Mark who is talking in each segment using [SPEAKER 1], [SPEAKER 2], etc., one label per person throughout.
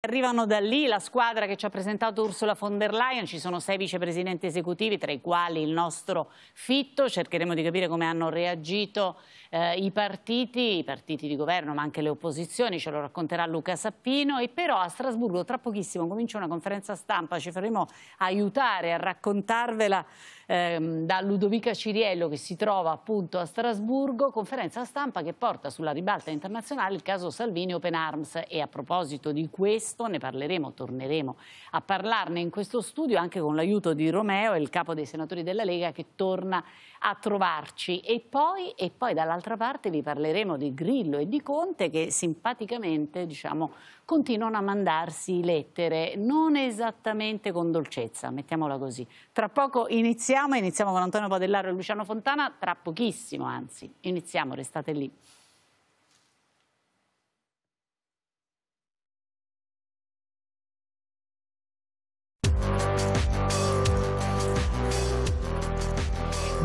[SPEAKER 1] Arrivano da lì la squadra che ci ha presentato Ursula von der Leyen, ci sono sei vicepresidenti esecutivi, tra i quali il nostro Fitto, cercheremo di capire come hanno reagito eh, i, partiti, i partiti di governo ma anche le opposizioni, ce lo racconterà Luca Sappino e però a Strasburgo tra pochissimo comincia una conferenza stampa, ci faremo aiutare a raccontarvela ehm, da Ludovica Ciriello che si trova appunto a Strasburgo, conferenza stampa che porta sulla ribalta internazionale il caso Salvini Open Arms e a proposito di questo ne parleremo, torneremo a parlarne in questo studio anche con l'aiuto di Romeo il capo dei senatori della Lega che torna a trovarci e poi, e poi dall'altra parte vi parleremo di Grillo e di Conte che simpaticamente diciamo, continuano a mandarsi lettere, non esattamente con dolcezza, mettiamola così. Tra poco iniziamo, iniziamo con Antonio Padellaro e Luciano Fontana, tra pochissimo anzi, iniziamo, restate lì.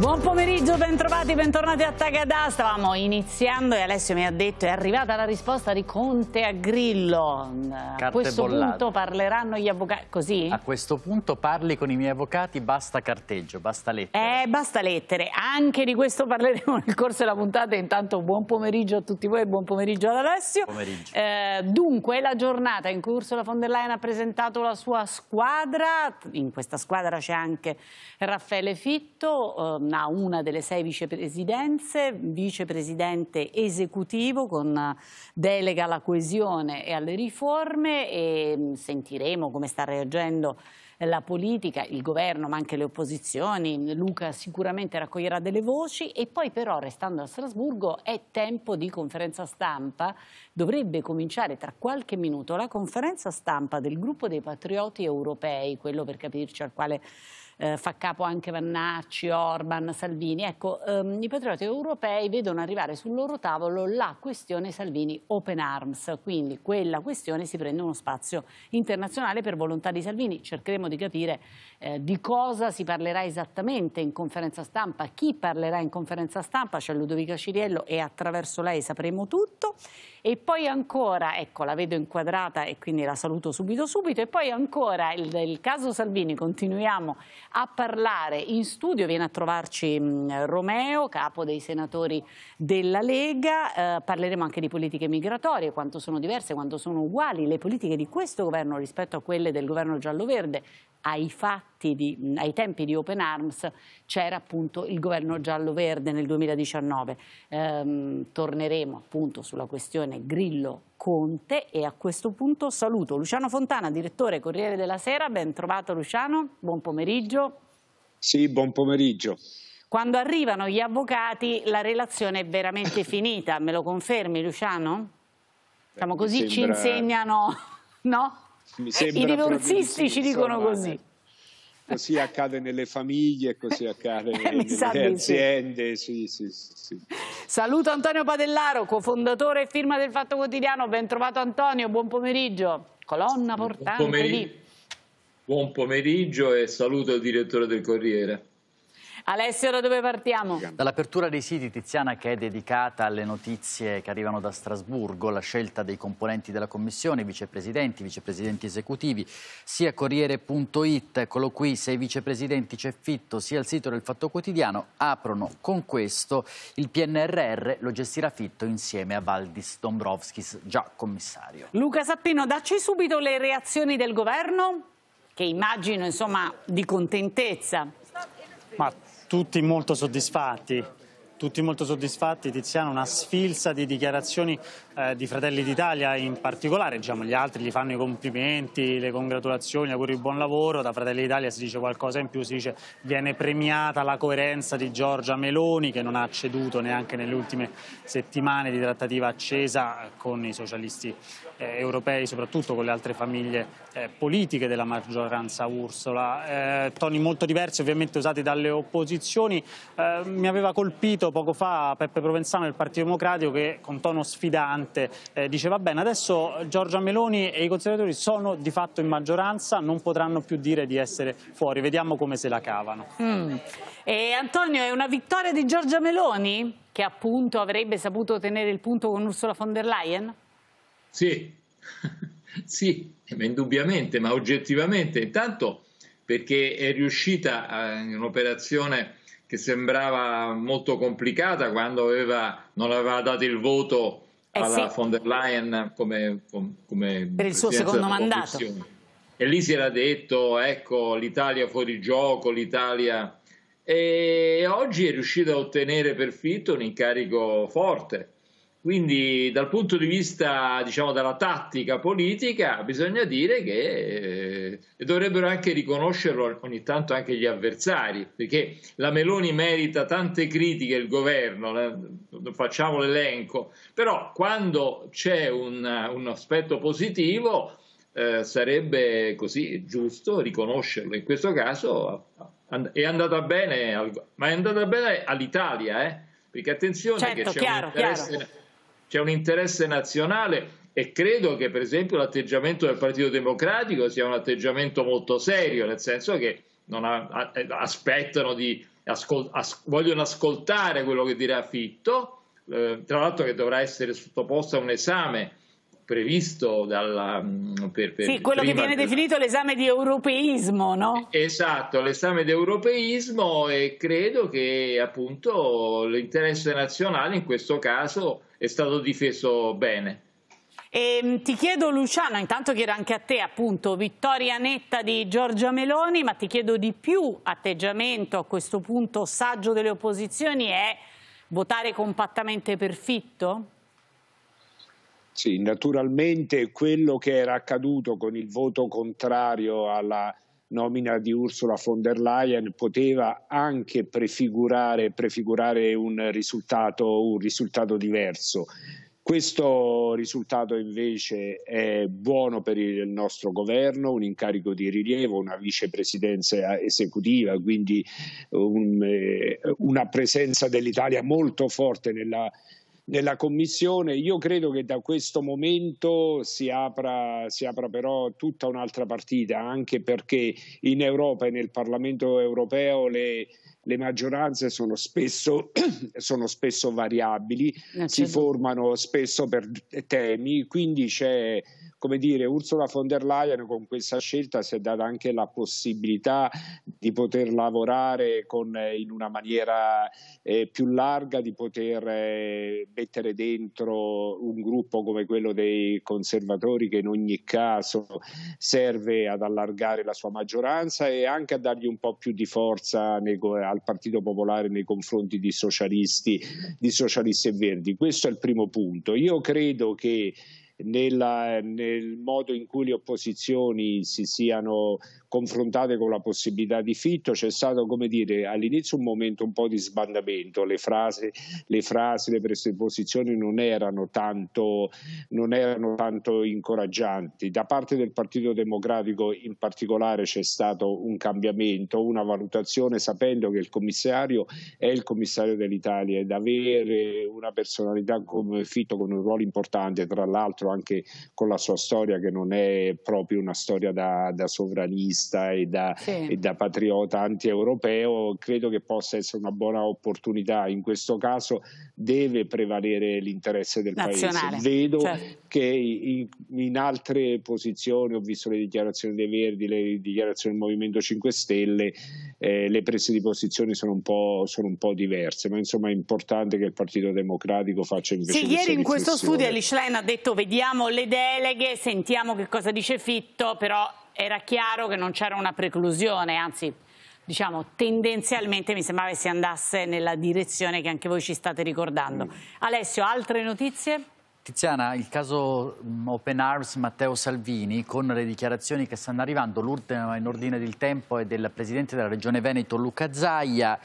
[SPEAKER 1] Buon pomeriggio, bentrovati, bentornati a Tagadà. Stavamo iniziando e Alessio mi ha detto è arrivata la risposta di Conte a Grillo. Carte a questo bollate. punto parleranno gli avvocati,
[SPEAKER 2] così? A questo punto parli con i miei avvocati, basta carteggio, basta lettere. Eh, basta lettere. Anche di questo parleremo nel corso della puntata. Intanto
[SPEAKER 1] buon pomeriggio a tutti voi e buon pomeriggio ad Alessio. Pomeriggio. Eh, dunque, la giornata in cui Ursula von der Leyen ha presentato la sua squadra. In questa squadra c'è anche Raffaele Fitto. Ehm, ha una delle sei vicepresidenze, vicepresidente esecutivo con delega alla coesione e alle riforme e mm, sentiremo come sta reagendo la politica, il governo ma anche le opposizioni, Luca sicuramente raccoglierà delle voci e poi però restando a Strasburgo è tempo di conferenza stampa, dovrebbe cominciare tra qualche minuto la conferenza stampa del gruppo dei patrioti europei, quello per capirci al quale eh, fa capo anche Vannacci, Orban, Salvini. Ecco, ehm, i patrioti europei vedono arrivare sul loro tavolo la questione Salvini Open Arms, quindi quella questione si prende uno spazio internazionale per volontà di Salvini. Cercheremo di capire eh, di cosa si parlerà esattamente in conferenza stampa, chi parlerà in conferenza stampa, c'è Ludovica Ciriello e attraverso lei sapremo tutto. E poi ancora, ecco, la vedo inquadrata e quindi la saluto subito subito, e poi ancora il, il caso Salvini, continuiamo a parlare. In studio viene a trovarci mm, Romeo, capo dei senatori della Lega. Eh, parleremo anche di politiche migratorie, quanto sono diverse, quanto sono uguali le politiche di questo governo rispetto a quelle del governo giallo-verde, ai fatti fatti di, ai tempi di Open Arms c'era appunto il governo giallo-verde nel 2019. Ehm, torneremo appunto sulla questione Grillo Conte e a questo punto saluto Luciano Fontana, direttore Corriere della Sera, ben trovato Luciano, buon pomeriggio.
[SPEAKER 3] Sì, buon pomeriggio.
[SPEAKER 1] Quando arrivano gli avvocati la relazione è veramente finita, me lo confermi Luciano? Diciamo così sembra... ci insegnano, no?
[SPEAKER 3] I divorzisti ci dicono così. Eh. Così accade nelle famiglie, così accade nelle, aziende. Sì, sì, sì.
[SPEAKER 4] Saluto Antonio
[SPEAKER 1] Padellaro, cofondatore e firma del Fatto Quotidiano. Bentrovato Antonio, buon pomeriggio. Colonna portante buon pomeriggio,
[SPEAKER 5] buon pomeriggio e saluto il direttore del Corriere.
[SPEAKER 1] Alessio, da dove partiamo?
[SPEAKER 2] Dall'apertura dei siti, Tiziana, che è dedicata alle notizie che arrivano da Strasburgo, la scelta dei componenti della Commissione, vicepresidenti, vicepresidenti esecutivi, sia Corriere.it, eccolo qui, sei vicepresidenti c'è Fitto, sia il sito del Fatto Quotidiano, aprono con questo il PNRR, lo gestirà Fitto insieme a Valdis Dombrovskis, già commissario. Luca Sappino, dacci subito le
[SPEAKER 1] reazioni del governo, che immagino insomma di contentezza.
[SPEAKER 6] Ma tutti molto soddisfatti. Tutti molto soddisfatti, Tiziano, una sfilza di dichiarazioni eh, di Fratelli d'Italia in particolare, diciamo, gli altri gli fanno i complimenti, le congratulazioni, gli auguri di buon lavoro, da Fratelli d'Italia si dice qualcosa in più, si dice viene premiata la coerenza di Giorgia Meloni che non ha ceduto neanche nelle ultime settimane di trattativa accesa con i socialisti eh, europei, soprattutto con le altre famiglie eh, politiche della maggioranza Ursula. Eh, toni molto diversi, ovviamente usati dalle opposizioni. Eh, mi aveva colpito poco fa Peppe Provenzano del Partito Democratico che con tono sfidante eh, diceva bene, adesso Giorgia Meloni e i conservatori sono di fatto in maggioranza, non potranno più dire di essere fuori. Vediamo come se la cavano.
[SPEAKER 1] Mm. E Antonio, è una vittoria di Giorgia Meloni? che appunto avrebbe saputo tenere il punto con Ursula von der Leyen?
[SPEAKER 5] Sì, sì, indubbiamente, ma oggettivamente, intanto perché è riuscita eh, in un'operazione che sembrava molto complicata quando aveva, non aveva dato il voto eh alla sì. von der Leyen come, come per il suo secondo mandato. E lì si era detto, ecco, l'Italia fuori gioco, l'Italia... E oggi è riuscita a ottenere per Fitto un incarico forte quindi dal punto di vista diciamo, della tattica politica bisogna dire che eh, dovrebbero anche riconoscerlo ogni tanto anche gli avversari, perché la Meloni merita tante critiche, il governo, eh, facciamo l'elenco, però quando c'è un, un aspetto positivo eh, sarebbe così giusto riconoscerlo. In questo caso è andata bene, ma è andata bene all'Italia, eh? perché attenzione certo, che c'è chiaro, un interesse... Chiaro c'è un interesse nazionale e credo che per esempio l'atteggiamento del Partito Democratico sia un atteggiamento molto serio, nel senso che ha, eh, aspettano di ascol, as, vogliono ascoltare quello che dirà Fitto, eh, tra l'altro che dovrà essere sottoposto a un esame previsto dalla, mm, per, per sì, quello che viene della...
[SPEAKER 1] definito l'esame di europeismo, no?
[SPEAKER 5] Esatto, l'esame di europeismo e credo che appunto l'interesse nazionale in questo caso è stato difeso bene. E ehm, ti chiedo Luciano, intanto chiedo anche a te
[SPEAKER 1] appunto vittoria netta di Giorgia Meloni, ma ti chiedo di più atteggiamento a questo punto saggio delle opposizioni è votare compattamente per Fitto?
[SPEAKER 3] Sì, naturalmente quello che era accaduto con il voto contrario alla nomina di Ursula von der Leyen poteva anche prefigurare, prefigurare un, risultato, un risultato diverso. Questo risultato invece è buono per il nostro governo, un incarico di rilievo, una vicepresidenza esecutiva, quindi un, eh, una presenza dell'Italia molto forte nella nella commissione. Io credo che da questo momento si apra, si apra però tutta un'altra partita, anche perché in Europa e nel Parlamento europeo le, le maggioranze sono spesso, sono spesso variabili, eh, si certo. formano spesso per temi, quindi c'è come dire, Ursula von der Leyen con questa scelta si è data anche la possibilità di poter lavorare con, eh, in una maniera eh, più larga, di poter eh, mettere dentro un gruppo come quello dei conservatori che in ogni caso serve ad allargare la sua maggioranza e anche a dargli un po' più di forza nei, al Partito Popolare nei confronti di socialisti, di socialisti e verdi. Questo è il primo punto. Io credo che nella, eh, nel modo in cui le opposizioni si siano confrontate con la possibilità di fitto, c'è stato come dire all'inizio un momento un po' di sbandamento, le frasi, le, frasi, le presupposizioni non erano, tanto, non erano tanto incoraggianti. Da parte del Partito Democratico in particolare c'è stato un cambiamento, una valutazione sapendo che il commissario è il commissario dell'Italia ed avere una personalità come Fitto con un ruolo importante, tra l'altro anche con la sua storia che non è proprio una storia da, da sovranista europeista e da, sì. e da patriota anti-europeo, credo che possa essere una buona opportunità. In questo caso deve prevalere l'interesse del Nazionale. paese. Vedo certo. che in, in, altre posizioni, ho visto le dichiarazioni dei Verdi, le dichiarazioni del Movimento 5 Stelle, eh, le prese di posizione sono un, sono un, po', diverse, ma insomma è importante che il Partito Democratico faccia invece sì, ieri in questo studio Alice
[SPEAKER 1] Schlein ha detto vediamo le deleghe, sentiamo che cosa dice Fitto, però era chiaro che non c'era una preclusione, anzi diciamo tendenzialmente mi sembrava che si andasse nella direzione che anche voi ci state ricordando. Alessio, altre notizie?
[SPEAKER 2] Tiziana, il caso mm, Open Arms Matteo Salvini, con le dichiarazioni che stanno arrivando, l'ultima in ordine del tempo è del presidente della regione Veneto Luca Zaia,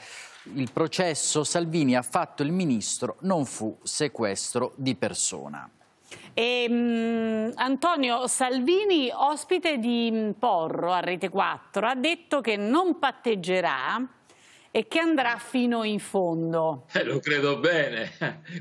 [SPEAKER 2] il processo Salvini ha fatto il ministro, non fu sequestro di persona.
[SPEAKER 1] E, um, Antonio Salvini, ospite di Porro a Rete 4, ha detto che non patteggerà e che andrà fino in fondo.
[SPEAKER 5] Eh, lo credo bene,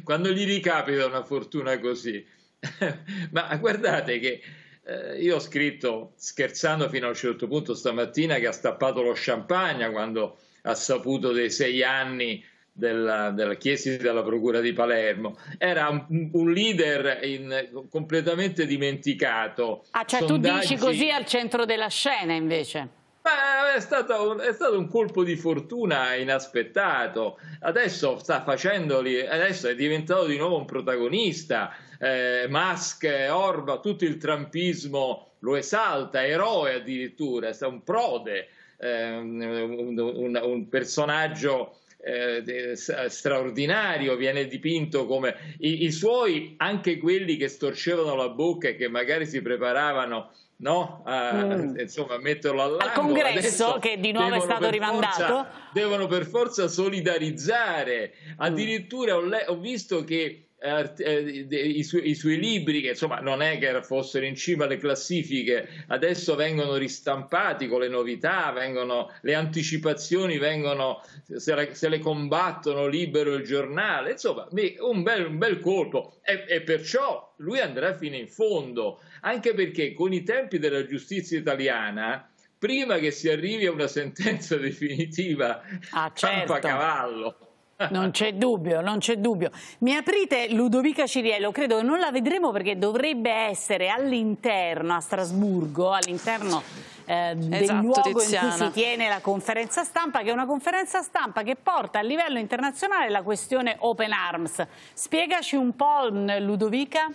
[SPEAKER 5] quando gli ricapita una fortuna così. Ma guardate che eh, io ho scritto, scherzando fino a un certo punto stamattina, che ha stappato lo champagne quando ha saputo dei sei anni della, della chiesi dalla Procura di Palermo, era un, un leader in, completamente dimenticato. Ah, cioè Sondaggi... tu dici così
[SPEAKER 1] al centro della scena invece?
[SPEAKER 5] Ma è stato, un, è stato, un, colpo di fortuna inaspettato. Adesso sta facendoli, adesso è diventato di nuovo un protagonista. Eh, Musk, Orba, tutto il trampismo lo esalta, eroe addirittura, è un prode, eh, un, un, un personaggio eh, straordinario, viene dipinto come I, i suoi, anche quelli che storcevano la bocca e che magari si preparavano no? A, mm. insomma, a metterlo all'angolo. Al congresso, Adesso che di nuovo è stato rimandato. Forza, devono per forza solidarizzare. Mm. Addirittura mm. ho, ho, visto che eh, eh, i, su- i, suoi libri che insomma non è che fossero in cima alle classifiche adesso vengono ristampati con le novità vengono, le anticipazioni vengono se le, se le, combattono libero il giornale insomma un bel, un bel colpo e, e perciò lui andrà fino in fondo anche perché con i tempi della giustizia italiana prima che si arrivi a una sentenza definitiva ah, certo. cavallo
[SPEAKER 1] non c'è dubbio, non c'è dubbio. Mi aprite Ludovica Ciriello, credo che non la vedremo perché dovrebbe essere all'interno, a Strasburgo, all'interno eh, del esatto, luogo Tiziana. in cui si tiene la conferenza stampa, che è una conferenza stampa che porta a livello internazionale la questione Open Arms. Spiegaci un po', Ludovica.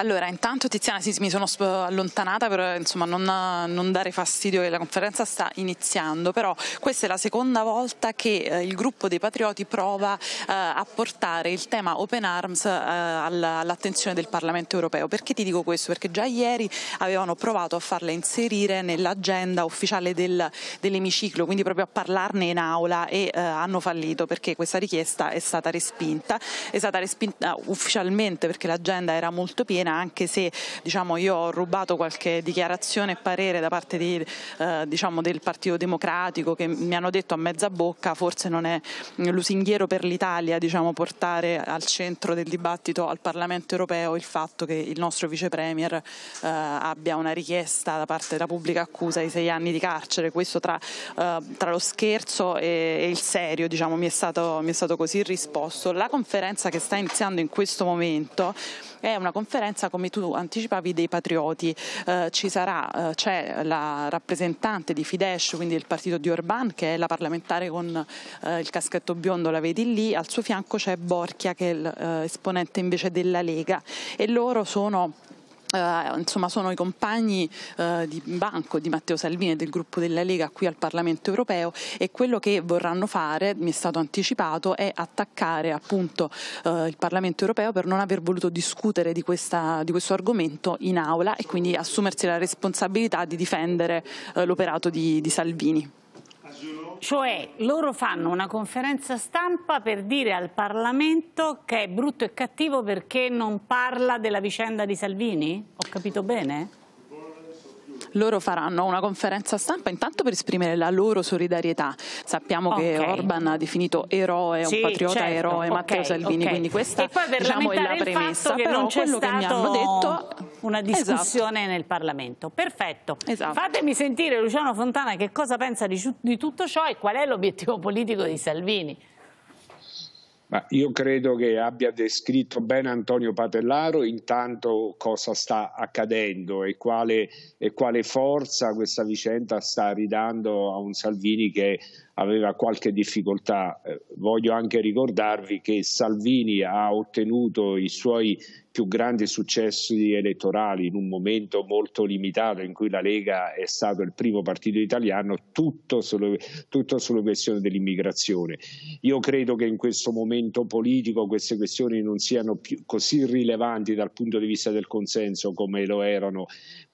[SPEAKER 7] Allora, intanto Tiziana, sì, mi sono allontanata per insomma, non, non, dare fastidio che la conferenza sta iniziando, però questa è la seconda volta che eh, il gruppo dei patrioti prova eh, a portare il tema Open Arms eh, all'attenzione del Parlamento europeo. Perché ti dico questo? Perché già ieri avevano provato a farla inserire nell'agenda ufficiale del, dell'emiciclo, quindi proprio a parlarne in aula e eh, hanno fallito perché questa richiesta è stata respinta, è stata respinta eh, ufficialmente perché l'agenda era molto piena Martina, anche se diciamo, io ho rubato qualche dichiarazione e parere da parte di, eh, diciamo, del Partito Democratico che mi hanno detto a mezza bocca forse non è lusinghiero per l'Italia diciamo, portare al centro del dibattito al Parlamento europeo il fatto che il nostro vice premier eh, abbia una richiesta da parte della pubblica accusa di sei anni di carcere, questo tra, eh, tra lo scherzo e, e il serio diciamo, mi è, stato, mi è stato così risposto. La conferenza che sta iniziando in questo momento è una conferenza, come tu anticipavi, dei patrioti. Eh, ci sarà, eh, c'è la rappresentante di Fidesz, quindi del partito di Orban, che è la parlamentare con eh, il caschetto biondo, la vedi lì, al suo fianco c'è Borchia che è l'esponente eh, invece della Lega e loro sono eh, insomma, sono i compagni uh, di banco di Matteo Salvini e del gruppo della Lega qui al Parlamento europeo e quello che vorranno fare, mi è stato anticipato, è attaccare appunto uh, il Parlamento europeo per non aver voluto discutere di, questa, di, questo argomento in aula e quindi assumersi la responsabilità di difendere l'operato di, di Salvini.
[SPEAKER 1] Cioè loro fanno una conferenza stampa per dire al Parlamento che è brutto e cattivo perché non parla della vicenda di Salvini? Ho capito bene?
[SPEAKER 7] loro faranno una conferenza stampa intanto per esprimere la loro solidarietà. Sappiamo okay. che Orban ha definito eroe, sì, un patriota certo. eroe Matteo okay, Salvini, okay. quindi questa
[SPEAKER 1] diciamo, è la premessa, che però quello che mi hanno detto una esatto. discussione esatto. nel Parlamento. Perfetto. Esatto. Fatemi sentire Luciano Fontana che cosa pensa di, di tutto ciò e qual è l'obiettivo politico di Salvini.
[SPEAKER 3] Ma io credo che abbia descritto bene Antonio Patellaro intanto cosa sta accadendo e quale, e quale forza questa vicenda sta ridando a un Salvini che aveva qualche difficoltà. Eh, voglio anche ricordarvi che Salvini ha ottenuto i suoi più grandi successi elettorali in un momento molto limitato in cui la Lega è stato il primo partito italiano, tutto, solo, tutto sulla questione dell'immigrazione. Io credo che in questo momento politico queste questioni non siano più così rilevanti dal punto di vista del consenso come lo erano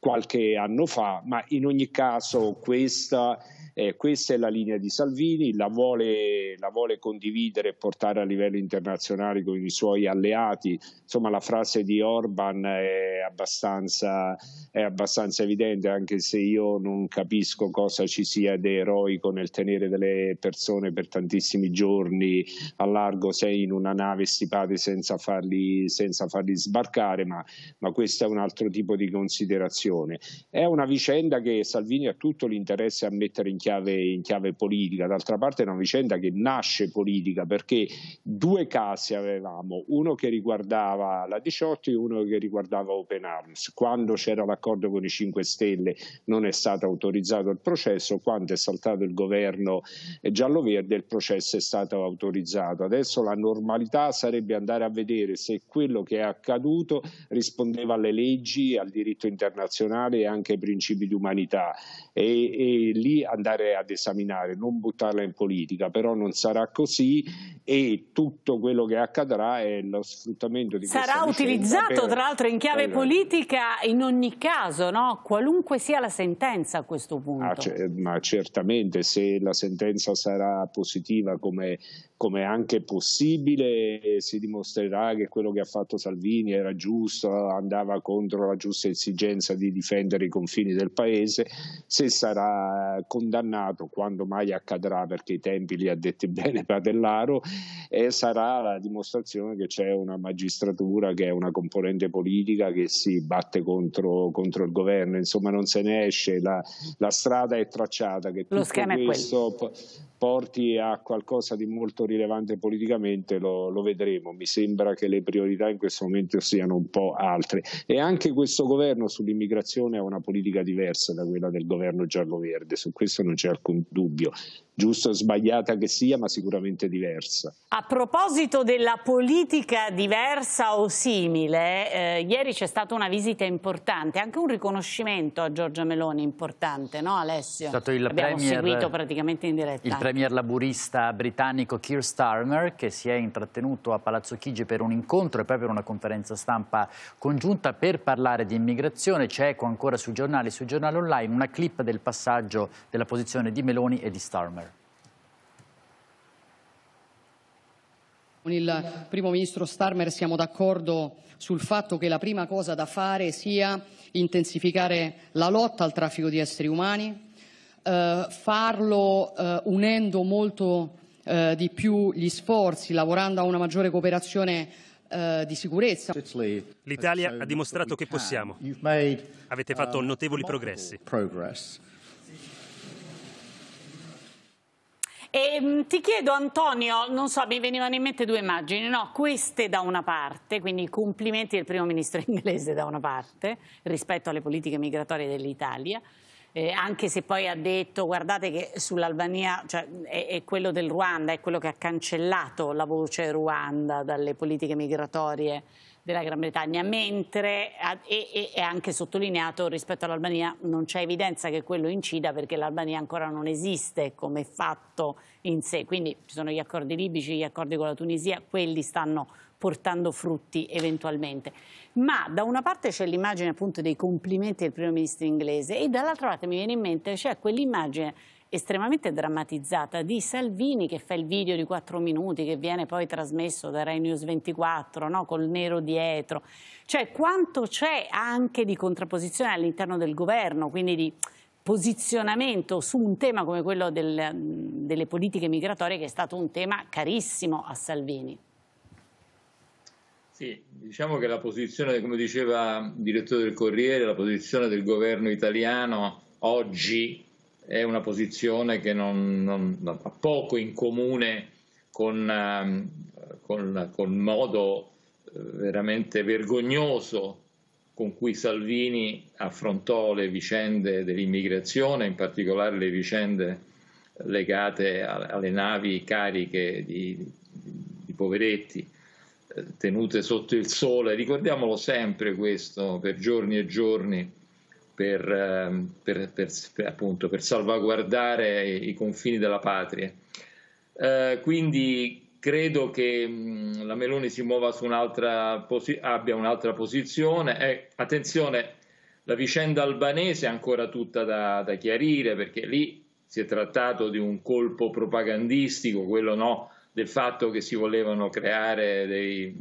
[SPEAKER 3] qualche anno fa, ma in ogni caso questa, eh, questa è la linea di Salvini, la vuole, la vuole, condividere e portare a livello internazionale con i suoi alleati. Insomma, la frase di Orban è abbastanza, è abbastanza evidente, anche se io non capisco cosa ci sia di eroico nel tenere delle persone per tantissimi giorni a largo, sei in una nave stipata senza farli, senza farli sbarcare, ma, ma questo è un altro tipo di considerazione situazione. È una vicenda che Salvini ha tutto l'interesse a mettere in chiave, in chiave politica, d'altra parte è una vicenda che nasce politica perché due casi avevamo, uno che riguardava la 18 e uno che riguardava Open Arms. Quando c'era l'accordo con i 5 Stelle non è stato autorizzato il processo, quando è saltato il governo giallo-verde il processo è stato autorizzato. Adesso la normalità sarebbe andare a vedere se quello che è accaduto rispondeva alle leggi, al diritto internazionale internazionale e anche ai principi di umanità e, e lì andare ad esaminare, non buttarla in politica, però non sarà così e tutto quello che accadrà è lo sfruttamento di sarà questa utilizzato per... tra l'altro in chiave allora.
[SPEAKER 1] politica in ogni caso no? qualunque sia la sentenza a questo ah, punto
[SPEAKER 3] ah, ma certamente se la sentenza sarà positiva come come anche possibile, si dimostrerà che quello che ha fatto Salvini era giusto, andava contro la giusta esigenza di difendere i confini del paese, se sarà condannato, quando mai accadrà, perché i tempi li ha detti bene Patellaro, eh, sarà la dimostrazione che c'è una magistratura che è una componente politica che si batte contro, contro il governo, insomma non se ne esce, la, la strada è tracciata. Lo schema questo, è quello porti a qualcosa di molto rilevante politicamente lo, lo, vedremo. Mi sembra che le priorità in questo momento siano un po' altre. E anche questo governo sull'immigrazione ha una politica diversa da quella del governo giallo-verde, su questo non c'è alcun dubbio giusta o sbagliata che sia, ma sicuramente diversa.
[SPEAKER 1] A proposito della politica diversa o simile, eh, ieri c'è stata una visita importante, anche un riconoscimento a Giorgia Meloni importante, no Alessio? È stato il Abbiamo premier, seguito
[SPEAKER 2] praticamente in diretta. Il premier laburista britannico Keir Starmer che si è intrattenuto a Palazzo Chigi per un incontro e poi per una conferenza stampa congiunta per parlare di immigrazione. C'è ecco ancora sui giornali, sui giornali online, una clip del passaggio della posizione di Meloni e di Starmer.
[SPEAKER 4] Con il primo ministro Starmer siamo d'accordo sul fatto che la prima cosa da fare sia intensificare la lotta al traffico di esseri umani, eh, farlo eh, unendo molto eh, di più gli sforzi, lavorando a una maggiore cooperazione eh, di sicurezza.
[SPEAKER 6] L'Italia ha dimostrato che possiamo. Avete fatto um, notevoli progressi.
[SPEAKER 1] E, ehm, ti chiedo Antonio, non so, mi venivano in mente due immagini, no? Queste da una parte, quindi i complimenti del primo ministro inglese da una parte, rispetto alle politiche migratorie dell'Italia, eh, anche se poi ha detto, guardate che sull'Albania, cioè, è, è, quello del Ruanda, è quello che ha cancellato la voce Ruanda dalle politiche migratorie della Gran Bretagna, mentre e, è anche sottolineato rispetto all'Albania non c'è evidenza che quello incida perché l'Albania ancora non esiste come fatto in sé, quindi ci sono gli accordi libici, gli accordi con la Tunisia, quelli stanno portando frutti eventualmente. Ma da una parte c'è l'immagine appunto dei complimenti del primo ministro inglese e dall'altra parte mi viene in mente c'è quell'immagine estremamente drammatizzata di Salvini che fa il video di 4 minuti che viene poi trasmesso da Rai News 24 no? col nero dietro cioè quanto c'è anche di contrapposizione all'interno del governo quindi di posizionamento su un tema come quello del, delle politiche migratorie che è stato un tema carissimo a Salvini
[SPEAKER 5] sì, diciamo che la posizione, come diceva il direttore del Corriere, la posizione del governo italiano oggi è una posizione che non, non, ha poco in comune con, ehm, con, con modo eh, veramente vergognoso con cui Salvini affrontò le vicende dell'immigrazione, in particolare le vicende legate alle navi cariche di, di poveretti eh, tenute sotto il sole. Ricordiamolo sempre questo per giorni e giorni Ehm, per, per, per, appunto, per salvaguardare i, i confini della patria. Eh, quindi credo che mh, la Meloni si muova su un'altra posi- abbia un'altra posizione. Eh, attenzione, la vicenda albanese è ancora tutta da, da, chiarire perché lì si è trattato di un colpo propagandistico, quello no, del fatto che si volevano creare dei,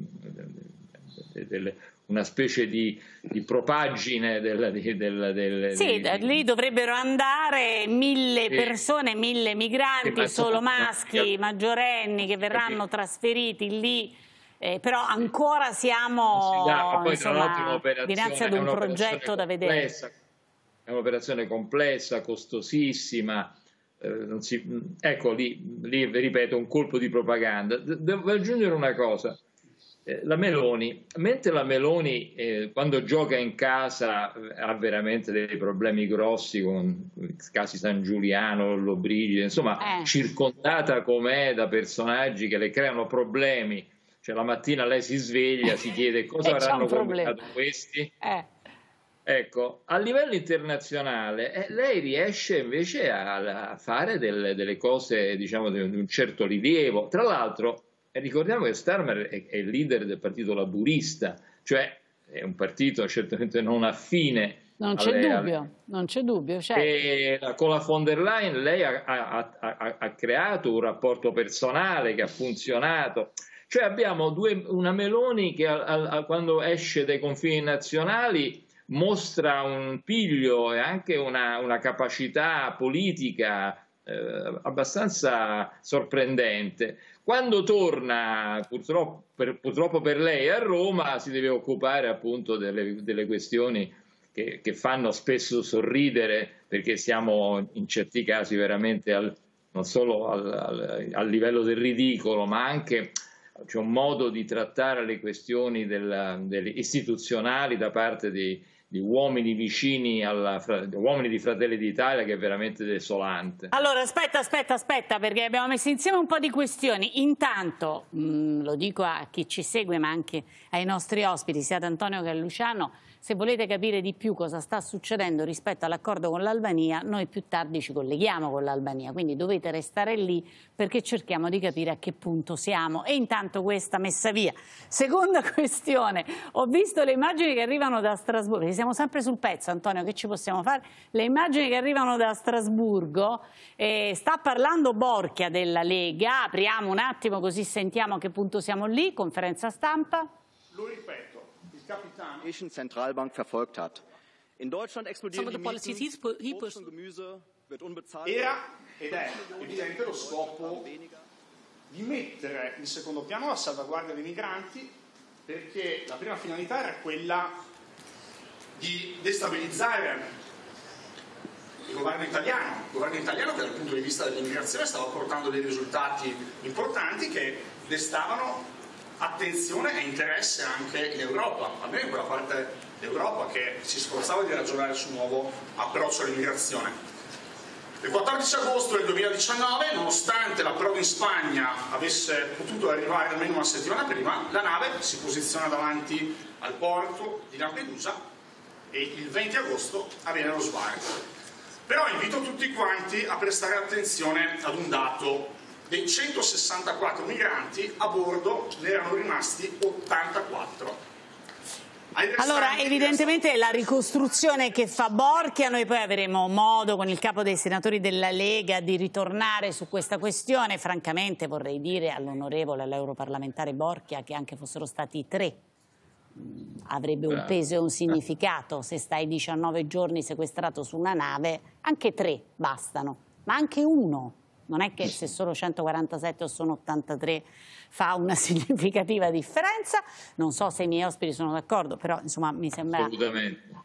[SPEAKER 5] delle, una specie di, di propaggine del, del, del sì,
[SPEAKER 1] di, lì dovrebbero andare mille persone, mille migranti, solo maschi, maggiorenni che verranno trasferiti lì eh, però ancora siamo dà, poi, insomma, dinanzi ad un progetto da vedere.
[SPEAKER 5] È un'operazione complessa, costosissima, eh, si, ecco lì, lì, ripeto, un colpo di propaganda. Devo aggiungere una cosa, eh, la Meloni, mentre la Meloni eh, quando gioca in casa eh, ha veramente dei problemi grossi con eh, casi San Giuliano, Lobrigida, insomma eh. circondata com'è da personaggi che le creano problemi, cioè la mattina lei si sveglia, si chiede cosa avranno combinato questi. Eh. Ecco, a livello internazionale lei riesce invece a, a fare delle, delle cose diciamo di un certo rilievo, tra l'altro ricordiamo che Starmer è, è il leader del partito laburista, cioè è un partito certamente non affine.
[SPEAKER 1] Non c'è alle, dubbio, alle... non c'è dubbio. Certo.
[SPEAKER 5] E con la von der Leyen lei ha, ha, ha, ha, creato un rapporto personale che ha funzionato. Cioè abbiamo due, una Meloni che al, al, quando esce dai confini nazionali mostra un piglio e anche una, una capacità politica eh, abbastanza sorprendente. Quando torna, purtroppo per, purtroppo per, lei, a Roma, si deve occupare appunto delle, delle questioni che, che, fanno spesso sorridere, perché siamo in certi casi veramente al, non solo al, al, al livello del ridicolo, ma anche c'è un modo di trattare le questioni della, delle istituzionali da parte di, di uomini vicini alla uomini di Fratelli d'Italia che è veramente desolante.
[SPEAKER 1] Allora, aspetta, aspetta, aspetta, perché abbiamo messo insieme un po' di questioni. Intanto, mh, mm, lo dico a chi ci segue, ma anche ai nostri ospiti, sia ad Antonio che a Luciano, se volete capire di più cosa sta succedendo rispetto all'accordo con l'Albania, noi più tardi ci colleghiamo con l'Albania, quindi dovete restare lì perché cerchiamo di capire a che punto siamo. E intanto questa messa via. Seconda questione, ho visto le immagini che arrivano da Strasburgo, siamo sempre sul pezzo Antonio, che ci possiamo fare? Le immagini che arrivano da Strasburgo, eh, sta parlando Borchia della Lega, apriamo un attimo così sentiamo a che punto siamo lì, conferenza stampa.
[SPEAKER 8] Lo ripeto europäischen Zentralbank verfolgt hat. In Deutschland explodieren die Mieten, Obst und Gemüse wird unbezahlt. Era ed è
[SPEAKER 9] evidente lo scopo di mettere in secondo piano la salvaguardia dei
[SPEAKER 3] migranti perché la prima finalità era quella di
[SPEAKER 9] destabilizzare il governo italiano, il governo italiano che dal punto di vista dell'immigrazione stava portando dei risultati importanti che destavano attenzione e interesse anche l'Europa, almeno in quella parte d'Europa che si sforzava
[SPEAKER 3] di ragionare sul nuovo approccio all'immigrazione. Il 14 agosto del 2019, nonostante l'approdo in Spagna avesse potuto arrivare almeno una settimana prima, la nave si posiziona davanti al porto di Lampedusa e il 20 agosto avviene lo sbarco. Però invito tutti quanti a prestare attenzione ad un dato dei 164 migranti a bordo ne erano rimasti 84. Allora,
[SPEAKER 1] evidentemente la ricostruzione che fa Borchia, noi poi avremo modo con il capo dei senatori della Lega di ritornare su questa questione. Francamente vorrei dire all'onorevole, all'europarlamentare Borchia che anche fossero stati tre mm, avrebbe un peso e un significato se stai 19 giorni sequestrato su una nave, anche tre bastano, ma anche uno non è che se sono 147 o sono 83 fa una significativa differenza, non so se i miei ospiti sono d'accordo, però insomma mi sembra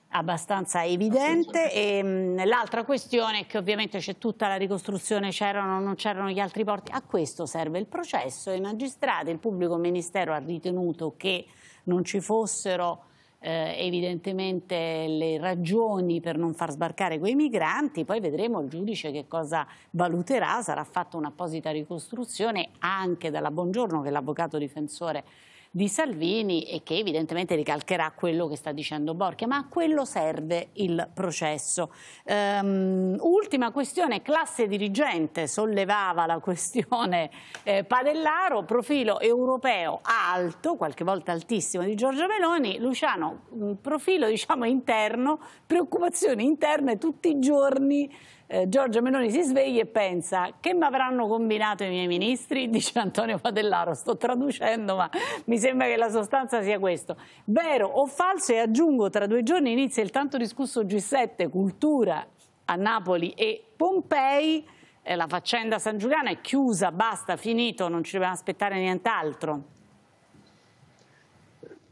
[SPEAKER 1] abbastanza evidente. Ehm, l'altra questione è che ovviamente c'è tutta la ricostruzione, c'erano o non c'erano gli altri porti, a questo serve il processo, i magistrati, il pubblico ministero ha ritenuto che non ci fossero eh, evidentemente le ragioni per non far sbarcare quei migranti, poi vedremo il giudice che cosa valuterà, sarà fatta un'apposita ricostruzione anche dalla Bongiorno che è l'avvocato difensore di Salvini e che evidentemente ricalcherà quello che sta dicendo Borchia, ma a quello serve il processo. Um, ultima questione, classe dirigente sollevava la questione eh, Padellaro, profilo europeo alto, qualche volta altissimo di Giorgia Meloni, Luciano, profilo diciamo interno, preoccupazioni interne tutti i giorni eh, Giorgio Meloni si sveglia e pensa che mi avranno combinato i miei ministri, dice Antonio Padellaro, sto traducendo ma mi sembra che la sostanza sia questo. Vero o falso e aggiungo tra due giorni inizia il tanto discusso G7, cultura a Napoli e Pompei, eh, la faccenda San sangiuliana è chiusa, basta, finito, non ci dobbiamo aspettare nient'altro.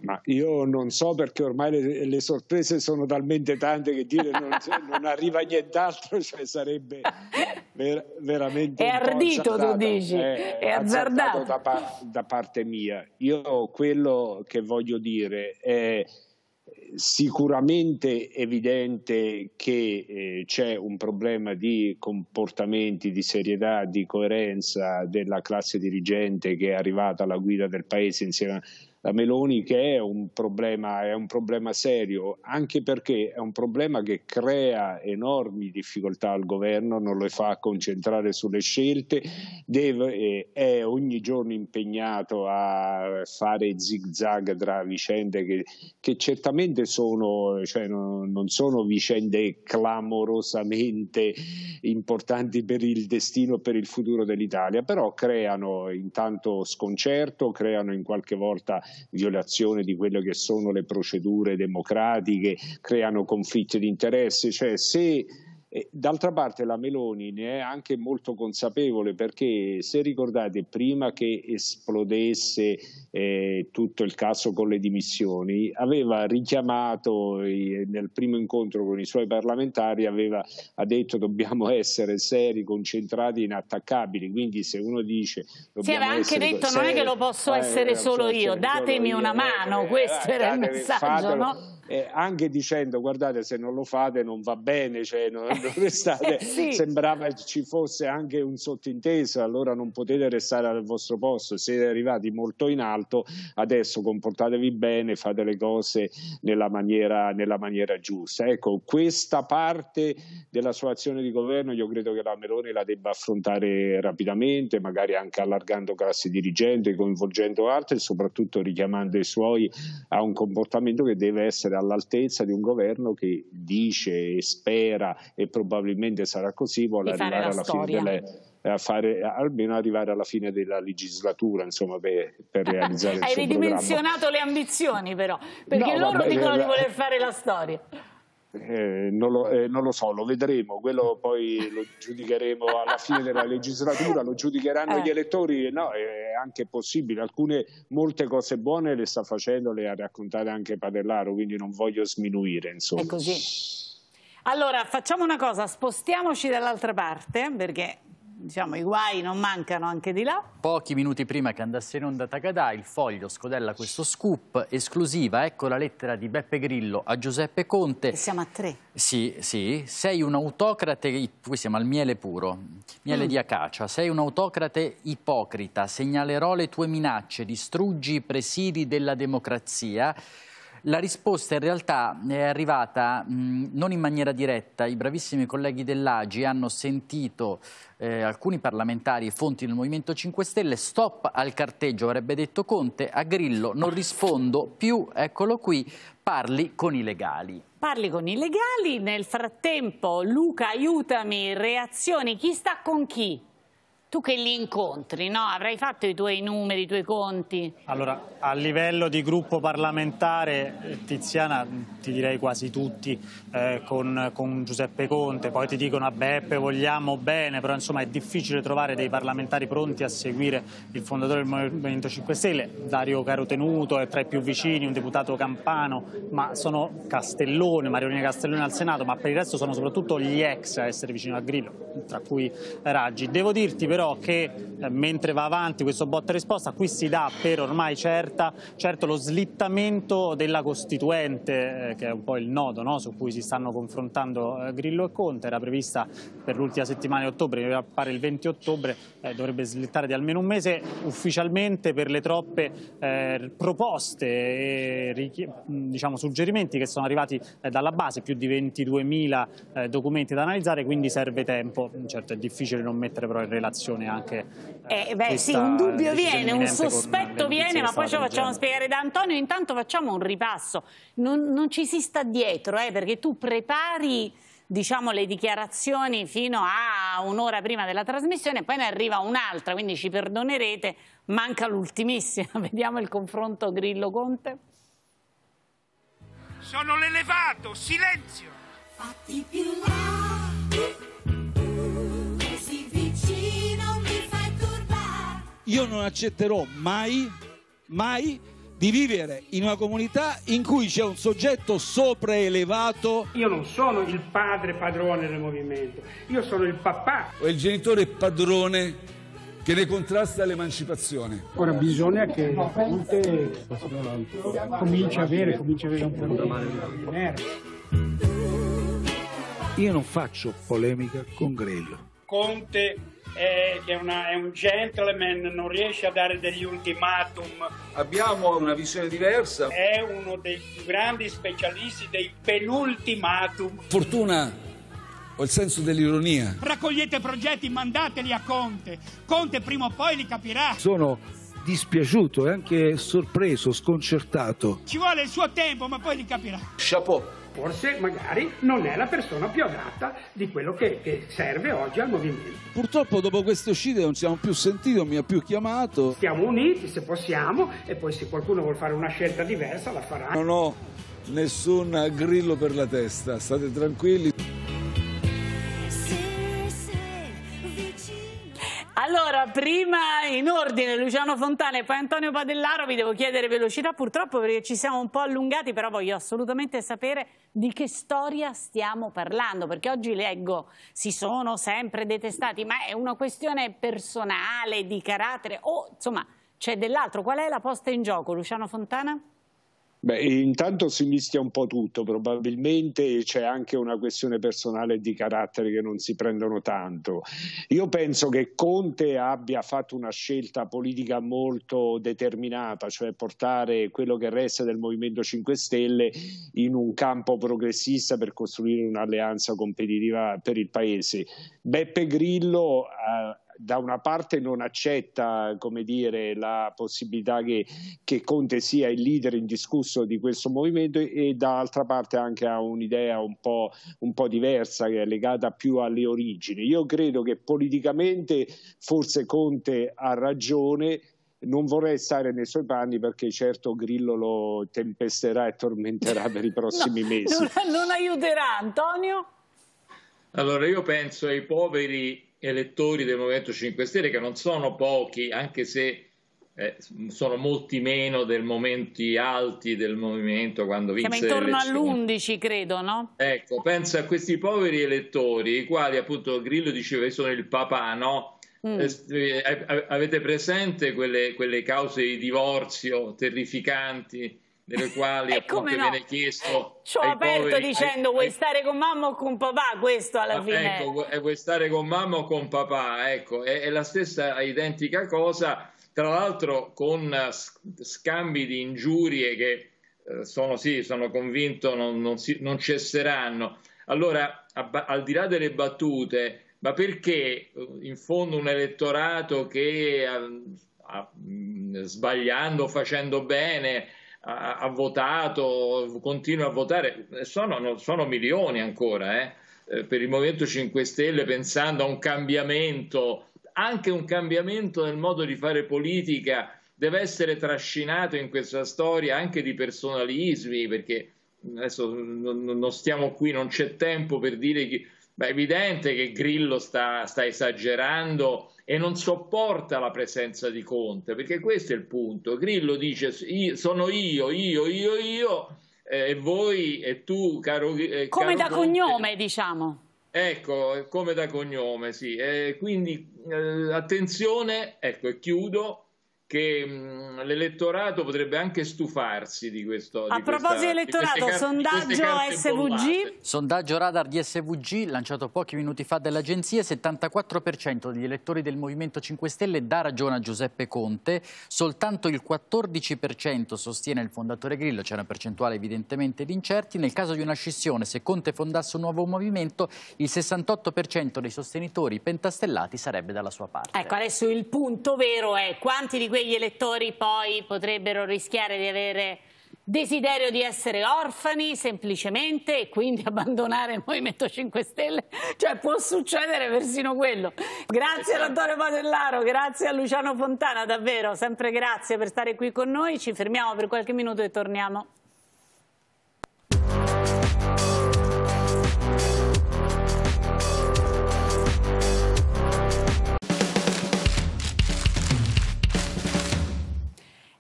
[SPEAKER 3] Ma io non so perché ormai le, le sorprese sono talmente tante che dire non, non arriva nient'altro cioè sarebbe ver, veramente... È ardito tu dici, eh, è, è azzardato. Da, par, da, parte mia. Io quello che voglio dire è sicuramente evidente che eh, c'è un problema di comportamenti, di serietà, di coerenza della classe dirigente che è arrivata alla guida del paese insieme a la Meloni che è un, problema, è un problema serio, anche perché è un problema che crea enormi difficoltà al governo, non lo fa concentrare sulle scelte, deve, è ogni giorno impegnato a fare zigzag tra vicende che, che certamente sono, cioè non, non sono vicende clamorosamente importanti per il destino e per il futuro dell'Italia, però creano intanto sconcerto, creano in qualche volta violazione di quelle che sono le procedure democratiche, creano conflitti di interesse, cioè se d'altra parte la Meloni ne è anche molto consapevole perché se ricordate prima che esplodesse eh, tutto il caso con le dimissioni aveva richiamato nel primo incontro con i suoi parlamentari aveva, ha detto dobbiamo essere seri, concentrati, inattaccabili quindi se uno dice si era anche detto seri, non è che lo posso eh, essere eh, solo cioè, io, cioè, datemi una eh, mano eh, questo era il messaggio no? anche dicendo guardate se non lo fate non va bene cioè, non, stato restate, sì. sembrava ci fosse anche un sottinteso, allora non potete restare al vostro posto, siete arrivati molto in alto, adesso comportatevi bene, fate le cose nella maniera, nella maniera giusta. Ecco, questa parte della sua azione di governo io credo che la Meloni la debba affrontare rapidamente, magari anche allargando classi dirigenti, coinvolgendo altri e soprattutto richiamando i suoi a un comportamento che deve essere all'altezza di un governo che dice e spera e probabilmente sarà così, vuole arrivare alla storia. fine delle a fare, almeno arrivare alla fine della legislatura insomma, per, per realizzare Hai ridimensionato
[SPEAKER 1] programma. le ambizioni però, perché no, loro vabbè, dicono eh, di voler fare la storia.
[SPEAKER 3] Eh, non, lo, eh, non, lo, so, lo vedremo, quello poi lo giudicheremo alla fine della legislatura, lo giudicheranno eh. gli elettori, no, è anche possibile, alcune, molte cose buone le sta facendo, le ha raccontate anche Padellaro, quindi non voglio sminuire. Insomma. È così.
[SPEAKER 1] Allora, facciamo una cosa, spostiamoci dall'altra parte, perché diciamo, i guai non mancano anche di là.
[SPEAKER 2] Pochi minuti prima che andasse in onda Tagadà, il foglio scodella questo scoop esclusiva. Ecco la lettera di Beppe Grillo a Giuseppe Conte. E siamo a tre. Sì, sì. Sei un autocrate, qui siamo al miele puro, miele mm. di acacia. Sei un autocrate ipocrita, segnalerò le tue minacce, distruggi i presidi della democrazia. La risposta in realtà è arrivata mh, non in maniera diretta, i bravissimi colleghi dell'Agi hanno sentito eh, alcuni parlamentari e fonti del Movimento 5 Stelle, stop al carteggio, avrebbe detto Conte, a Grillo non rispondo più, eccolo qui, parli con i legali.
[SPEAKER 1] Parli con i legali, nel frattempo Luca aiutami, reazioni, chi sta con chi? tu che li incontri, no? avrai fatto i tuoi numeri, i tuoi conti?
[SPEAKER 6] Allora, a livello di gruppo parlamentare, eh, Tiziana, mm, ti direi quasi tutti, eh, con, con, Giuseppe Conte, poi ti dicono a Beppe vogliamo bene, però insomma è difficile trovare dei parlamentari pronti a seguire il fondatore del Movimento 5 Stelle, Dario Carotenuto è tra i più vicini, un deputato campano, ma sono Castellone, Mariolina Castellone al Senato, ma per il resto sono soprattutto gli ex a essere vicino a Grillo, tra cui Raggi. Devo dirti però però che eh, mentre va avanti questo botta risposta qui si dà per ormai certa, certo lo slittamento della Costituente eh, che è un po' il nodo no? su cui si stanno confrontando eh, Grillo e Conte, era prevista per l'ultima settimana di ottobre, appare il 20 ottobre, eh, dovrebbe slittare di almeno un mese ufficialmente per le troppe eh, proposte e diciamo, suggerimenti che sono arrivati eh, dalla base, più di 22.000 documenti da analizzare, quindi serve tempo, certo è difficile non mettere però in relazione discussione anche
[SPEAKER 1] eh, eh, beh, sì, un dubbio viene, un sospetto viene, ma poi ce lo facciamo spiegare da Antonio. Intanto facciamo un ripasso. Non, non ci si sta dietro, eh, perché tu prepari diciamo, le dichiarazioni fino a un'ora prima della trasmissione, poi ne arriva un'altra, quindi ci perdonerete, manca l'ultimissima. Vediamo il confronto Grillo-Conte.
[SPEAKER 3] Sono l'elevato, silenzio! Fatti più là.
[SPEAKER 10] io non accetterò mai, mai
[SPEAKER 3] di vivere in una comunità in cui c'è un soggetto sopraelevato. Io non sono il padre padrone del movimento, io sono il papà. O il genitore
[SPEAKER 11] padrone che ne contrasta l'emancipazione.
[SPEAKER 3] Ora bisogna che la fonte cominci a avere, cominci a avere un
[SPEAKER 11] problema di
[SPEAKER 3] nervi. Io non faccio polemica con Grello. Conte è, è, una, è, un gentleman, non riesce a dare degli ultimatum. Abbiamo una visione diversa. È uno dei più grandi specialisti dei penultimatum.
[SPEAKER 11] Fortuna ho il senso dell'ironia.
[SPEAKER 12] Raccogliete progetti, mandateli a Conte. Conte prima o poi li capirà.
[SPEAKER 11] Sono dispiaciuto e anche sorpreso, sconcertato.
[SPEAKER 3] Ci vuole il suo tempo, ma poi li capirà. Chapeau forse magari non è la persona più adatta di quello che, che serve oggi al movimento. Purtroppo dopo queste uscite non ci siamo più sentiti, non mi ha più chiamato. Stiamo uniti se possiamo e poi se qualcuno vuole fare una scelta diversa la farà.
[SPEAKER 11] Non ho nessun grillo per la testa, state tranquilli.
[SPEAKER 1] Allora, prima in ordine Luciano Fontana e poi Antonio Padellaro, vi devo chiedere velocità purtroppo perché ci siamo un po' allungati, però voglio assolutamente sapere di che storia stiamo parlando, perché oggi leggo si sono sempre detestati, ma è una questione personale, di carattere o insomma c'è dell'altro. Qual è la posta in gioco, Luciano Fontana?
[SPEAKER 3] Beh, intanto si mischia un po' tutto, probabilmente c'è anche una questione personale di carattere che non si prendono tanto. Io penso che Conte abbia fatto una scelta politica molto determinata, cioè portare quello che resta del Movimento 5 Stelle in un campo progressista per costruire un'alleanza competitiva per il Paese. Beppe Grillo eh, da una parte non accetta dire, la possibilità che, che, Conte sia il leader indiscusso di questo movimento e dall'altra parte anche ha un'idea un, un po', diversa che è legata più alle origini. Io credo che politicamente forse Conte ha ragione. Non vorrei stare nei suoi panni perché certo Grillo lo tempesterà e tormenterà per i prossimi no, mesi.
[SPEAKER 13] Non, non aiuterà Antonio?
[SPEAKER 5] Allora io penso ai poveri elettori del Movimento 5 Stelle, che non sono pochi, anche se eh, sono molti meno del momenti alti del movimento quando vince Siamo intorno all'11
[SPEAKER 1] credo, no?
[SPEAKER 5] Ecco, pensa a questi poveri elettori, i quali appunto Grillo diceva che sono il papà, no? Mm. Eh, eh, avete presente quelle, quelle cause di divorzio terrificanti nelle quali appunto, no? viene chiesto ci ho aperto poveri, dicendo ai, vuoi ai...
[SPEAKER 1] stare con mamma o con papà questo alla ah, fine ecco,
[SPEAKER 5] eh, vuoi stare con mamma o con papà ecco è, è la stessa identica cosa tra l'altro con eh, scambi di ingiurie che eh, sono sì sono convinto non, non, si, non cesseranno allora al di là delle battute ma perché in fondo un elettorato che mm, sbagliando facendo bene ha, votato, continua a votare, sono, sono milioni ancora eh, eh per il Movimento 5 Stelle pensando a un cambiamento, anche un cambiamento nel modo di fare politica deve essere trascinato in questa storia anche di personalismi perché adesso non stiamo qui, non c'è tempo per dire chi, Beh, è evidente che Grillo sta, sta esagerando e non sopporta la presenza di Conte, perché questo è il punto. Grillo dice sono io, io, io, io, eh, e voi e tu, caro... Eh, come caro da Conte.
[SPEAKER 1] cognome, diciamo.
[SPEAKER 5] Ecco, come da cognome, sì. Eh, quindi eh, attenzione, ecco, e chiudo, che mh, l'elettorato potrebbe anche
[SPEAKER 2] stufarsi di questo. A di proposito questa, elettorato, carte, sondaggio SVG. Sondaggio radar di SVG lanciato pochi minuti fa dall'agenzia, 74% degli elettori del Movimento 5 Stelle dà ragione a Giuseppe Conte, soltanto il 14% sostiene il fondatore Grillo, c'è una percentuale evidentemente di incerti, nel caso di una scissione, se Conte fondasse un nuovo movimento, il 68% dei sostenitori pentastellati sarebbe dalla sua parte. Ecco,
[SPEAKER 1] adesso il punto vero è quanti di questi quegli elettori poi potrebbero rischiare di avere desiderio di essere orfani semplicemente e quindi abbandonare il Movimento 5 Stelle, cioè può succedere persino quello. Grazie ad Antonio Padellaro, grazie a Luciano Fontana, davvero, sempre grazie per stare qui con noi, ci fermiamo per qualche minuto e torniamo.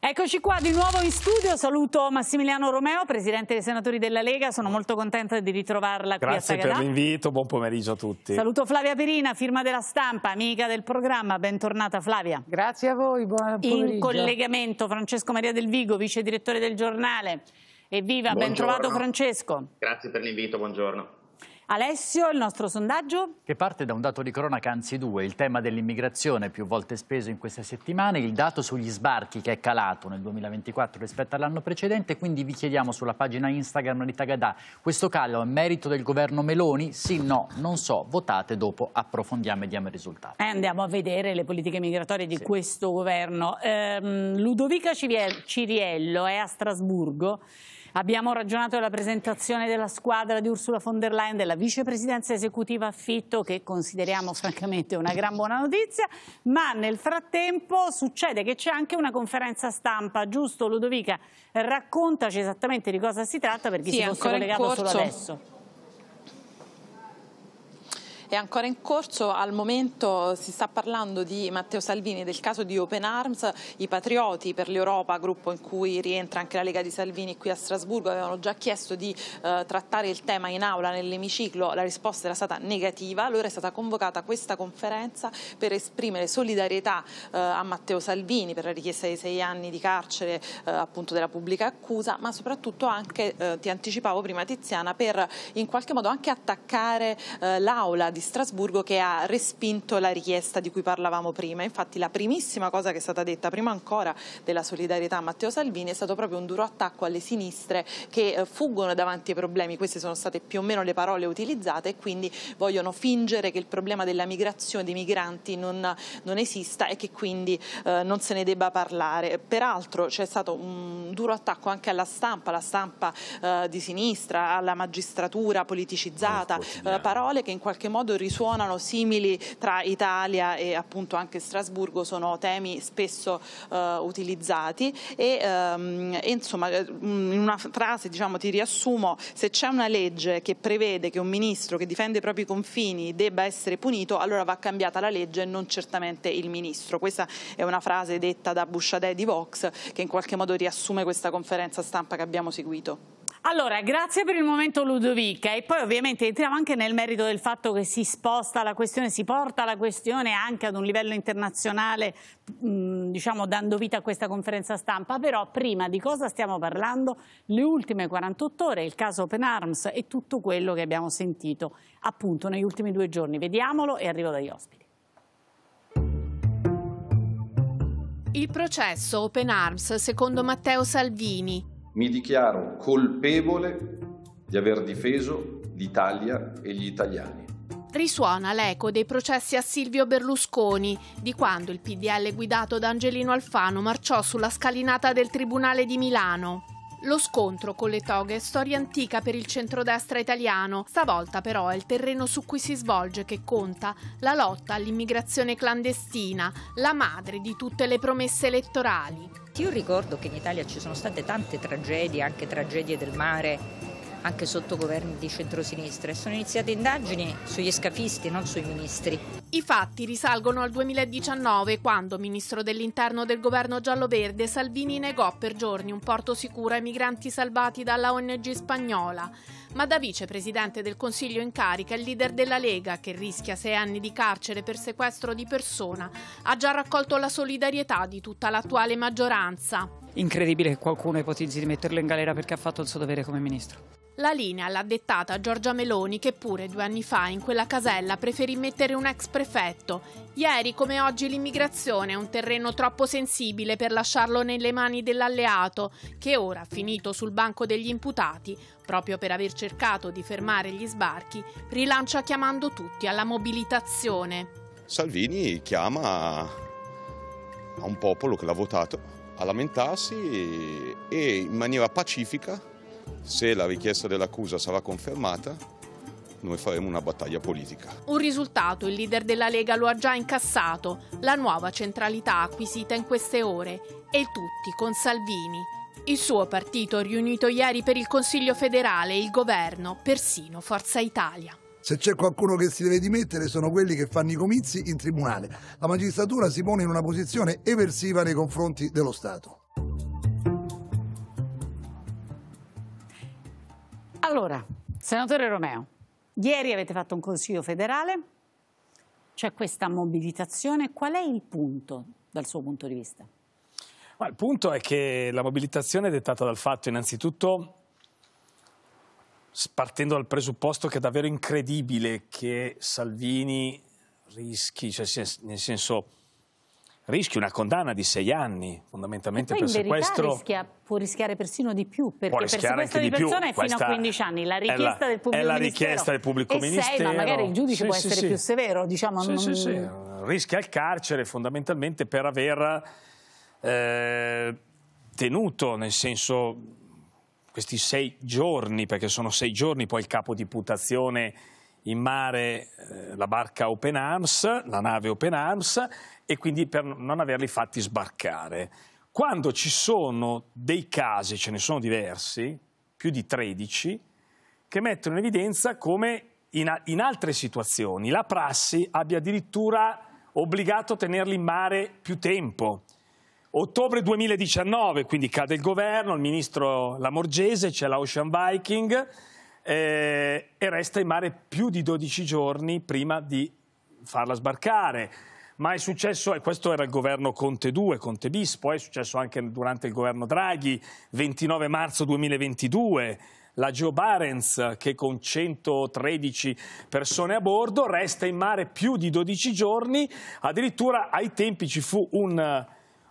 [SPEAKER 1] Eccoci qua di nuovo in studio, saluto Massimiliano Romeo, presidente dei senatori della Lega, sono molto contenta di ritrovarla Grazie qui a Grazie
[SPEAKER 12] per l'invito, buon pomeriggio a tutti. Saluto
[SPEAKER 1] Flavia Perina, firma della stampa, amica del programma, bentornata Flavia. Grazie a voi, buon pomeriggio. In collegamento Francesco Maria Del Vigo, vice direttore del giornale. Evviva, buongiorno. ben trovato
[SPEAKER 2] Francesco.
[SPEAKER 8] Grazie per l'invito, buongiorno.
[SPEAKER 2] Alessio, il nostro sondaggio? Che parte da un dato di cronaca, anzi due, il tema dell'immigrazione più volte speso in queste settimane, il dato sugli sbarchi che è calato nel 2024 rispetto all'anno precedente, quindi vi chiediamo sulla pagina Instagram di Tagadà, questo calo è merito del governo Meloni? Sì, no, non so, votate dopo, approfondiamo e diamo il risultato.
[SPEAKER 1] Eh, andiamo a vedere le politiche migratorie di sì. questo governo. Eh, Ludovica Ciriello è a Strasburgo. Abbiamo ragionato della presentazione della squadra di Ursula von der Leyen, della vicepresidenza esecutiva affitto, che consideriamo francamente una gran buona notizia, ma nel frattempo succede che c'è anche una conferenza stampa, giusto Ludovica? Raccontaci esattamente di cosa si tratta perché sì, si fosse collegato solo adesso
[SPEAKER 7] è ancora in corso, al momento si sta parlando di Matteo Salvini, del caso di Open Arms, i Patrioti per l'Europa, gruppo in cui rientra anche la Lega di Salvini qui a Strasburgo, avevano già chiesto di eh, trattare il tema in aula, nell'emiciclo, la risposta era stata negativa, allora è stata convocata questa conferenza per esprimere solidarietà eh, a Matteo Salvini per la richiesta di sei anni di carcere eh, appunto della pubblica accusa, ma soprattutto anche, eh, ti anticipavo prima Tiziana, per in qualche modo anche attaccare eh, l'aula di Strasburgo che ha respinto la richiesta di cui parlavamo prima. Infatti la primissima cosa che è stata detta, prima ancora della solidarietà a Matteo Salvini, è stato proprio un duro attacco alle sinistre che eh, fuggono davanti ai problemi. Queste sono state più o meno le parole utilizzate e quindi vogliono fingere che il problema della migrazione dei migranti non, non esista e che quindi eh, non se ne debba parlare. Peraltro c'è stato un duro attacco anche alla stampa, alla stampa eh, di sinistra, alla magistratura politicizzata, eh, parole che in qualche modo modo risuonano simili tra Italia e appunto anche Strasburgo, sono temi spesso eh, utilizzati e ehm, insomma mm, in una frase diciamo, ti riassumo, se c'è una legge che prevede che un ministro che difende i propri confini debba essere punito, allora va cambiata la legge e non certamente il ministro. Questa è una frase detta da Busciadè di Vox che in qualche modo riassume questa conferenza stampa che abbiamo seguito.
[SPEAKER 1] Allora, grazie per il momento Ludovica e poi ovviamente entriamo anche nel merito del fatto che si sposta la questione, si porta la questione anche ad un livello internazionale, diciamo dando vita a questa conferenza stampa, però prima di cosa stiamo parlando? Le ultime 48 ore, il caso Open Arms e tutto quello che abbiamo sentito appunto negli ultimi due giorni. Vediamolo e arrivo dagli ospiti.
[SPEAKER 14] Il processo Open Arms secondo Matteo Salvini
[SPEAKER 10] mi dichiaro colpevole di aver difeso l'Italia e gli italiani.
[SPEAKER 14] Risuona l'eco dei processi a Silvio Berlusconi, di quando il PDL guidato da Angelino Alfano marciò sulla scalinata del Tribunale di Milano. Lo scontro con le toghe è storia antica per il centrodestra italiano, stavolta però è il terreno su cui si svolge che conta la lotta all'immigrazione clandestina, la madre di tutte le promesse elettorali. Io ricordo che in Italia ci sono state
[SPEAKER 15] tante tragedie, anche tragedie del mare, anche sotto governi di centrosinistra e sono iniziate indagini sugli scafisti, non sui ministri.
[SPEAKER 14] I fatti risalgono al 2019 quando, ministro dell'interno del governo giallo-verde, Salvini negò per giorni un porto sicuro ai migranti salvati dalla ONG spagnola. Ma da vicepresidente del Consiglio in carica, il leader della Lega, che rischia sei anni di carcere per sequestro di persona, ha già raccolto la solidarietà di tutta l'attuale maggioranza
[SPEAKER 1] incredibile che qualcuno
[SPEAKER 16] ipotizzi di metterlo in galera perché ha fatto il suo dovere come ministro.
[SPEAKER 14] La linea l'ha dettata Giorgia Meloni che pure due anni fa in quella casella preferì mettere un ex prefetto. Ieri come oggi l'immigrazione è un terreno troppo sensibile per lasciarlo nelle mani dell'alleato che ora, finito sul banco degli imputati, proprio per aver cercato di fermare gli sbarchi, rilancia chiamando tutti alla mobilitazione.
[SPEAKER 9] Salvini chiama a un popolo che l'ha votato a lamentarsi e in maniera pacifica, se la richiesta dell'accusa sarà confermata, noi faremo una battaglia politica.
[SPEAKER 14] Un risultato il leader della Lega lo ha già incassato, la nuova centralità acquisita in queste ore e il tutti con Salvini. Il suo partito riunito ieri per il Consiglio federale, il governo, persino Forza Italia.
[SPEAKER 11] Se c'è qualcuno che si deve dimettere sono quelli che fanno i comizi in tribunale. La magistratura si pone in una posizione eversiva nei confronti dello Stato.
[SPEAKER 1] Allora, senatore Romeo, ieri avete fatto un consiglio federale, c'è questa mobilitazione, qual è il punto dal suo punto di vista?
[SPEAKER 12] Ma il punto è che la mobilitazione è dettata dal fatto innanzitutto partendo dal presupposto che è davvero incredibile che Salvini rischi, cioè nel senso rischi una condanna di sei anni fondamentalmente per sequestro. Rischia,
[SPEAKER 1] può rischiare persino di più perché per sequestro di, di persona è fino a 15 anni. La richiesta è la, del pubblico è la richiesta del pubblico e ministero. Sei, ma magari il giudice sì, può sì, essere sì. più severo. Diciamo, sì, non... sì, sì.
[SPEAKER 12] Rischia il carcere fondamentalmente per aver eh, tenuto, nel senso questi sei giorni, perché sono sei giorni, poi il capo di imputazione in mare eh, la barca Open Arms, la nave Open Arms, e quindi per non averli fatti sbarcare. Quando ci sono dei casi, ce ne sono diversi, più di 13, che mettono in evidenza come in, in altre situazioni la prassi abbia addirittura obbligato a tenerli in mare più tempo Ottobre 2019, quindi cade il governo, il ministro Lamorgese, c'è l'Ocean Viking eh, e resta in mare più di 12 giorni prima di farla sbarcare. Ma è successo, e questo era il governo Conte 2, Conte bis, poi è successo anche durante il governo Draghi, 29 marzo 2022, la Geo Barents che con 113 persone a bordo resta in mare più di 12 giorni, addirittura ai tempi ci fu un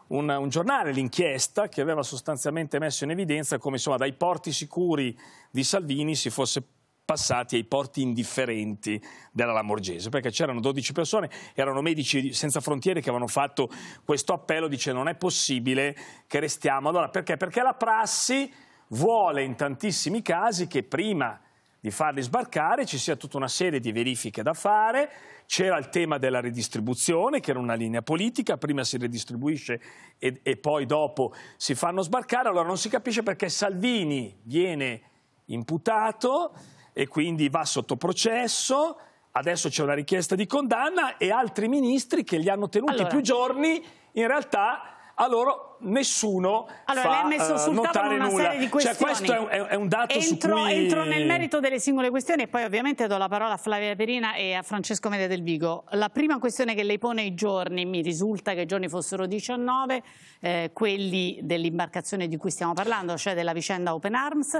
[SPEAKER 12] un, un, giornale, l'inchiesta, che aveva sostanzialmente messo in evidenza come insomma, dai porti sicuri di Salvini si fosse passati ai porti indifferenti della Lamorgese, perché c'erano 12 persone, erano medici senza frontiere che avevano fatto questo appello, dice non è possibile che restiamo. Allora perché? Perché la prassi vuole in tantissimi casi che prima di farli sbarcare, ci sia tutta una serie di verifiche da fare, c'era il tema della ridistribuzione, che era una linea politica, prima si ridistribuisce e, e poi dopo si fanno sbarcare, allora non si capisce perché Salvini viene imputato e quindi va sotto processo, adesso c'è una richiesta di condanna e altri ministri che li hanno tenuti allora. più giorni in realtà a loro nessuno allora, fa lei ha messo eh, sul uh, tavolo una nulla. serie di questioni. Cioè, questo è un, è un dato entro, su cui... Entro nel merito
[SPEAKER 1] delle singole questioni e poi ovviamente do la parola a Flavia Perina e a Francesco Mede del Vigo. La prima questione che lei pone i giorni, mi risulta che i giorni fossero 19, eh, quelli dell'imbarcazione di cui stiamo parlando, cioè della vicenda Open Arms.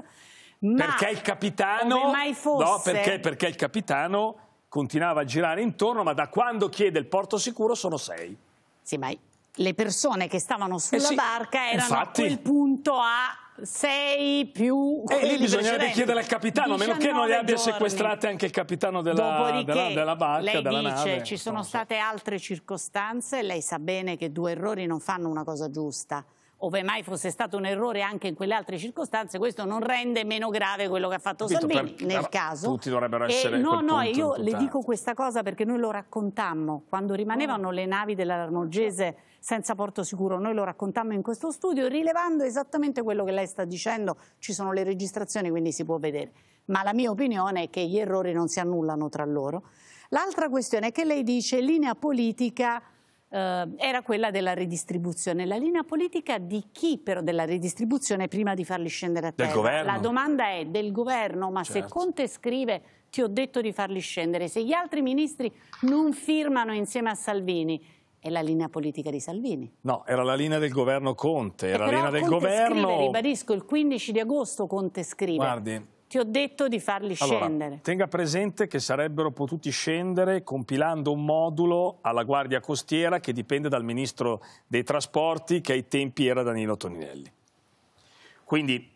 [SPEAKER 1] Ma, perché il capitano... mai Fosse... No, perché, perché
[SPEAKER 12] il capitano continuava a girare intorno, ma da quando chiede il porto sicuro sono sei. Sì, ma
[SPEAKER 1] le persone che stavano eh sulla eh sì, barca erano infatti. a quel punto a 6 più e eh, lì bisognerebbe chiedere al capitano a meno che non le abbia giorni. sequestrate
[SPEAKER 12] anche il capitano della, della, della barca lei della dice nave. ci
[SPEAKER 1] sono state altre circostanze lei sa bene che due errori non fanno una cosa giusta ove mai fosse stato un errore anche in quelle altre circostanze, questo non rende meno grave quello che ha fatto Dito, Salvini tra... nel ah, caso. Tutti
[SPEAKER 12] dovrebbero essere e No, no, io le
[SPEAKER 1] dico questa cosa perché noi lo raccontammo quando rimanevano mm. le navi della Larmogese senza porto sicuro, noi lo raccontammo in questo studio rilevando esattamente quello che lei sta dicendo, ci sono le registrazioni quindi si può vedere, ma la mia opinione è che gli errori non si annullano tra loro. L'altra questione è che lei dice linea politica eh, era quella della redistribuzione. La linea politica di chi però della redistribuzione prima di farli scendere a terra? Del governo. La domanda è del governo, ma certo. se Conte scrive ti ho detto di farli scendere, se gli altri ministri non firmano insieme a Salvini è la linea politica di Salvini.
[SPEAKER 12] No, era la linea del governo Conte, era la linea del Conte governo. Scrive,
[SPEAKER 1] ribadisco, il 15 di agosto Conte scrive. Guardi, ti ho detto di farli allora, scendere.
[SPEAKER 12] Tenga presente che sarebbero potuti scendere compilando un modulo alla Guardia Costiera che dipende dal Ministro dei Trasporti che ai tempi era Danilo Toninelli. Quindi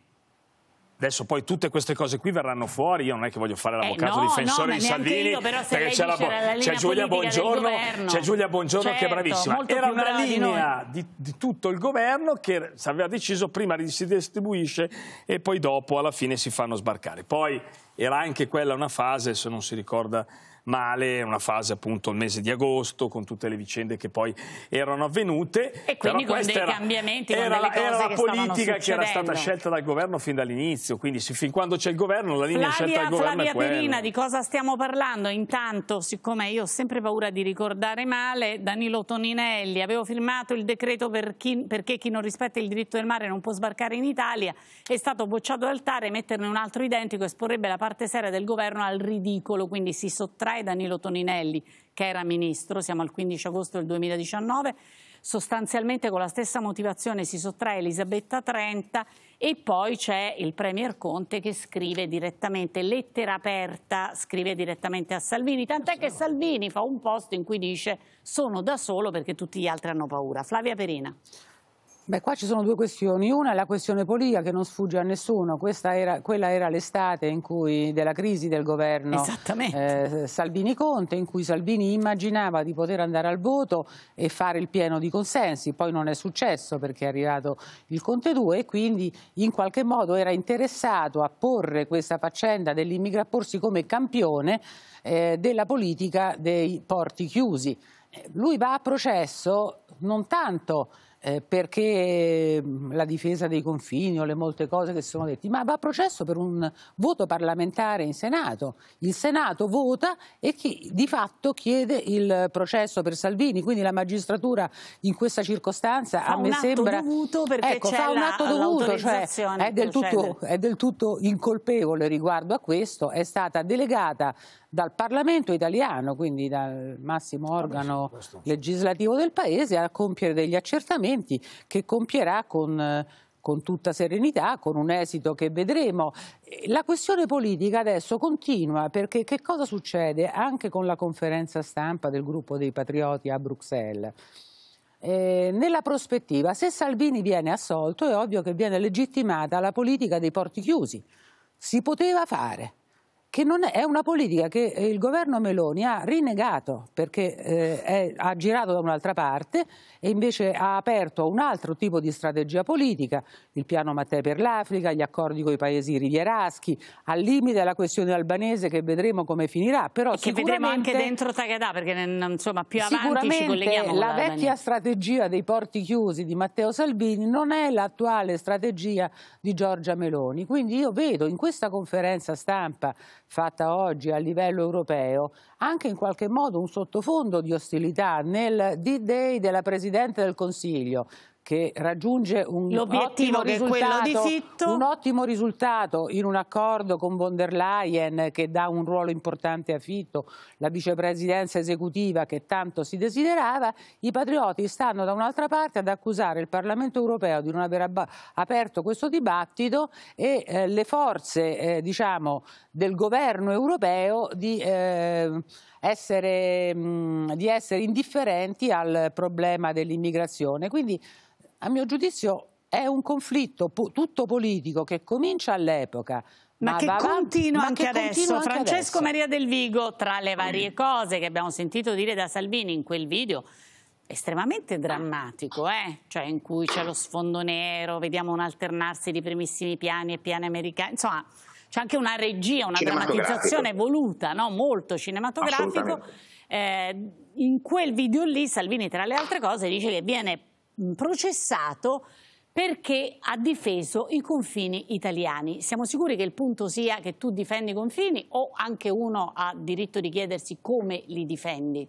[SPEAKER 12] Adesso poi tutte queste cose qui verranno fuori, io non è che voglio fare eh, l'avvocato eh no, difensore no, di Salvini, io, perché c'è, la, c'è, Giulia Buongiorno c'è Giulia Bongiorno certo, che è certo, bravissima. Era una linea di, di, tutto il governo che si aveva deciso prima si distribuisce e poi dopo alla fine si fanno sbarcare. Poi era anche quella una fase, se non si ricorda male una fase appunto il mese di agosto con tutte le vicende che poi erano avvenute. E quindi Però con dei era, cambiamenti, era, con era la politica che era stata scelta dal governo fin dall'inizio, quindi se, fin quando c'è il governo la linea Flavia, scelta dal governo Flavia è quella. Perina, di cosa
[SPEAKER 1] stiamo parlando? Intanto, siccome io ho sempre paura di ricordare male, Danilo Toninelli, avevo firmato il decreto per chi, perché chi non rispetta il diritto del mare non può sbarcare in Italia, è stato bocciato dal TAR e metterne un altro identico esporrebbe la parte seria del governo al ridicolo, quindi si sottrae e Danilo Toninelli, che era ministro, siamo al 15 agosto del 2019, sostanzialmente con la stessa motivazione si sottrae Elisabetta Trenta e poi c'è il Premier Conte che scrive direttamente, lettera aperta, scrive direttamente a Salvini, tant'è che Salvini fa un post in cui dice sono da solo perché tutti gli altri hanno paura. Flavia Perina.
[SPEAKER 16] Beh, qua ci sono due questioni. Una è la questione politica che non sfugge a nessuno. Era, quella era l'estate della crisi del governo eh, Salvini-Conte, in cui Salvini immaginava di poter andare al voto e fare il pieno di consensi. Poi non è successo perché è arrivato il Conte 2 e quindi in qualche modo era interessato a porre questa faccenda dell'immigrazione, porsi come campione eh, della politica dei porti chiusi. Lui va a processo non tanto eh, perché la difesa dei confini o le molte cose che si sono dette, ma va a processo per un voto parlamentare in Senato. Il Senato vota e chi, di fatto chiede il processo per Salvini, quindi la magistratura in questa circostanza fa a me sembra... Dovuto perché ecco, fa un la, atto dovuto, cioè è del, tutto, è del tutto incolpevole riguardo a questo, è stata delegata dal Parlamento italiano, quindi dal massimo ah, organo ah, sì, legislativo del Paese, a compiere degli accertamenti che compierà con con tutta serenità, con un esito che vedremo. La questione politica adesso continua perché che cosa succede anche con la conferenza stampa del gruppo dei patrioti a Bruxelles? Eh, nella prospettiva, se Salvini viene assolto, è ovvio che viene legittimata la politica dei porti chiusi. Si poteva fare, che non è, una politica che eh, il governo Meloni ha rinnegato perché eh, è, ha girato da un'altra parte e invece ha aperto un altro tipo di strategia politica, il piano Mattei per l'Africa, gli accordi con i paesi rivieraschi, al limite la questione albanese che vedremo come
[SPEAKER 1] finirà. Però e che vedremo anche dentro Tagadà perché insomma, più avanti ci colleghiamo. La vecchia
[SPEAKER 16] strategia dei porti chiusi di Matteo Salvini non è l'attuale strategia di Giorgia Meloni. Quindi io vedo in questa conferenza stampa fatta oggi a livello europeo, anche in qualche modo un sottofondo di ostilità nel D-Day della Presidente del Consiglio, che raggiunge un ottimo, un ottimo, risultato, in un accordo con von der Leyen che dà un ruolo importante a Fitto, la vicepresidenza esecutiva che tanto si desiderava, i patrioti stanno da un'altra parte ad accusare il Parlamento europeo di non aver aperto questo dibattito e eh, le forze eh, diciamo, del governo europeo di, eh, essere, mh, di essere indifferenti al problema dell'immigrazione. Quindi a mio giudizio è un conflitto po tutto politico che comincia all'epoca ma, ma, che continua anche che adesso. Continua anche Francesco adesso. Maria
[SPEAKER 1] Del Vigo, tra le mm. varie mm. cose che abbiamo sentito dire da Salvini in quel video, estremamente drammatico, eh? cioè in cui c'è lo sfondo nero, vediamo un alternarsi di primissimi piani e piani americani, insomma c'è anche una regia, una drammatizzazione voluta, no? molto cinematografico. Eh, in quel video lì Salvini tra le altre cose dice che viene processato perché ha difeso i confini italiani. Siamo sicuri che il punto sia che tu difendi i confini o anche uno ha diritto di chiedersi come li difendi?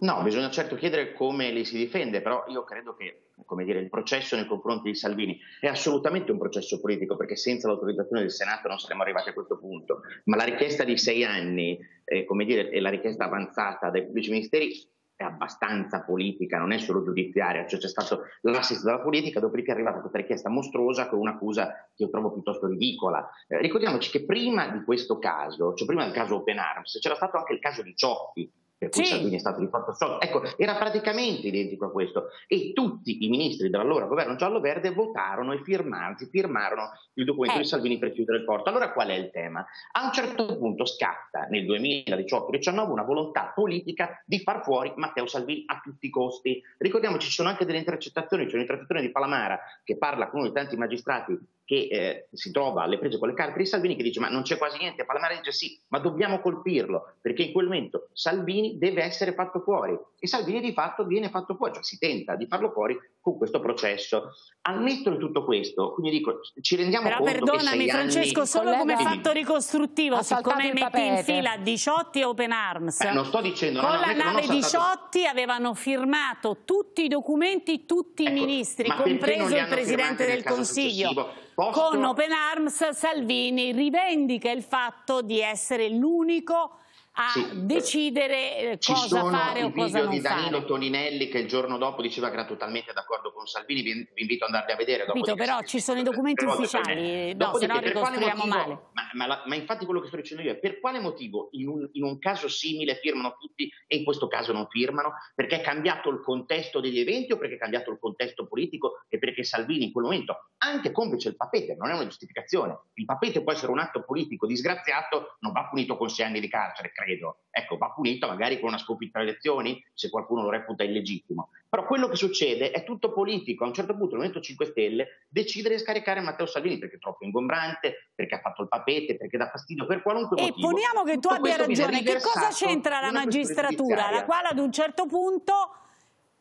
[SPEAKER 8] No, bisogna certo chiedere come li si difende, però io credo che dire, il processo nei confronti di Salvini è assolutamente un processo politico, perché senza l'autorizzazione del Senato non saremmo arrivati a questo punto. Ma la richiesta di sei anni, eh, dire, e la richiesta avanzata dai pubblici ministeri è abbastanza politica, non è solo giudiziaria, cioè c'è stato l'assist della politica, dopodiché è arrivata questa richiesta mostruosa con un'accusa che io trovo piuttosto ridicola. Eh, ricordiamoci che prima di questo caso, cioè prima del caso Open Arms, c'era stato anche il caso di Ciotti, per cui sì. Salvini è stato rifatto sciolto. Ecco, era praticamente identico a questo. E tutti i ministri dell'allora governo giallo-verde votarono e firmarsi, firmarono il documento eh. di Salvini per chiudere il porto. Allora qual è il tema? A un certo punto scatta nel 2018-19 una volontà politica di far fuori Matteo Salvini a tutti i costi. Ricordiamoci, ci sono anche delle intercettazioni, c'è un'intercettazione di Palamara che parla con uno dei tanti magistrati che eh, si trova alle prese con le carte di Salvini che dice ma non c'è quasi niente, Palmare dice sì, ma dobbiamo colpirlo, perché in quel momento Salvini deve essere fatto fuori e Salvini di fatto viene fatto fuori, cioè si tenta di farlo fuori con questo processo. Al netto di tutto questo, quindi dico, ci rendiamo Però conto perdonami Francesco, anni... solo come fatto
[SPEAKER 1] ricostruttivo, siccome metti in fila 18 e Open Arms, eh, non sto dicendo, con no, la nave saltato... 18 avevano firmato tutti i documenti, tutti ecco, i ministri, compreso il Presidente del Consiglio. Posto... Con Open Arms Salvini rivendica il fatto di essere l'unico a sì. decidere eh, Ci cosa fare o cosa non fare. video di Danilo
[SPEAKER 8] Toninelli che il giorno dopo diceva che era totalmente d'accordo con Salvini, vi, vi invito ad andarli a vedere. Capito,
[SPEAKER 1] però ci sono i documenti ufficiali, eh, se no ricostruiamo male.
[SPEAKER 8] Ma, ma, la, ma, infatti quello che sto dicendo io è per quale motivo in un, in un caso simile firmano tutti e in questo caso non firmano? Perché è cambiato il contesto degli eventi o perché è cambiato il contesto politico e perché Salvini in quel momento, anche complice il papete, non è una giustificazione, il papete può essere un atto politico disgraziato, non va punito con sei anni di carcere, credo credo. Ecco, va punito magari con una sconfitta alle elezioni, se qualcuno lo reputa illegittimo. Però quello che succede è tutto politico. A un certo punto il Movimento 5 Stelle decide di scaricare Matteo Salvini perché è troppo ingombrante, perché ha fatto il papete, perché dà fastidio per qualunque e motivo. E poniamo che tu abbia ragione, che cosa c'entra la magistratura, la
[SPEAKER 1] quale ad un certo punto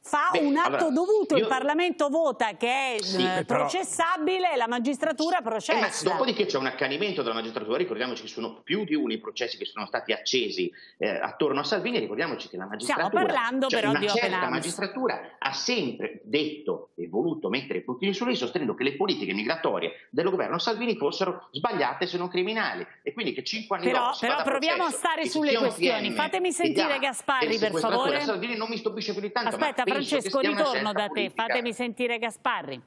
[SPEAKER 1] fa Beh, un atto allora, dovuto, io... il Parlamento vota che è eh, sì, eh, però... processabile e la magistratura
[SPEAKER 8] processa. Eh, ma dopodiché c'è un accanimento della magistratura, ricordiamoci che sono più di uno i processi che sono stati accesi eh, attorno a Salvini, ricordiamoci che la magistratura, Stiamo parlando cioè però di certa
[SPEAKER 4] magistratura
[SPEAKER 8] ha sempre detto e voluto mettere i puntini sulle i sostenendo che le politiche migratorie del governo Salvini fossero sbagliate se non criminali e quindi che cinque anni però, dopo però proviamo a stare sulle questioni, fatemi sentire Gasparri per favore. Salvini non mi stupisce più di tanto, Aspetta,
[SPEAKER 1] Francesco, ritorno da te, politica. fatemi sentire Gasparri.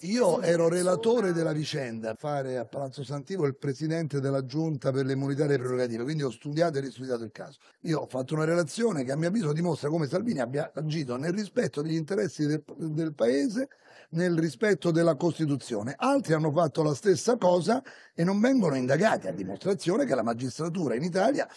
[SPEAKER 11] Io ero relatore della vicenda, fare a Palazzo Santivo il presidente della giunta per le immunità e le prerogative, quindi ho studiato e ristudiato il caso. Io ho fatto una relazione che a mio avviso dimostra come Salvini abbia agito nel rispetto degli interessi del, del paese nel rispetto della Costituzione. Altri hanno fatto la stessa cosa e non vengono indagati, a dimostrazione che la magistratura in Italia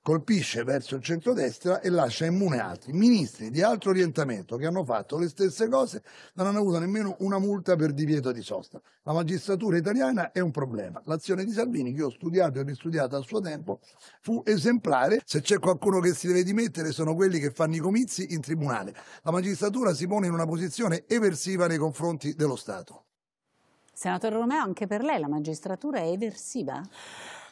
[SPEAKER 11] colpisce verso il centrodestra e lascia immune altri ministri di altro orientamento che hanno fatto le stesse cose, non hanno avuto nemmeno una multa per divieto di sosta. La magistratura italiana è un problema. L'azione di Salvini, che ho studiato e ristudiato al suo tempo, fu esemplare. Se c'è qualcuno che si deve dimettere, sono quelli che fanno i comizi in tribunale. La magistratura si pone in una posizione eversiva nei confronti confronti dello Stato.
[SPEAKER 1] Senatore Romeo, anche per lei la magistratura è eversiva?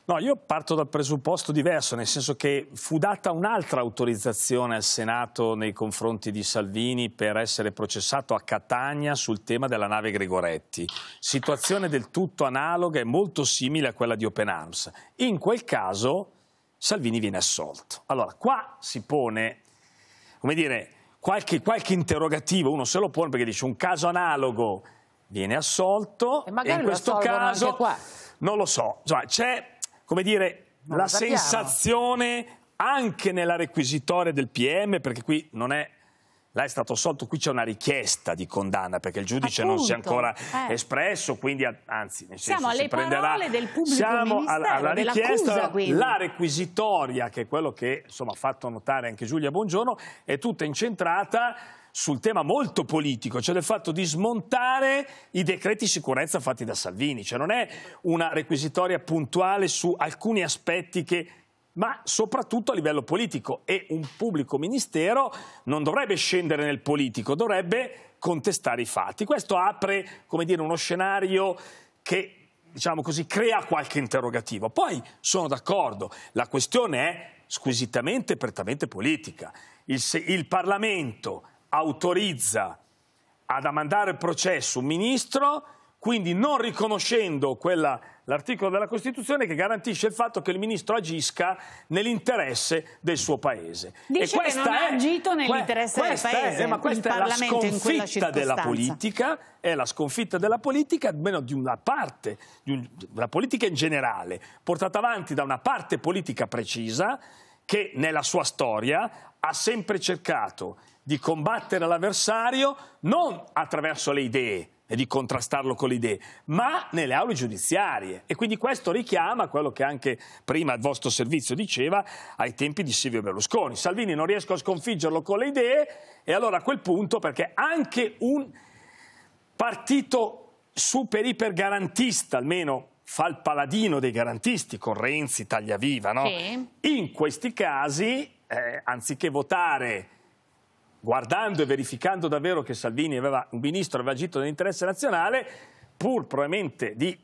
[SPEAKER 12] No, io parto dal presupposto diverso, nel senso che fu data un'altra autorizzazione al Senato nei confronti di Salvini per essere processato a Catania sul tema della nave Gregoretti. Situazione del tutto analoga e molto simile a quella di Open Arms. In quel caso Salvini viene assolto. Allora, qua si pone, come dire, qualche, qualche interrogativo uno se lo pone perché dice un caso analogo viene assolto e, e in questo caso non lo so, insomma c'è come dire non la sensazione anche nella requisitoria del PM perché qui non è là è stato assolto, qui c'è una richiesta di condanna perché il giudice Appunto, non si è ancora eh. espresso, quindi anzi nel senso, siamo alle si prenderà, del pubblico siamo alla, alla richiesta, la requisitoria che è quello che insomma, ha fatto notare anche Giulia Buongiorno è tutta incentrata sul tema molto politico, cioè del fatto di smontare i decreti sicurezza fatti da Salvini, cioè non è una requisitoria puntuale su alcuni aspetti che ma soprattutto a livello politico e un pubblico ministero non dovrebbe scendere nel politico, dovrebbe contestare i fatti. Questo apre dire, uno scenario che diciamo così, crea qualche interrogativo. Poi sono d'accordo, la questione è squisitamente, prettamente politica. Il, se, il Parlamento autorizza ad amandare il processo un ministro quindi non riconoscendo quella l'articolo della Costituzione che garantisce il fatto che il ministro agisca nell'interesse del suo paese.
[SPEAKER 1] Dice e che non ha agito nell'interesse del paese, è, ma questa è la sconfitta della politica,
[SPEAKER 12] è la sconfitta della politica, almeno di una parte, di un, della politica in generale, portata avanti da una parte politica precisa che nella sua storia ha sempre cercato di combattere l'avversario non attraverso le idee, e di contrastarlo con le idee, ma nelle aule giudiziarie. E quindi questo richiama quello che anche prima il vostro servizio diceva ai tempi di Silvio Berlusconi. Salvini non riesco a sconfiggerlo con le idee e allora a quel punto, perché anche un partito super iper garantista, almeno fa il paladino dei garantisti con Renzi, Tagliaviva, no? Sì. In questi casi, eh, anziché votare guardando e verificando davvero che Salvini aveva, un ministro aveva agito nell'interesse nazionale, pur probabilmente di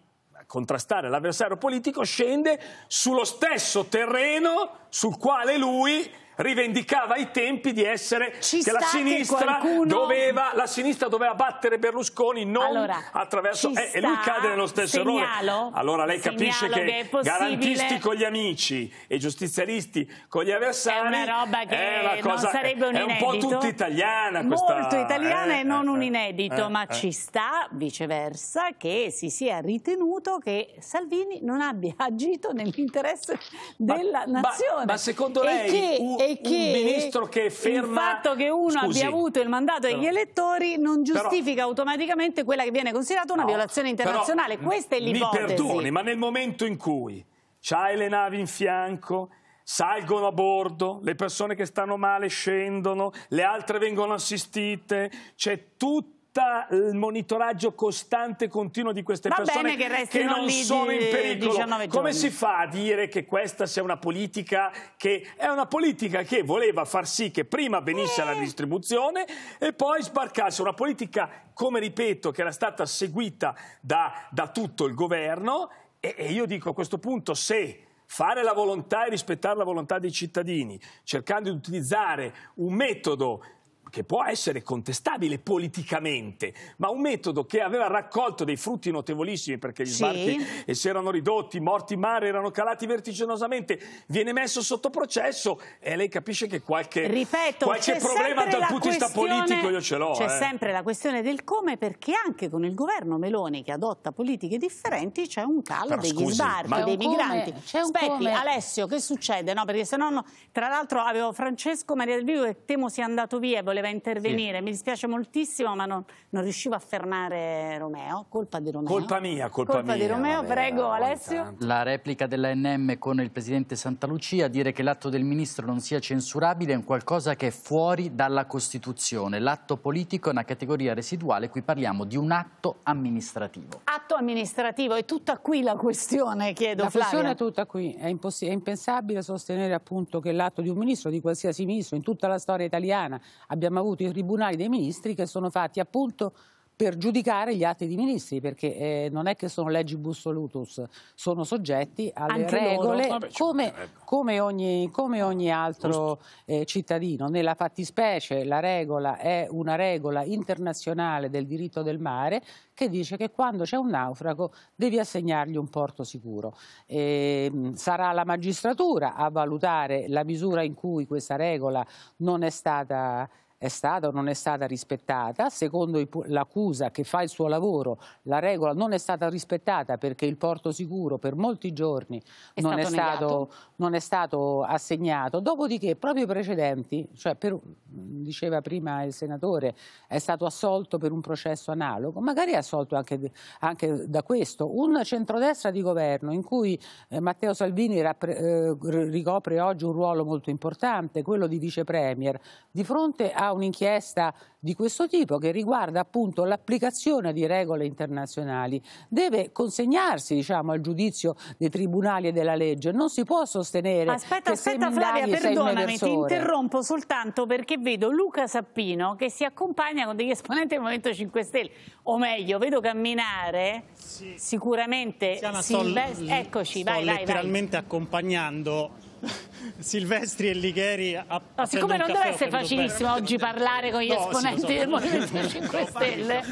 [SPEAKER 12] contrastare l'avversario politico, scende sullo stesso terreno sul quale lui rivendicava i tempi di essere Ci che la sinistra, che doveva, la sinistra doveva battere Berlusconi non allora, attraverso eh, e lui cade nello stesso segnalo, errore allora lei capisce che, che garantisti con gli amici e giustizialisti con gli avversari è una roba che una cosa, non sarebbe un inedito è un po' tutta italiana questa, molto italiana eh, e non eh,
[SPEAKER 1] un eh, inedito eh, ma eh. ci sta viceversa che si sia ritenuto che Salvini non abbia agito nell'interesse della ma, nazione ma, ma secondo lei e che, che un ministro che ferma... Il fatto che uno Scusi, abbia avuto il mandato degli elettori non giustifica però, automaticamente quella che viene considerata una no, violazione internazionale. Però, Questa è l'ipotesi. Mi perdoni,
[SPEAKER 12] ma nel momento in cui c'hai le navi in fianco salgono a bordo, le persone che stanno male scendono, le altre vengono assistite, c'è tutto sta il monitoraggio costante e continuo di queste Va persone che, che, non sono in pericolo. Come si fa a dire che questa sia una politica che è una politica che voleva far sì che prima venisse eh. la distribuzione e poi sbarcasse una politica come ripeto che era stata seguita da, da tutto il governo e, e io dico a questo punto se fare la volontà e rispettare la volontà dei cittadini, cercando di utilizzare un metodo che può essere contestabile politicamente, ma un metodo che aveva raccolto dei frutti notevolissimi perché gli sbarchi eh, si erano ridotti, morti in mare, erano calati vertiginosamente, viene messo sotto processo e lei capisce che qualche, Ripeto, qualche problema dal punto di vista politico io ce l'ho. C'è eh.
[SPEAKER 1] sempre la questione del come perché anche con il governo Meloni che adotta politiche differenti c'è un calo Però, degli scusi, sbarchi, dei come, migranti. Aspetti, come. Alessio, che succede? No, perché se no, tra l'altro avevo Francesco Maria del Vivo che temo sia andato via e voleva voleva intervenire, sì. mi dispiace moltissimo ma non, non, riuscivo a fermare Romeo, colpa di Romeo. Colpa mia, colpa, colpa mia. di Romeo, vabbè, prego vabbè, Alessio. Tanto.
[SPEAKER 2] La replica dell'ANM con il presidente Santa Lucia, dire che l'atto del ministro non sia censurabile è un qualcosa che è fuori dalla Costituzione, l'atto politico è una categoria residuale, qui parliamo di un atto amministrativo.
[SPEAKER 1] Atto amministrativo, è tutta qui la questione, chiedo la Flavia. La questione è tutta qui,
[SPEAKER 16] è, è impensabile sostenere appunto che l'atto di un ministro, di qualsiasi ministro, in tutta la storia italiana abbia abbiamo avuto i tribunali dei ministri che sono fatti appunto per giudicare gli atti di ministri, perché eh, non è che sono leggi bussolutus, sono soggetti alle Anche regole Vabbè, certo, come, eh, ecco. come, ogni, come, ogni, altro eh, cittadino. Nella fattispecie la regola è una regola internazionale del diritto del mare che dice che quando c'è un naufrago devi assegnargli un porto sicuro. E, ehm, sarà la magistratura a valutare la misura in cui questa regola non è stata è stata o non è stata rispettata, secondo l'accusa che fa il suo lavoro la regola non è stata rispettata perché il porto sicuro per molti giorni è non, stato è stato, non, è stato, assegnato, dopodiché proprio i precedenti, cioè per, diceva prima il senatore, è stato assolto per un processo analogo, magari è assolto anche, anche da questo, un centrodestra di governo in cui eh, Matteo Salvini eh, ricopre oggi un ruolo molto importante, quello di vice premier, di fronte a un'inchiesta di questo tipo che riguarda appunto l'applicazione di regole internazionali deve consegnarsi diciamo, al giudizio dei tribunali e della legge. Non si può sostenere aspetta, che aspetta, Flavia, perdonami, ti interrompo
[SPEAKER 1] soltanto perché vedo Luca Sappino che si accompagna con degli esponenti del Movimento 5 Stelle, o meglio, vedo camminare sì. sicuramente Silvestri. Eccoci, sto vai, letteralmente
[SPEAKER 6] vai. accompagnando Silvestri e Ligheri a no, Siccome non deve essere facilissimo oggi parlare con gli no, esponenti sì, so. del Movimento 5 Stelle,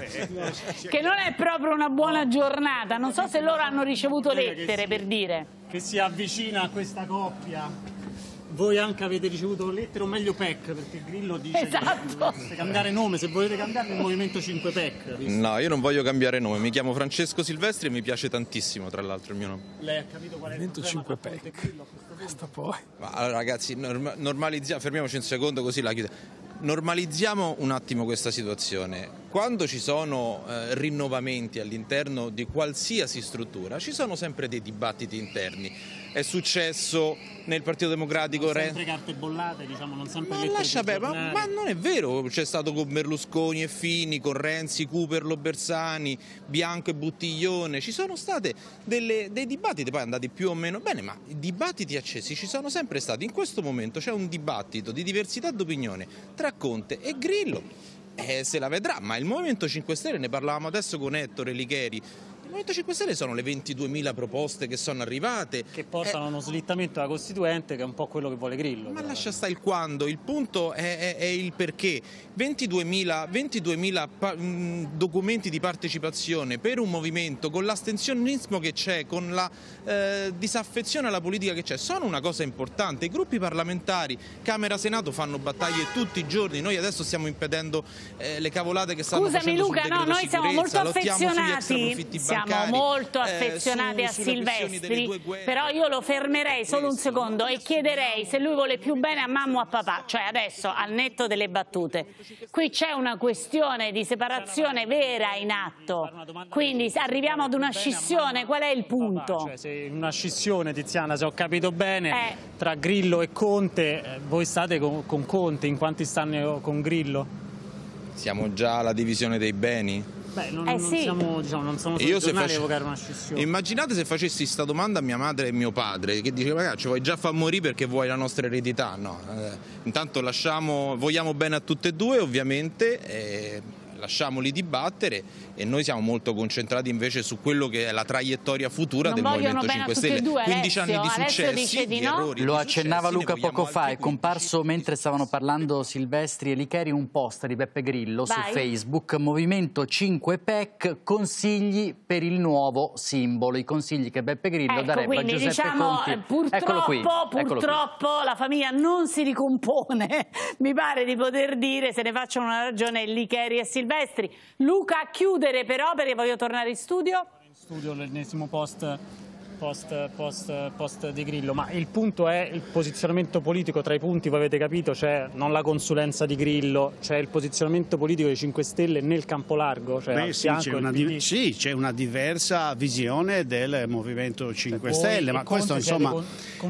[SPEAKER 6] che non è
[SPEAKER 1] proprio una buona giornata, non so se loro hanno ricevuto lettere per dire.
[SPEAKER 6] Che si avvicina a questa coppia voi anche avete ricevuto lettere o meglio PEC perché Grillo dice esatto. che se cambiare nome se volete cambiare il Movimento 5 PEC
[SPEAKER 10] visto? no io non voglio cambiare nome mi chiamo Francesco Silvestri e mi piace tantissimo tra l'altro il mio nome
[SPEAKER 12] lei ha capito qual è il Movimento 5
[SPEAKER 2] PEC questo poi
[SPEAKER 10] ma allora ragazzi norm- normalizziamo fermiamoci un secondo così la chiusa normalizziamo un attimo questa situazione. Quando ci sono eh, rinnovamenti all'interno di qualsiasi struttura, ci sono sempre dei dibattiti interni è successo nel Partito Democratico. Non sempre
[SPEAKER 6] carte bollate, diciamo, non sempre ma lascia beh, ma, ma,
[SPEAKER 10] non è vero, c'è stato con Berlusconi e Fini, con Renzi, Cuperlo, Bersani, Bianco e Buttiglione, ci sono stati dei dibattiti, poi andati più o meno bene, ma dibattiti accesi ci sono sempre stati. In questo momento c'è un dibattito di diversità d'opinione tra Conte e Grillo. Eh, se la vedrà, ma il Movimento 5 Stelle, ne parlavamo adesso con Ettore Licheri, il Movimento 5 Stelle sono le 22.000 proposte che sono arrivate. Che portano a eh, uno slittamento alla Costituente, che è un po' quello che vuole Grillo. Ma lascia stare il quando, il punto è, è, è il perché. 22.000, 22.000 mm, documenti di partecipazione per un movimento, con l'astensionismo che c'è, con la eh, disaffezione alla politica che c'è, sono una cosa importante. I gruppi parlamentari, Camera Senato, fanno battaglie tutti i giorni. Noi adesso stiamo impedendo eh, le cavolate che stanno Scusami, facendo Luca, no, noi siamo molto affezionati bancari, siamo molto eh, affezionati eh, su, a Silvestri,
[SPEAKER 1] però io lo fermerei solo un secondo e chiederei se lui vuole più bene a mamma o a papà, cioè adesso al netto delle battute. Qui c'è una questione di separazione vera in atto, quindi arriviamo ad una scissione, qual è il punto?
[SPEAKER 6] Cioè, una scissione, Tiziana, se ho capito bene, eh. tra Grillo e Conte, eh, voi state con, con Conte, in quanti stanno con Grillo?
[SPEAKER 10] Siamo già alla divisione dei beni?
[SPEAKER 6] Beh, non, eh, sì. non siamo, diciamo, non sono io se face... evocare una scissione.
[SPEAKER 10] Immaginate se facessi questa domanda a mia madre e mio padre, che diceva, ragazzi, ci vuoi già far morire perché vuoi la nostra eredità? No, eh, intanto lasciamo, vogliamo bene a tutte e due, ovviamente. Eh, lasciamoli dibattere e noi siamo molto concentrati invece su quello che è la traiettoria futura non del Movimento 5 Stelle. Due, 15 eh, Alessio, anni di successi, di, no. errori. Lo di accennava successi, Luca
[SPEAKER 2] poco fa, è comparso mentre stavano parlando Silvestri e Licheri un post di Beppe Grillo Vai. su Facebook, Movimento 5 PEC, consigli per il nuovo simbolo, i consigli che Beppe Grillo ecco, darebbe quindi, a Giuseppe diciamo, Conti. Eh, purtroppo, qui, purtroppo
[SPEAKER 1] la famiglia non si ricompone, mi pare di poter dire, se ne facciano una ragione Licheri e Silvestri Silvestri. Luca, a chiudere però perché voglio tornare in studio.
[SPEAKER 6] In studio l'ennesimo post Post, post, post, di Grillo, ma il punto è il posizionamento politico, tra i punti voi avete capito c'è non la consulenza di Grillo, c'è il posizionamento politico dei 5 Stelle nel campo largo, cioè Beh, sì, c'è una, di... sì, una, diversa visione del Movimento 5 cioè, Stelle, ma questo insomma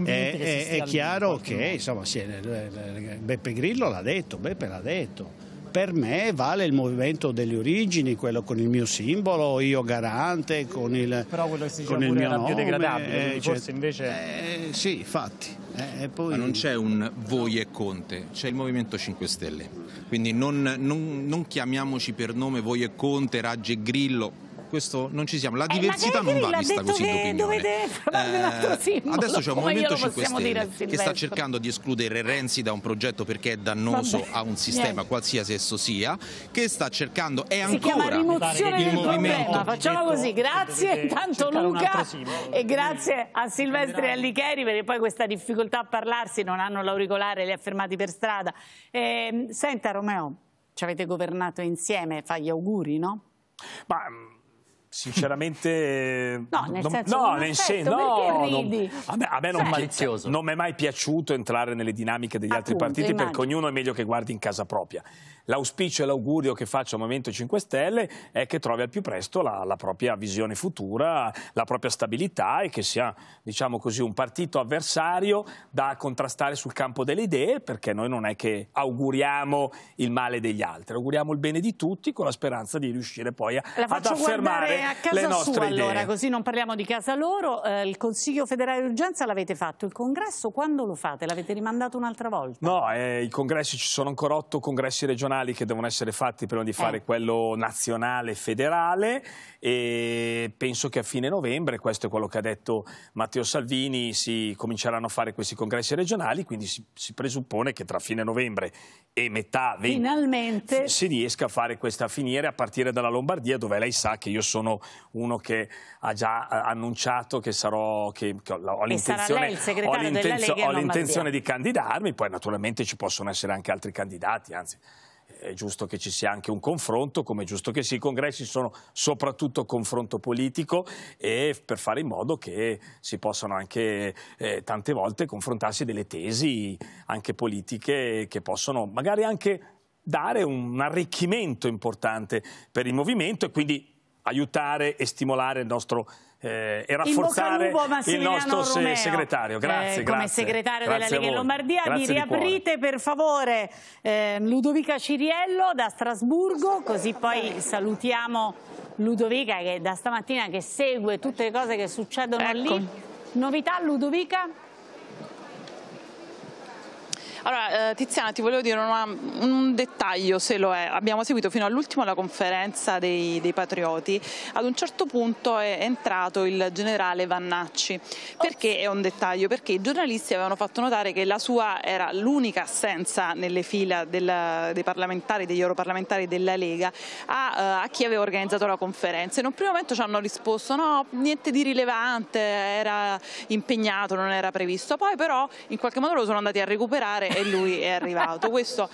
[SPEAKER 6] è, è, è chiaro che insomma, sì, eh, eh, eh, Beppe Grillo l'ha detto, Beppe l'ha detto per me vale il movimento delle origini, quello con il mio simbolo, io garante, con il, Però quello che si con il mio nome. biodegradabile, eh, forse certo. invece... Eh,
[SPEAKER 9] sì, infatti. Eh, poi...
[SPEAKER 10] Ma non c'è un voi e Conte, c'è il Movimento 5 Stelle. Quindi non, non, non chiamiamoci per nome voi e Conte, Raggi e Grillo, questo non ci siamo. La eh, diversità eh, non va vista così d'opinione. Eh, adesso c'è un Movimento 5 Stelle che sta cercando di escludere Renzi da un progetto perché è dannoso Vabbè, a un sistema, niente. qualsiasi esso sia, che sta cercando, è ancora il movimento. Facciamo così,
[SPEAKER 1] grazie intanto Luca e grazie a Silvestri e a Licheri perché poi questa difficoltà a parlarsi, non hanno l'auricolare, li ha fermati per strada. Eh, senta Romeo, ci avete governato insieme, fa gli auguri, no? Ma mm,
[SPEAKER 12] sinceramente... no, nel non, senso, no, nel senso no, non, a me, a me non, mi, non, mi è mai piaciuto entrare nelle dinamiche degli Appunto, altri partiti immagino. perché ognuno è meglio che guardi in casa propria. L'auspicio e l'augurio che faccio al Movimento 5 Stelle è che trovi al più presto la, la propria visione futura, la propria stabilità e che sia, diciamo così, un partito avversario da contrastare sul campo delle idee perché noi non è che auguriamo il male degli altri, auguriamo il bene di tutti con la speranza di riuscire poi a, ad affermare a casa sua idee. allora,
[SPEAKER 1] così non parliamo di casa loro. Eh, il Consiglio federale di urgenza l'avete fatto, il congresso quando lo fate? L'avete rimandato un'altra volta?
[SPEAKER 12] No, eh, i congressi ci sono ancora otto congressi regionali che devono essere fatti prima di fare eh. quello nazionale federale e penso che a fine novembre, questo è quello che ha detto Matteo Salvini, si cominceranno a fare questi congressi regionali, quindi si, si presuppone che tra fine novembre e metà 20, Finalmente. si riesca a fare questa finire a partire dalla Lombardia dove lei sa che io sono uno che ha già eh, annunciato che, sarò, che, che ho l'intenzione, ho l'intenzione, ho l'intenzione di candidarmi, poi naturalmente ci possono essere anche altri candidati, anzi è giusto che ci sia anche un confronto, come è giusto che sì, i congressi sono soprattutto confronto politico e per fare in modo che si possano anche eh, tante volte confrontarsi delle tesi anche politiche che possono magari anche dare un arricchimento importante per il movimento e quindi aiutare e stimolare il nostro eh, e rafforzare il nostro se segretario. Grazie, eh, grazie. Come segretario grazie della Lega Lombardia, grazie mi riaprite
[SPEAKER 1] per favore eh, Ludovica Ciriello da Strasburgo, così poi salutiamo Ludovica che da stamattina che segue tutte le cose che succedono ecco. lì. Novità Ludovica?
[SPEAKER 7] Allora, eh, Tiziana, ti volevo dire una, un dettaglio, se lo è. Abbiamo seguito fino all'ultimo la conferenza dei, dei, patrioti. Ad un certo punto è entrato il generale Vannacci. Perché è un dettaglio? Perché i giornalisti avevano fatto notare che la sua era l'unica assenza nelle fila del, dei parlamentari, degli europarlamentari della Lega, a, eh, a, chi aveva organizzato la conferenza. In un primo momento ci hanno risposto no, niente di rilevante, era impegnato, non era previsto. Poi però in qualche modo lo sono andati a recuperare e lui è arrivato. Questo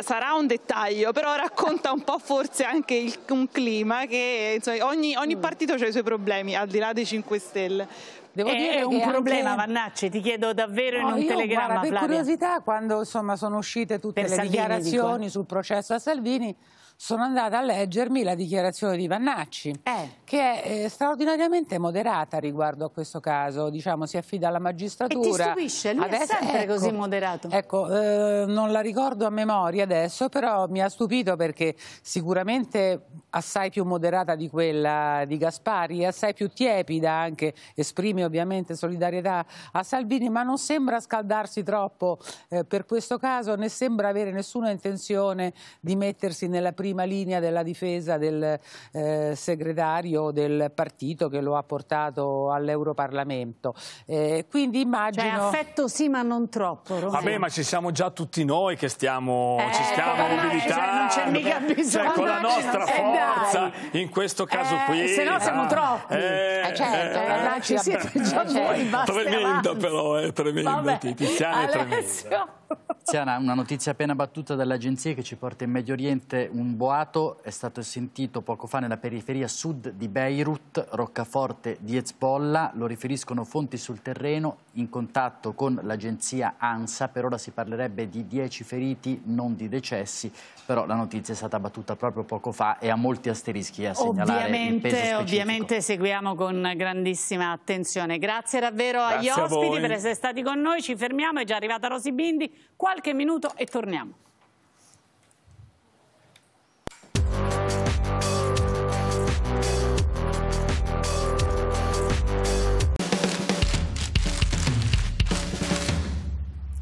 [SPEAKER 7] sarà un dettaglio, però racconta un po' forse anche il, un clima che insomma, ogni, ogni mm. partito ha i suoi problemi, al di là dei 5 Stelle. Devo è eh, dire eh, un problema, anche... Vannacci, ti chiedo davvero no, in un io, telegramma. Guarda, per Flavia.
[SPEAKER 16] curiosità, quando insomma, sono uscite tutte per le Salvini, dichiarazioni dico. Eh. sul processo a Salvini, sono andata a leggermi la dichiarazione di Vannacci, eh. che è eh, straordinariamente moderata riguardo a questo caso, diciamo si affida alla magistratura. E ti stupisce, lui adesso, è sempre ecco, così moderato. Ecco, eh, non la ricordo a memoria adesso, però mi ha stupito perché sicuramente assai più moderata di quella di Gaspari, assai più tiepida anche, esprime ovviamente solidarietà a Salvini, ma non sembra scaldarsi troppo eh, per questo caso, né sembra avere nessuna intenzione di mettersi nella prima prima linea della difesa del eh, segretario del partito che lo ha portato all'Europarlamento. Eh, quindi cioè,
[SPEAKER 1] immagino... Cioè affetto sì ma non troppo. Rosì. Vabbè ma
[SPEAKER 12] ci siamo già tutti noi che stiamo, eh, ci stiamo mobilitando. Cioè, non c'è mica bisogno. Cioè, con la nostra forza in questo caso eh, qui. Se no siamo eh, troppi. Eh, eh certo, là ci siete già voi. Tremendo avanti. però, è tremendo. Vabbè, Tiziana è tremendo.
[SPEAKER 2] Tiziana, una notizia appena battuta dall'agenzia che ci porta in Medio Oriente. Un boato è stato sentito poco fa nella periferia sud di Beirut, roccaforte di Hezbollah. Lo riferiscono fonti sul terreno in contatto con l'agenzia ANSA. Per ora si parlerebbe di 10 feriti, non di decessi. Però la notizia è stata battuta proprio poco fa e ha molti asterischi a segnalare ovviamente, Ovviamente
[SPEAKER 1] seguiamo con grandissima attenzione. Grazie davvero Grazie agli ospiti per essere stati con noi. Ci fermiamo, è già arrivata Rosy Bindi qualche minuto e torniamo.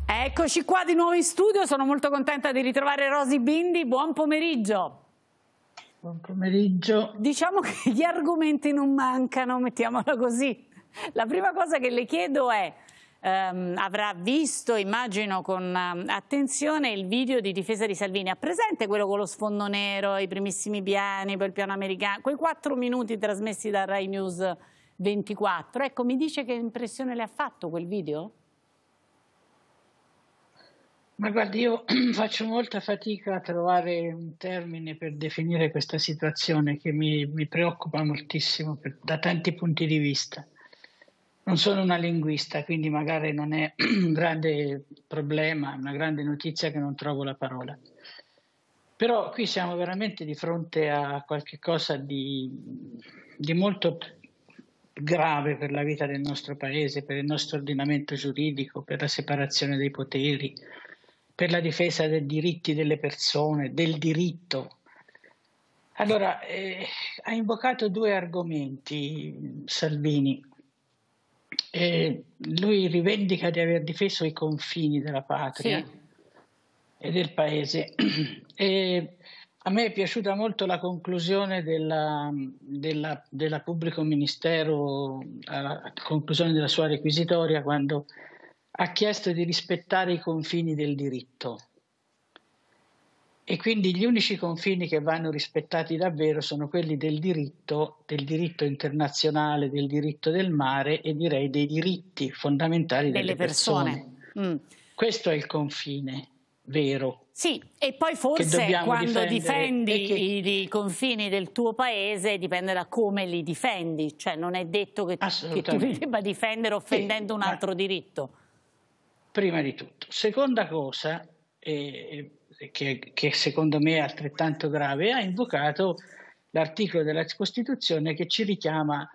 [SPEAKER 1] Eccoci qua di nuovo in studio, sono molto contenta di ritrovare Rosy Bindi, buon pomeriggio. Buon pomeriggio. Diciamo che gli argomenti non mancano, mettiamola così. La prima cosa che le chiedo è, ehm, avrà visto, immagino, con ehm, attenzione il video di difesa di Salvini. Ha presente quello con lo sfondo nero, i primissimi piani, poi il piano americano, quei quattro minuti trasmessi da Rai News 24. Ecco, mi dice che impressione le ha fatto quel video?
[SPEAKER 13] Ma guardi, io faccio molta fatica a trovare un termine per definire questa situazione che mi, mi preoccupa moltissimo per, da tanti punti di vista. Non sono una linguista, quindi magari non è un grande problema, una grande notizia che non trovo la parola. Però qui siamo veramente di fronte a qualcosa di, di molto grave per la vita del nostro paese, per il nostro ordinamento giuridico, per la separazione dei poteri, per la difesa dei diritti delle persone, del diritto. Allora, eh, ha invocato due argomenti Salvini. E lui rivendica di aver difeso i confini della patria sì. e del paese. E a me è piaciuta molto la conclusione della, della, della pubblico ministero, alla conclusione della sua requisitoria, quando ha chiesto di rispettare i confini del diritto. E quindi gli unici confini che vanno rispettati davvero sono quelli del diritto, del diritto internazionale, del diritto del mare e direi dei diritti fondamentali delle, delle persone. persone. Mm. Questo è il confine vero.
[SPEAKER 1] Sì, e poi forse quando difendi che... i, i, confini del tuo paese dipende da come li difendi, cioè non è detto che, che tu li debba difendere offendendo sì, un altro diritto. Prima di tutto. Seconda cosa,
[SPEAKER 13] eh, che, che secondo me è altrettanto grave, ha invocato l'articolo della Costituzione che ci richiama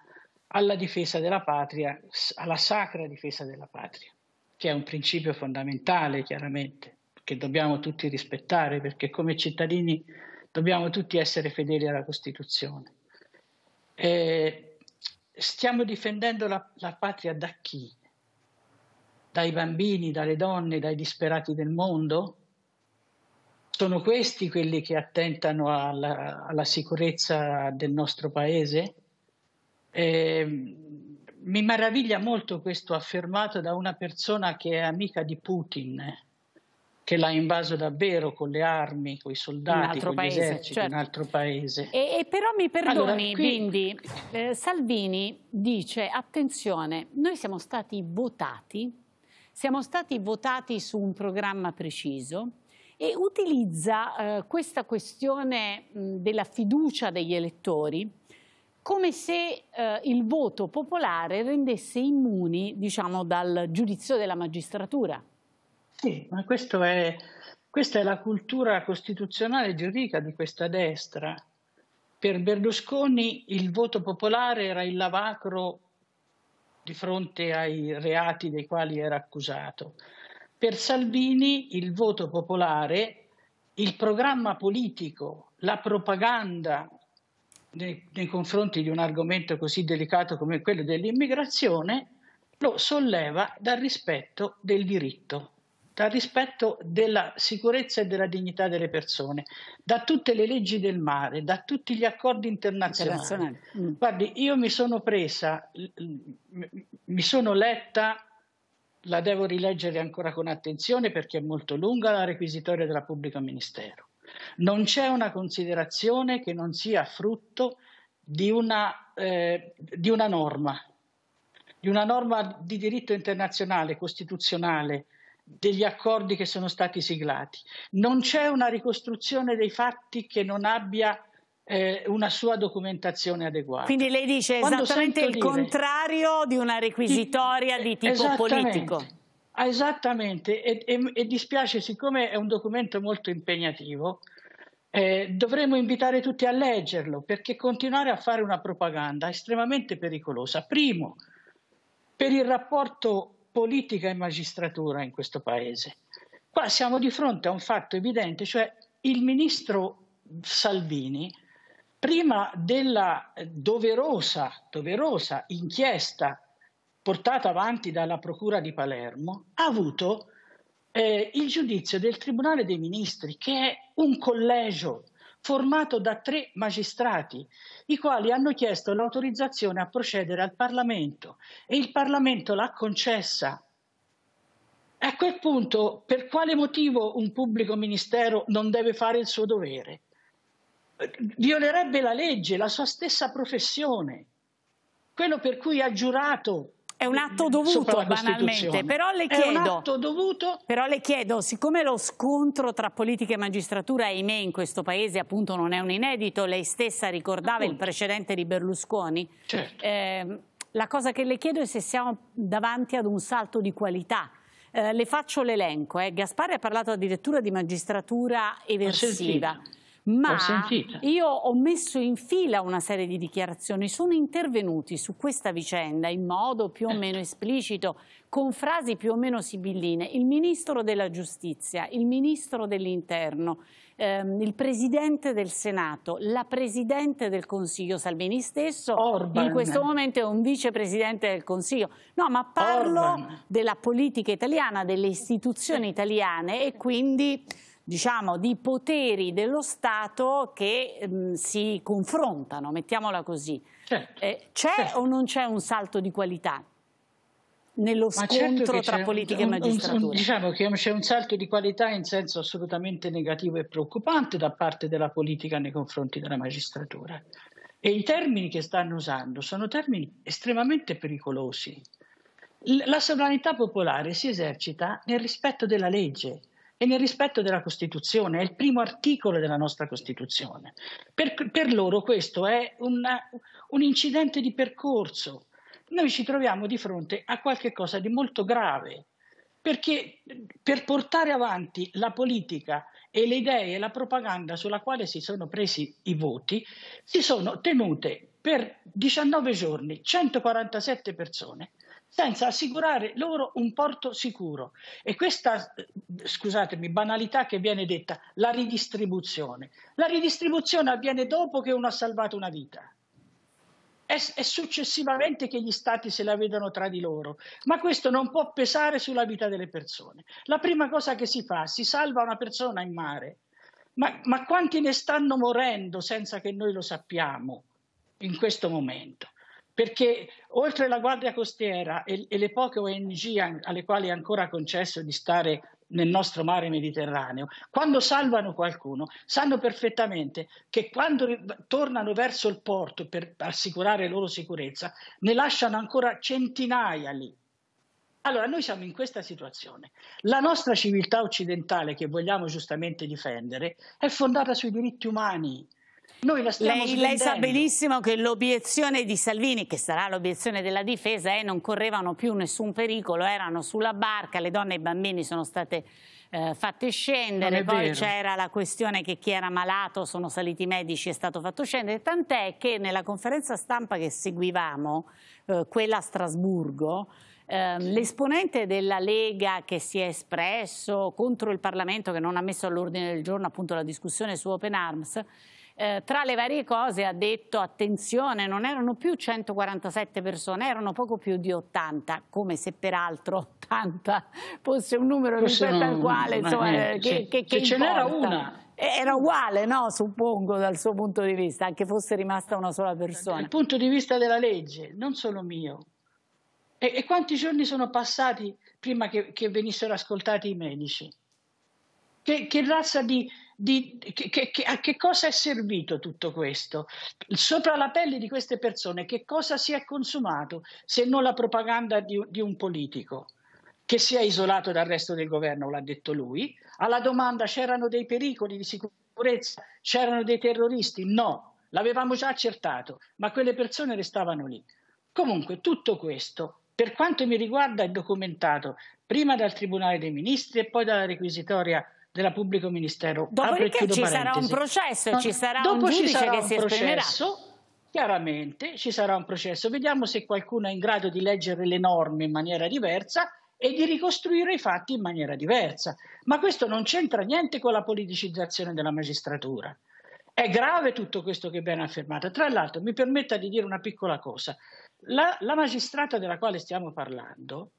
[SPEAKER 13] alla difesa della patria, alla sacra difesa della patria, che è un principio fondamentale chiaramente, che dobbiamo tutti rispettare perché come cittadini dobbiamo tutti essere fedeli alla Costituzione. E stiamo difendendo la, la patria da chi? Dai bambini, dalle donne, dai disperati del mondo? Sono questi quelli che attentano alla, alla sicurezza del nostro paese? E, ehm, mi meraviglia molto questo affermato da una persona che è amica di Putin, che l'ha invaso davvero con le armi, con i soldati, con paese, gli eserciti, certo. un altro paese.
[SPEAKER 1] E, e però mi perdoni, allora, quindi eh, Salvini dice, attenzione, noi siamo stati votati, siamo stati votati su un programma preciso, e utilizza eh, questa questione mh, della fiducia degli elettori come se eh, il voto popolare rendesse immuni diciamo, dal giudizio della magistratura.
[SPEAKER 13] Sì, ma è, questa è la cultura costituzionale e giuridica di questa destra. Per Berlusconi il voto popolare era il lavacro di fronte ai reati dei quali era accusato. Per Salvini il voto popolare, il programma politico, la propaganda nei, nei confronti di un argomento così delicato come quello dell'immigrazione lo solleva dal rispetto del diritto dal rispetto della sicurezza e della dignità delle persone, da tutte le leggi del mare, da tutti gli accordi internazionali. internazionali. Mm. Guardi, io mi sono presa, mi sono letta la devo rileggere ancora con attenzione perché è molto lunga la requisitoria della pubblica ministero. Non c'è una considerazione che non sia frutto di una, eh, di una norma, di una norma di diritto internazionale, costituzionale, degli accordi che sono stati siglati. Non c'è una ricostruzione dei fatti che non abbia eh, una sua documentazione adeguata. Quindi lei dice Quando esattamente il dire,
[SPEAKER 1] contrario di una requisitoria di, di tipo politico.
[SPEAKER 13] Ah, esattamente, e, e, e, dispiace, siccome è un documento molto impegnativo, eh, dovremmo invitare tutti a leggerlo perché continuare a fare una propaganda è estremamente pericolosa. Primo, per il rapporto politica e magistratura in questo paese. Qua siamo di fronte a un fatto evidente, cioè il ministro Salvini prima della eh, doverosa, doverosa inchiesta portata avanti dalla Procura di Palermo, ha avuto eh, il giudizio del Tribunale dei Ministri, che è un collegio formato da tre magistrati, i quali hanno chiesto l'autorizzazione a procedere al Parlamento e il Parlamento l'ha concessa. A quel punto, per quale motivo un pubblico ministero non deve fare il suo dovere? violerebbe la legge, la sua stessa professione,
[SPEAKER 1] quello per cui ha giurato. È un atto dovuto, banalmente, però le, chiedo, dovuto. però le chiedo, siccome lo scontro tra politica e magistratura, ahimè, in questo paese appunto non è un inedito, lei stessa ricordava appunto. il precedente di Berlusconi, certo. eh, la cosa che le chiedo è se siamo davanti ad un salto di qualità, eh, le faccio l'elenco. Eh. Gaspari ha parlato addirittura di magistratura eversiva ma io ho messo in fila una serie di dichiarazioni, sono intervenuti su questa vicenda in modo più o eh. meno esplicito, con frasi più o meno sibilline, il Ministro della Giustizia, il Ministro dell'Interno, ehm, il Presidente del Senato, la Presidente del Consiglio, Salvini stesso, Orban. in questo momento è un Vicepresidente del Consiglio. No, ma parlo Orban. della politica italiana, delle istituzioni italiane e quindi diciamo, di poteri dello Stato che mh, mm, si confrontano, mettiamola così. Certo, eh, c'è certo. o non c'è un salto di qualità? nello certo scontro certo tra politica un, e magistratura. Un, un,
[SPEAKER 13] diciamo che c'è un salto di qualità in senso assolutamente negativo e preoccupante da parte della politica nei confronti della magistratura. E i termini che stanno usando sono termini estremamente pericolosi. La sovranità popolare si esercita nel rispetto della legge, e nel rispetto della Costituzione, è il primo articolo della nostra Costituzione. Per, per loro questo è una, un incidente di percorso. Noi ci troviamo di fronte a qualcosa di molto grave, perché per portare avanti la politica e le idee e la propaganda sulla quale si sono presi i voti, si sono tenute per 19 giorni 147 persone senza assicurare loro un porto sicuro. E questa, eh, scusatemi, banalità che viene detta, la ridistribuzione. La ridistribuzione avviene dopo che uno ha salvato una vita. È, successivamente che gli stati se la vedano tra di loro, ma questo non può pesare sulla vita delle persone. La prima cosa che si fa, si salva una persona in mare, ma, ma quanti ne stanno morendo senza che noi lo sappiamo in questo momento? perché oltre alla Guardia Costiera e, e le poche ONG alle quali è ancora concesso di stare nel nostro mare Mediterraneo, quando salvano qualcuno, sanno perfettamente che quando tornano verso il porto per assicurare la loro sicurezza, ne lasciano ancora centinaia lì. Allora, noi siamo in questa situazione. La nostra civiltà occidentale, che vogliamo giustamente difendere, è fondata sui diritti umani, noi la lei, lei sa
[SPEAKER 1] benissimo che l'obiezione di Salvini, che sarà l'obiezione della difesa, è eh, non correvano più nessun pericolo, erano sulla barca, le donne e i bambini sono state eh, fatte scendere, poi c'era la questione che chi era malato sono saliti i medici, è stato fatto scendere, tant'è che nella conferenza stampa che seguivamo, eh, quella a Strasburgo, ehm, l'esponente della Lega che si è espresso contro il Parlamento che non ha messo all'ordine del giorno appunto la discussione su Open Arms eh, tra le varie cose ha detto attenzione, non erano più 147 persone, erano poco più di 80, come se peraltro 80 fosse un numero rispetto al quale, insomma, eh, eh, che, se, che, che se ce n'era una era uguale, no? Suppongo dal suo punto di vista, anche fosse rimasta una sola persona. Dal punto
[SPEAKER 13] di vista della legge, non solo mio. E, e quanti giorni sono passati prima che, che venissero ascoltati i medici? Che, che razza di, di, che, che, a che cosa è servito tutto questo? Sopra la pelle di queste persone che cosa si è consumato se non la propaganda di, di un politico? che si è isolato dal resto del governo, l'ha detto lui. Alla domanda c'erano dei pericoli di sicurezza, c'erano dei terroristi? No, l'avevamo già accertato, ma quelle persone restavano lì. Comunque, tutto questo, per quanto mi riguarda, è documentato prima dal Tribunale dei Ministri e poi dalla requisitoria della pubblico ministero. Dopodiché ci parentesi. sarà un processo e ci sarà Dopo un giudice sarà che un si esprimerà. Processo, chiaramente ci sarà un processo. Vediamo se qualcuno è in grado di leggere le norme in maniera diversa e di ricostruire i fatti in maniera diversa. Ma questo non c'entra niente con la politicizzazione della magistratura. È grave tutto questo che viene affermato. Tra l'altro, mi permetta di dire una piccola cosa. La, la magistrata della quale stiamo parlando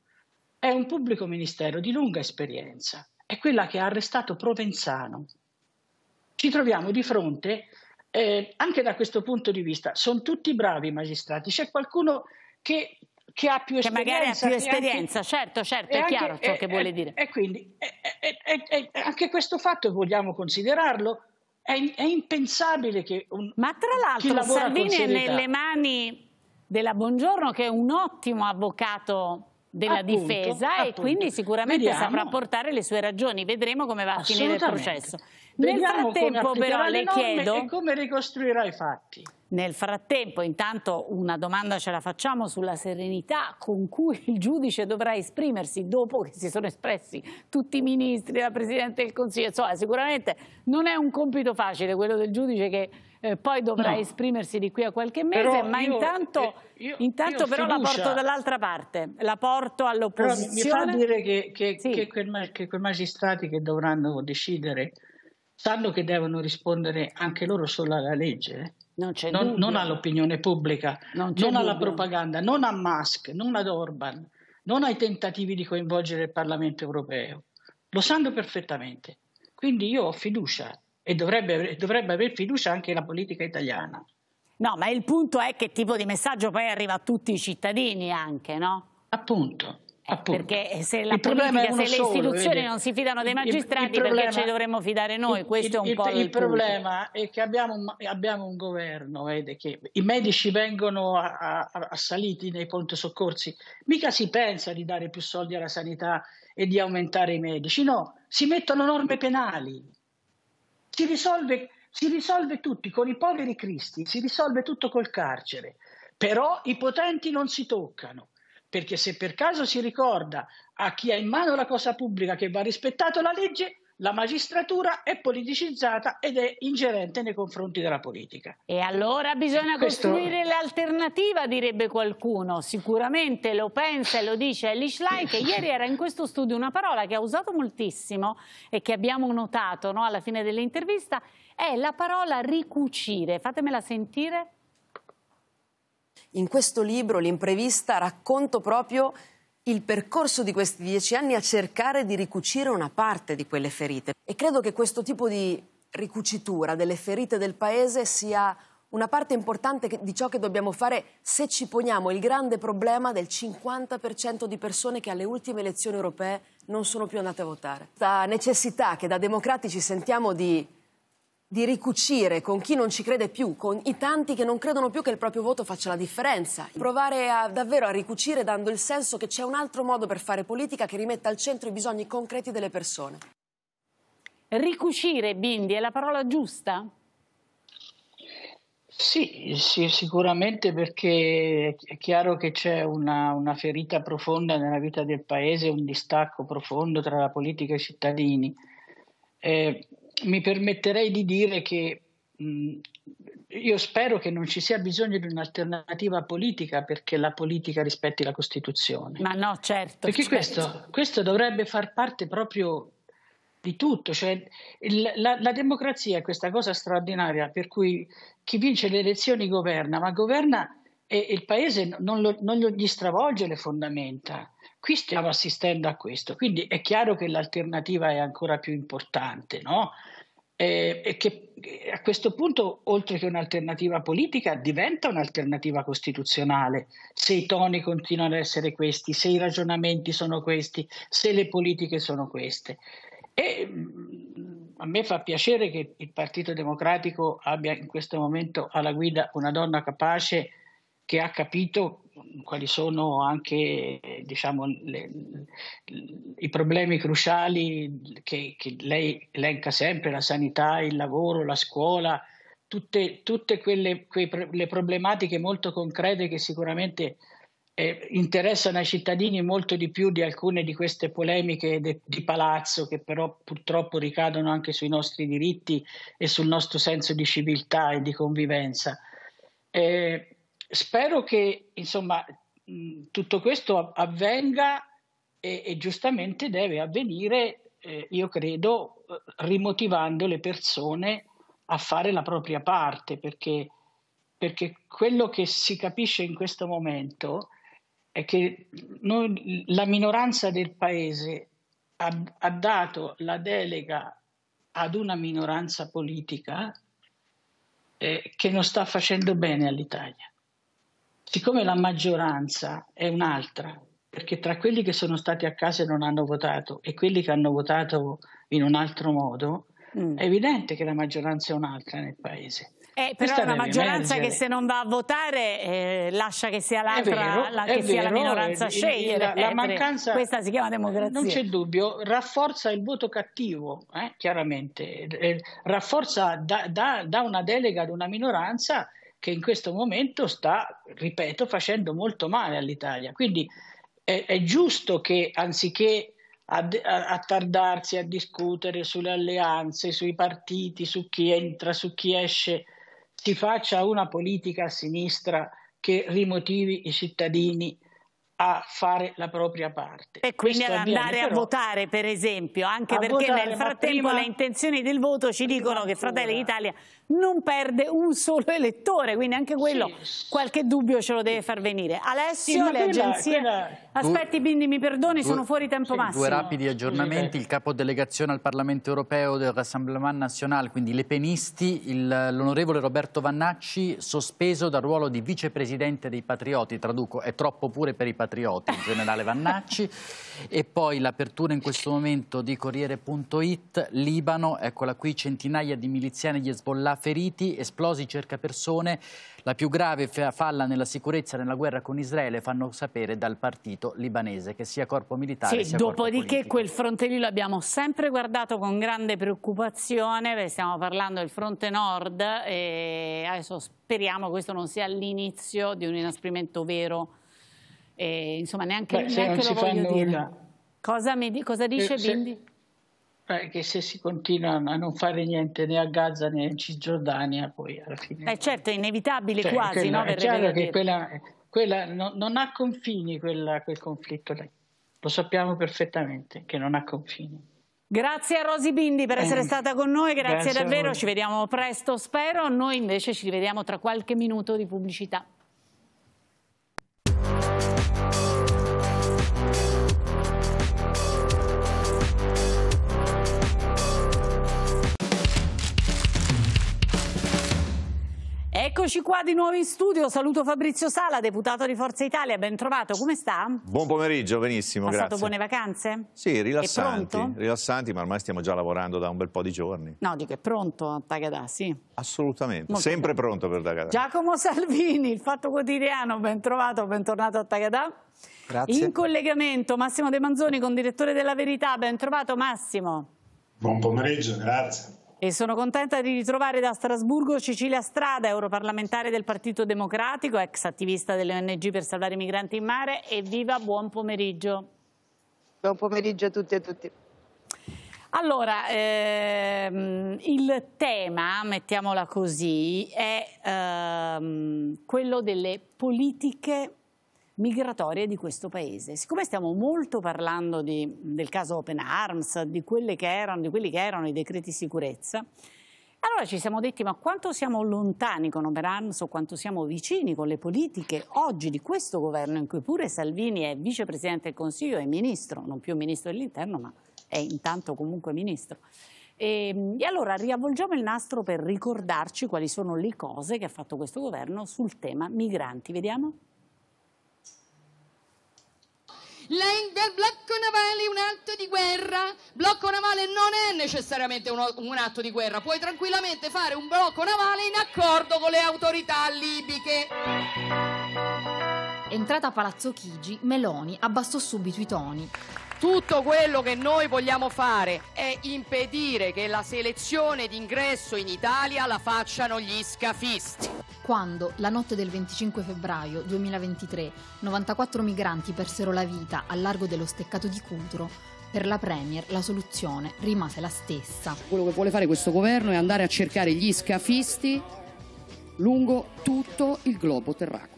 [SPEAKER 13] è un pubblico ministero di lunga esperienza è quella che ha arrestato Provenzano. Ci troviamo di fronte, eh, anche da questo punto di vista, sono tutti bravi i magistrati, c'è qualcuno che, che ha più esperienza. Che magari ha più esperienza, anche,
[SPEAKER 1] certo, certo, è anche, chiaro ciò è, che vuole dire.
[SPEAKER 13] E quindi è, anche questo fatto vogliamo considerarlo, è, impensabile che un Ma tra l'altro Salvini è nelle
[SPEAKER 1] mani della Buongiorno che è un ottimo avvocato della appunto, difesa appunto. e quindi sicuramente Vediamo. saprà portare le sue ragioni. Vedremo come va a finire il processo. Vediamo Nel frattempo però le, le chiedo... E come ricostruirà i fatti. Nel frattempo, intanto, una domanda ce la facciamo sulla serenità con cui il giudice dovrà esprimersi dopo che si sono espressi tutti i ministri, la Presidente del Consiglio. Insomma, sicuramente non è un compito facile quello del giudice che eh, poi dovrà no. esprimersi di qui a qualche mese, però ma io, intanto, io, intanto io però fiducia. la porto dall'altra parte, la porto all'opposizione. Mi fa
[SPEAKER 13] dire che, che, sì. che, quel, che quei magistrati che dovranno decidere sanno che devono rispondere anche loro solo alla legge. Eh. Non, non, non all'opinione pubblica, non, non alla propaganda, non a Musk, non ad Orban, non ai tentativi di coinvolgere il Parlamento europeo. Lo sanno perfettamente. Quindi io ho fiducia e dovrebbe, dovrebbe avere fiducia anche la politica italiana. No,
[SPEAKER 1] ma il punto è che tipo di messaggio poi arriva a tutti i cittadini anche, no? Appunto. Eh, appunto. Perché se, la politica, se le istituzioni vedi? non si fidano dei magistrati, il, il problema, perché ci dovremmo fidare noi? Questo il, è un po' il, il problema
[SPEAKER 13] punto. è che abbiamo un, abbiamo un governo, vedi, che i medici vengono assaliti nei pronto soccorsi. Mica si pensa di dare più soldi alla sanità e di aumentare i medici, no, si mettono norme penali si risolve, si risolve tutti con i poveri cristi, si risolve tutto col carcere, però i potenti non si toccano, perché se per caso si ricorda a chi ha in mano la cosa pubblica che va rispettato la legge, la magistratura è politicizzata
[SPEAKER 1] ed è ingerente nei confronti
[SPEAKER 13] della politica.
[SPEAKER 1] E allora bisogna Questo... costruire l'alternativa, direbbe qualcuno. Sicuramente lo pensa e lo dice Ellie Schlein, che ieri era in questo studio una parola che ha usato moltissimo e che abbiamo notato no, alla fine dell'intervista,
[SPEAKER 4] è la parola ricucire. Fatemela sentire. In questo libro, l'imprevista, racconto proprio il percorso di questi dieci anni a cercare di ricucire una parte di quelle ferite. E credo che questo tipo di ricucitura delle ferite del paese sia una parte importante di ciò che dobbiamo fare se ci poniamo il grande problema del 50% di persone che alle ultime elezioni europee non sono più andate a votare. Questa necessità che da democratici sentiamo di di ricucire con chi non ci crede più, con i tanti che non credono più che il proprio voto faccia la differenza. Provare a, davvero a ricucire dando il senso che c'è un altro modo per fare politica che rimetta al centro i bisogni concreti delle persone.
[SPEAKER 1] Ricucire, Bindi, è la parola giusta?
[SPEAKER 13] Sì, sì, sicuramente perché è chiaro che c'è una, una, ferita profonda nella vita del paese, un distacco profondo tra la politica e i cittadini. Eh, mi permetterei di dire che mh, mm, io spero che non ci sia bisogno di un'alternativa politica perché la politica rispetti la Costituzione.
[SPEAKER 1] Ma no, certo. Perché certo. Questo,
[SPEAKER 13] questo, dovrebbe far parte proprio di tutto. Cioè, il, la, la, democrazia è questa cosa straordinaria per cui chi vince le elezioni governa, ma governa e, il paese non, lo, non gli stravolge le fondamenta. Qui stiamo assistendo a questo, quindi è chiaro che l'alternativa è ancora più importante, no? e, che a questo punto, oltre che un'alternativa politica, diventa un'alternativa costituzionale, se i toni continuano ad essere questi, se i ragionamenti sono questi, se le politiche sono queste. E mm, a me fa piacere che il Partito Democratico abbia in questo momento alla guida una donna capace che ha capito quali sono anche diciamo, le, i problemi cruciali che, che, lei elenca sempre, la sanità, il lavoro, la scuola, tutte, tutte quelle quei, problematiche molto concrete che sicuramente eh, interessano ai cittadini molto di più di alcune di queste polemiche de, di palazzo che però purtroppo ricadono anche sui nostri diritti e sul nostro senso di civiltà e di convivenza. Eh, spero che insomma, mm, tutto questo avvenga e, e giustamente deve avvenire, eh, io credo, eh, rimotivando le persone a fare la propria parte, perché, perché quello che si capisce in questo momento è che noi, la minoranza del paese ha, ha dato la delega ad una minoranza politica eh, che non sta facendo bene all'Italia siccome la maggioranza è un'altra, perché tra quelli che sono stati a casa e non hanno votato e quelli che hanno votato in un altro modo, mm. è evidente che la maggioranza è un'altra nel paese.
[SPEAKER 1] Eh, però Questa è una maggioranza emergere. che se non va a votare eh, lascia che sia l'altra, vero, la, che sia vero, la minoranza a scegliere. La, la eh, mancanza, questa si
[SPEAKER 13] chiama democrazia. Non c'è dubbio, rafforza il voto cattivo, eh, chiaramente, eh, rafforza, dà una delega ad una minoranza che in questo momento sta, ripeto, facendo molto male all'Italia. Quindi è, è giusto che anziché attardarsi a, a, discutere sulle alleanze, sui partiti, su chi entra, su chi esce, si faccia una politica a sinistra che rimotivi i cittadini a fare la propria parte. E quindi ad andare a
[SPEAKER 1] votare, per esempio, anche perché votare, nel frattempo prima... le intenzioni del voto ci dicono che Fratelli d'Italia non perde un solo elettore, quindi anche quello sì. qualche dubbio ce lo deve far venire. Alessio, sì, le agenzie... Quella... Aspetti, Bindi, mi perdoni, due, sono fuori tempo sì, massimo. Due rapidi
[SPEAKER 2] aggiornamenti, il capodelegazione al Parlamento Europeo del Rassemblement National, quindi le penisti, l'onorevole Roberto Vannacci sospeso dal ruolo di vicepresidente dei Patrioti, traduco, è troppo pure per i Patrioti, il generale Vannacci. E poi l'apertura in questo momento di Corriere.it, Libano, eccola qui, centinaia di miliziani di Hezbollah feriti, esplosi cerca persone, la più grave falla nella sicurezza nella guerra con Israele, fanno sapere dal partito libanese, che sia corpo militare sì, sia
[SPEAKER 1] Dopodiché quel fronte lì lo abbiamo sempre guardato con grande preoccupazione, perché stiamo parlando del fronte nord e adesso speriamo questo non sia l'inizio di un inasprimento vero e, insomma, neanche, Beh, neanche lo voglio dire. Cosa, mi, cosa, dice eh, se, Bindi?
[SPEAKER 13] Beh, che se si continua a non fare niente né a Gaza né in Cisgiordania, poi alla fine... Eh
[SPEAKER 1] certo, è inevitabile cioè, quasi, quella, no? È chiaro che quella,
[SPEAKER 13] quella no, non ha confini quella, quel conflitto lì. Lo sappiamo perfettamente che non ha confini.
[SPEAKER 1] Grazie a Rosy Bindi per essere eh, stata con noi, grazie, grazie davvero, ci vediamo presto spero, noi invece ci rivediamo tra qualche minuto di pubblicità. Eccoci qua di nuovo in studio, saluto Fabrizio Sala, deputato di Forza Italia, ben trovato, come sta?
[SPEAKER 9] Buon pomeriggio, benissimo, Passato grazie. buone
[SPEAKER 1] vacanze?
[SPEAKER 9] Sì, rilassanti, rilassanti, ma ormai stiamo già lavorando da un bel po' di giorni.
[SPEAKER 1] No, dico è pronto a Tagadà, sì.
[SPEAKER 9] Assolutamente, Molto sempre pronto. pronto per Tagadà. Giacomo
[SPEAKER 1] Salvini, il Fatto Quotidiano, ben trovato, bentornato a Tagadà. Grazie. In collegamento Massimo De Manzoni con direttore della Verità, ben trovato Massimo.
[SPEAKER 17] Buon pomeriggio, grazie.
[SPEAKER 1] E sono contenta di ritrovare da Strasburgo Cecilia Strada, europarlamentare del Partito Democratico, ex attivista delle ONG per salvare i migranti in mare. Evviva, buon pomeriggio. Buon pomeriggio
[SPEAKER 18] a tutti e a tutti.
[SPEAKER 1] Allora, ehm, il tema, mettiamola così, è ehm, quello delle politiche migratorie di questo paese. Siccome stiamo molto parlando di, del caso Open Arms, di, erano, di quelli che erano i decreti sicurezza, allora ci siamo detti ma quanto siamo lontani con Open Arms o quanto siamo vicini con le politiche oggi di questo governo in cui pure Salvini è vicepresidente del Consiglio e ministro, non più ministro dell'interno ma è intanto comunque ministro. E, ehm, e allora riavvolgiamo il nastro per ricordarci quali sono le cose che ha fatto questo governo sul tema migranti. Vediamo
[SPEAKER 4] del blocco navale è un atto di guerra. Blocco navale non è necessariamente un, un atto di guerra, puoi tranquillamente fare un blocco navale in accordo con le autorità libiche.
[SPEAKER 15] Entrata a Palazzo Chigi, Meloni abbassò subito i toni. Tutto
[SPEAKER 4] quello che noi vogliamo fare è impedire che la selezione d'ingresso in Italia la facciano gli scafisti. Quando, la notte del 25 febbraio
[SPEAKER 15] 2023, 94 migranti persero la vita al largo dello steccato di Cutro, per la Premier la soluzione rimase la stessa.
[SPEAKER 4] Quello che vuole fare questo governo è andare a cercare gli scafisti lungo tutto il globo terracolo.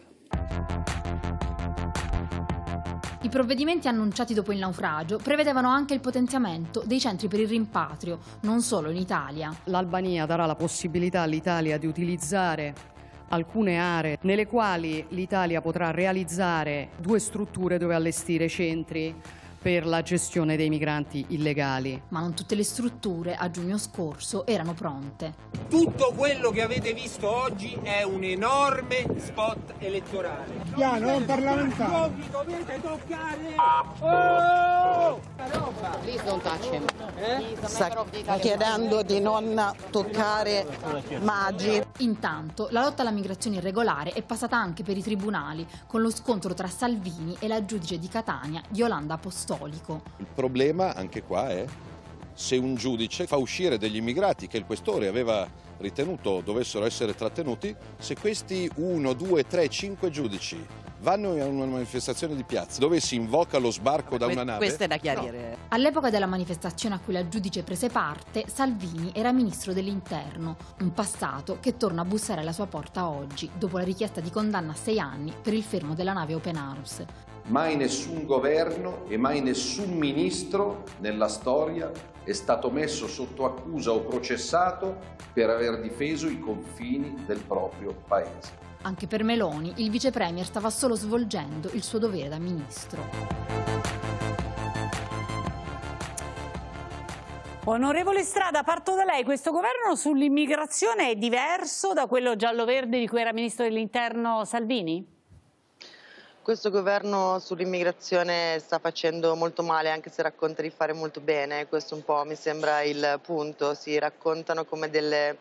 [SPEAKER 15] I provvedimenti annunciati dopo il naufragio prevedevano anche il potenziamento dei centri per il rimpatrio, non solo in Italia. L'Albania darà la
[SPEAKER 4] possibilità all'Italia di utilizzare alcune aree nelle quali l'Italia potrà realizzare due strutture dove allestire centri per la gestione dei migranti illegali.
[SPEAKER 15] Ma non tutte le strutture a giugno scorso erano pronte.
[SPEAKER 10] Tutto quello che avete visto oggi è un enorme spot elettorale.
[SPEAKER 18] Piano, non parlamentare. Non
[SPEAKER 4] vi dovete toccare! Oh! Please don't touch him. Eh?
[SPEAKER 18] Sta chiedendo di non toccare
[SPEAKER 4] magi.
[SPEAKER 15] Intanto, la lotta alla migrazione irregolare è passata anche per i tribunali, con lo scontro tra Salvini e la giudice di Catania, Yolanda Postoli apostolico.
[SPEAKER 7] Il
[SPEAKER 10] problema anche qua è se un giudice fa uscire degli immigrati che il questore aveva ritenuto dovessero essere trattenuti, se questi 1, 2, 3, 5 giudici vanno a una manifestazione di piazza dove si invoca lo sbarco Vabbè, da una nave. Questo è da chiarire.
[SPEAKER 15] No. All'epoca della manifestazione a cui la giudice prese parte, Salvini era ministro dell'interno, un passato che torna a bussare alla sua porta oggi, dopo la richiesta di condanna a sei anni per il fermo della nave Open Arms.
[SPEAKER 10] Mai nessun governo e mai nessun ministro nella storia è stato messo sotto accusa o processato per aver difeso i confini del proprio paese.
[SPEAKER 15] Anche per Meloni il vicepremier stava solo svolgendo il suo dovere da ministro.
[SPEAKER 1] Onorevole Strada, parto da lei. Questo governo sull'immigrazione è diverso da quello giallo-verde di cui era ministro dell'interno Salvini?
[SPEAKER 18] Questo governo sull'immigrazione sta facendo molto male, anche se racconta di fare molto bene, questo un po' mi sembra il punto, si raccontano come delle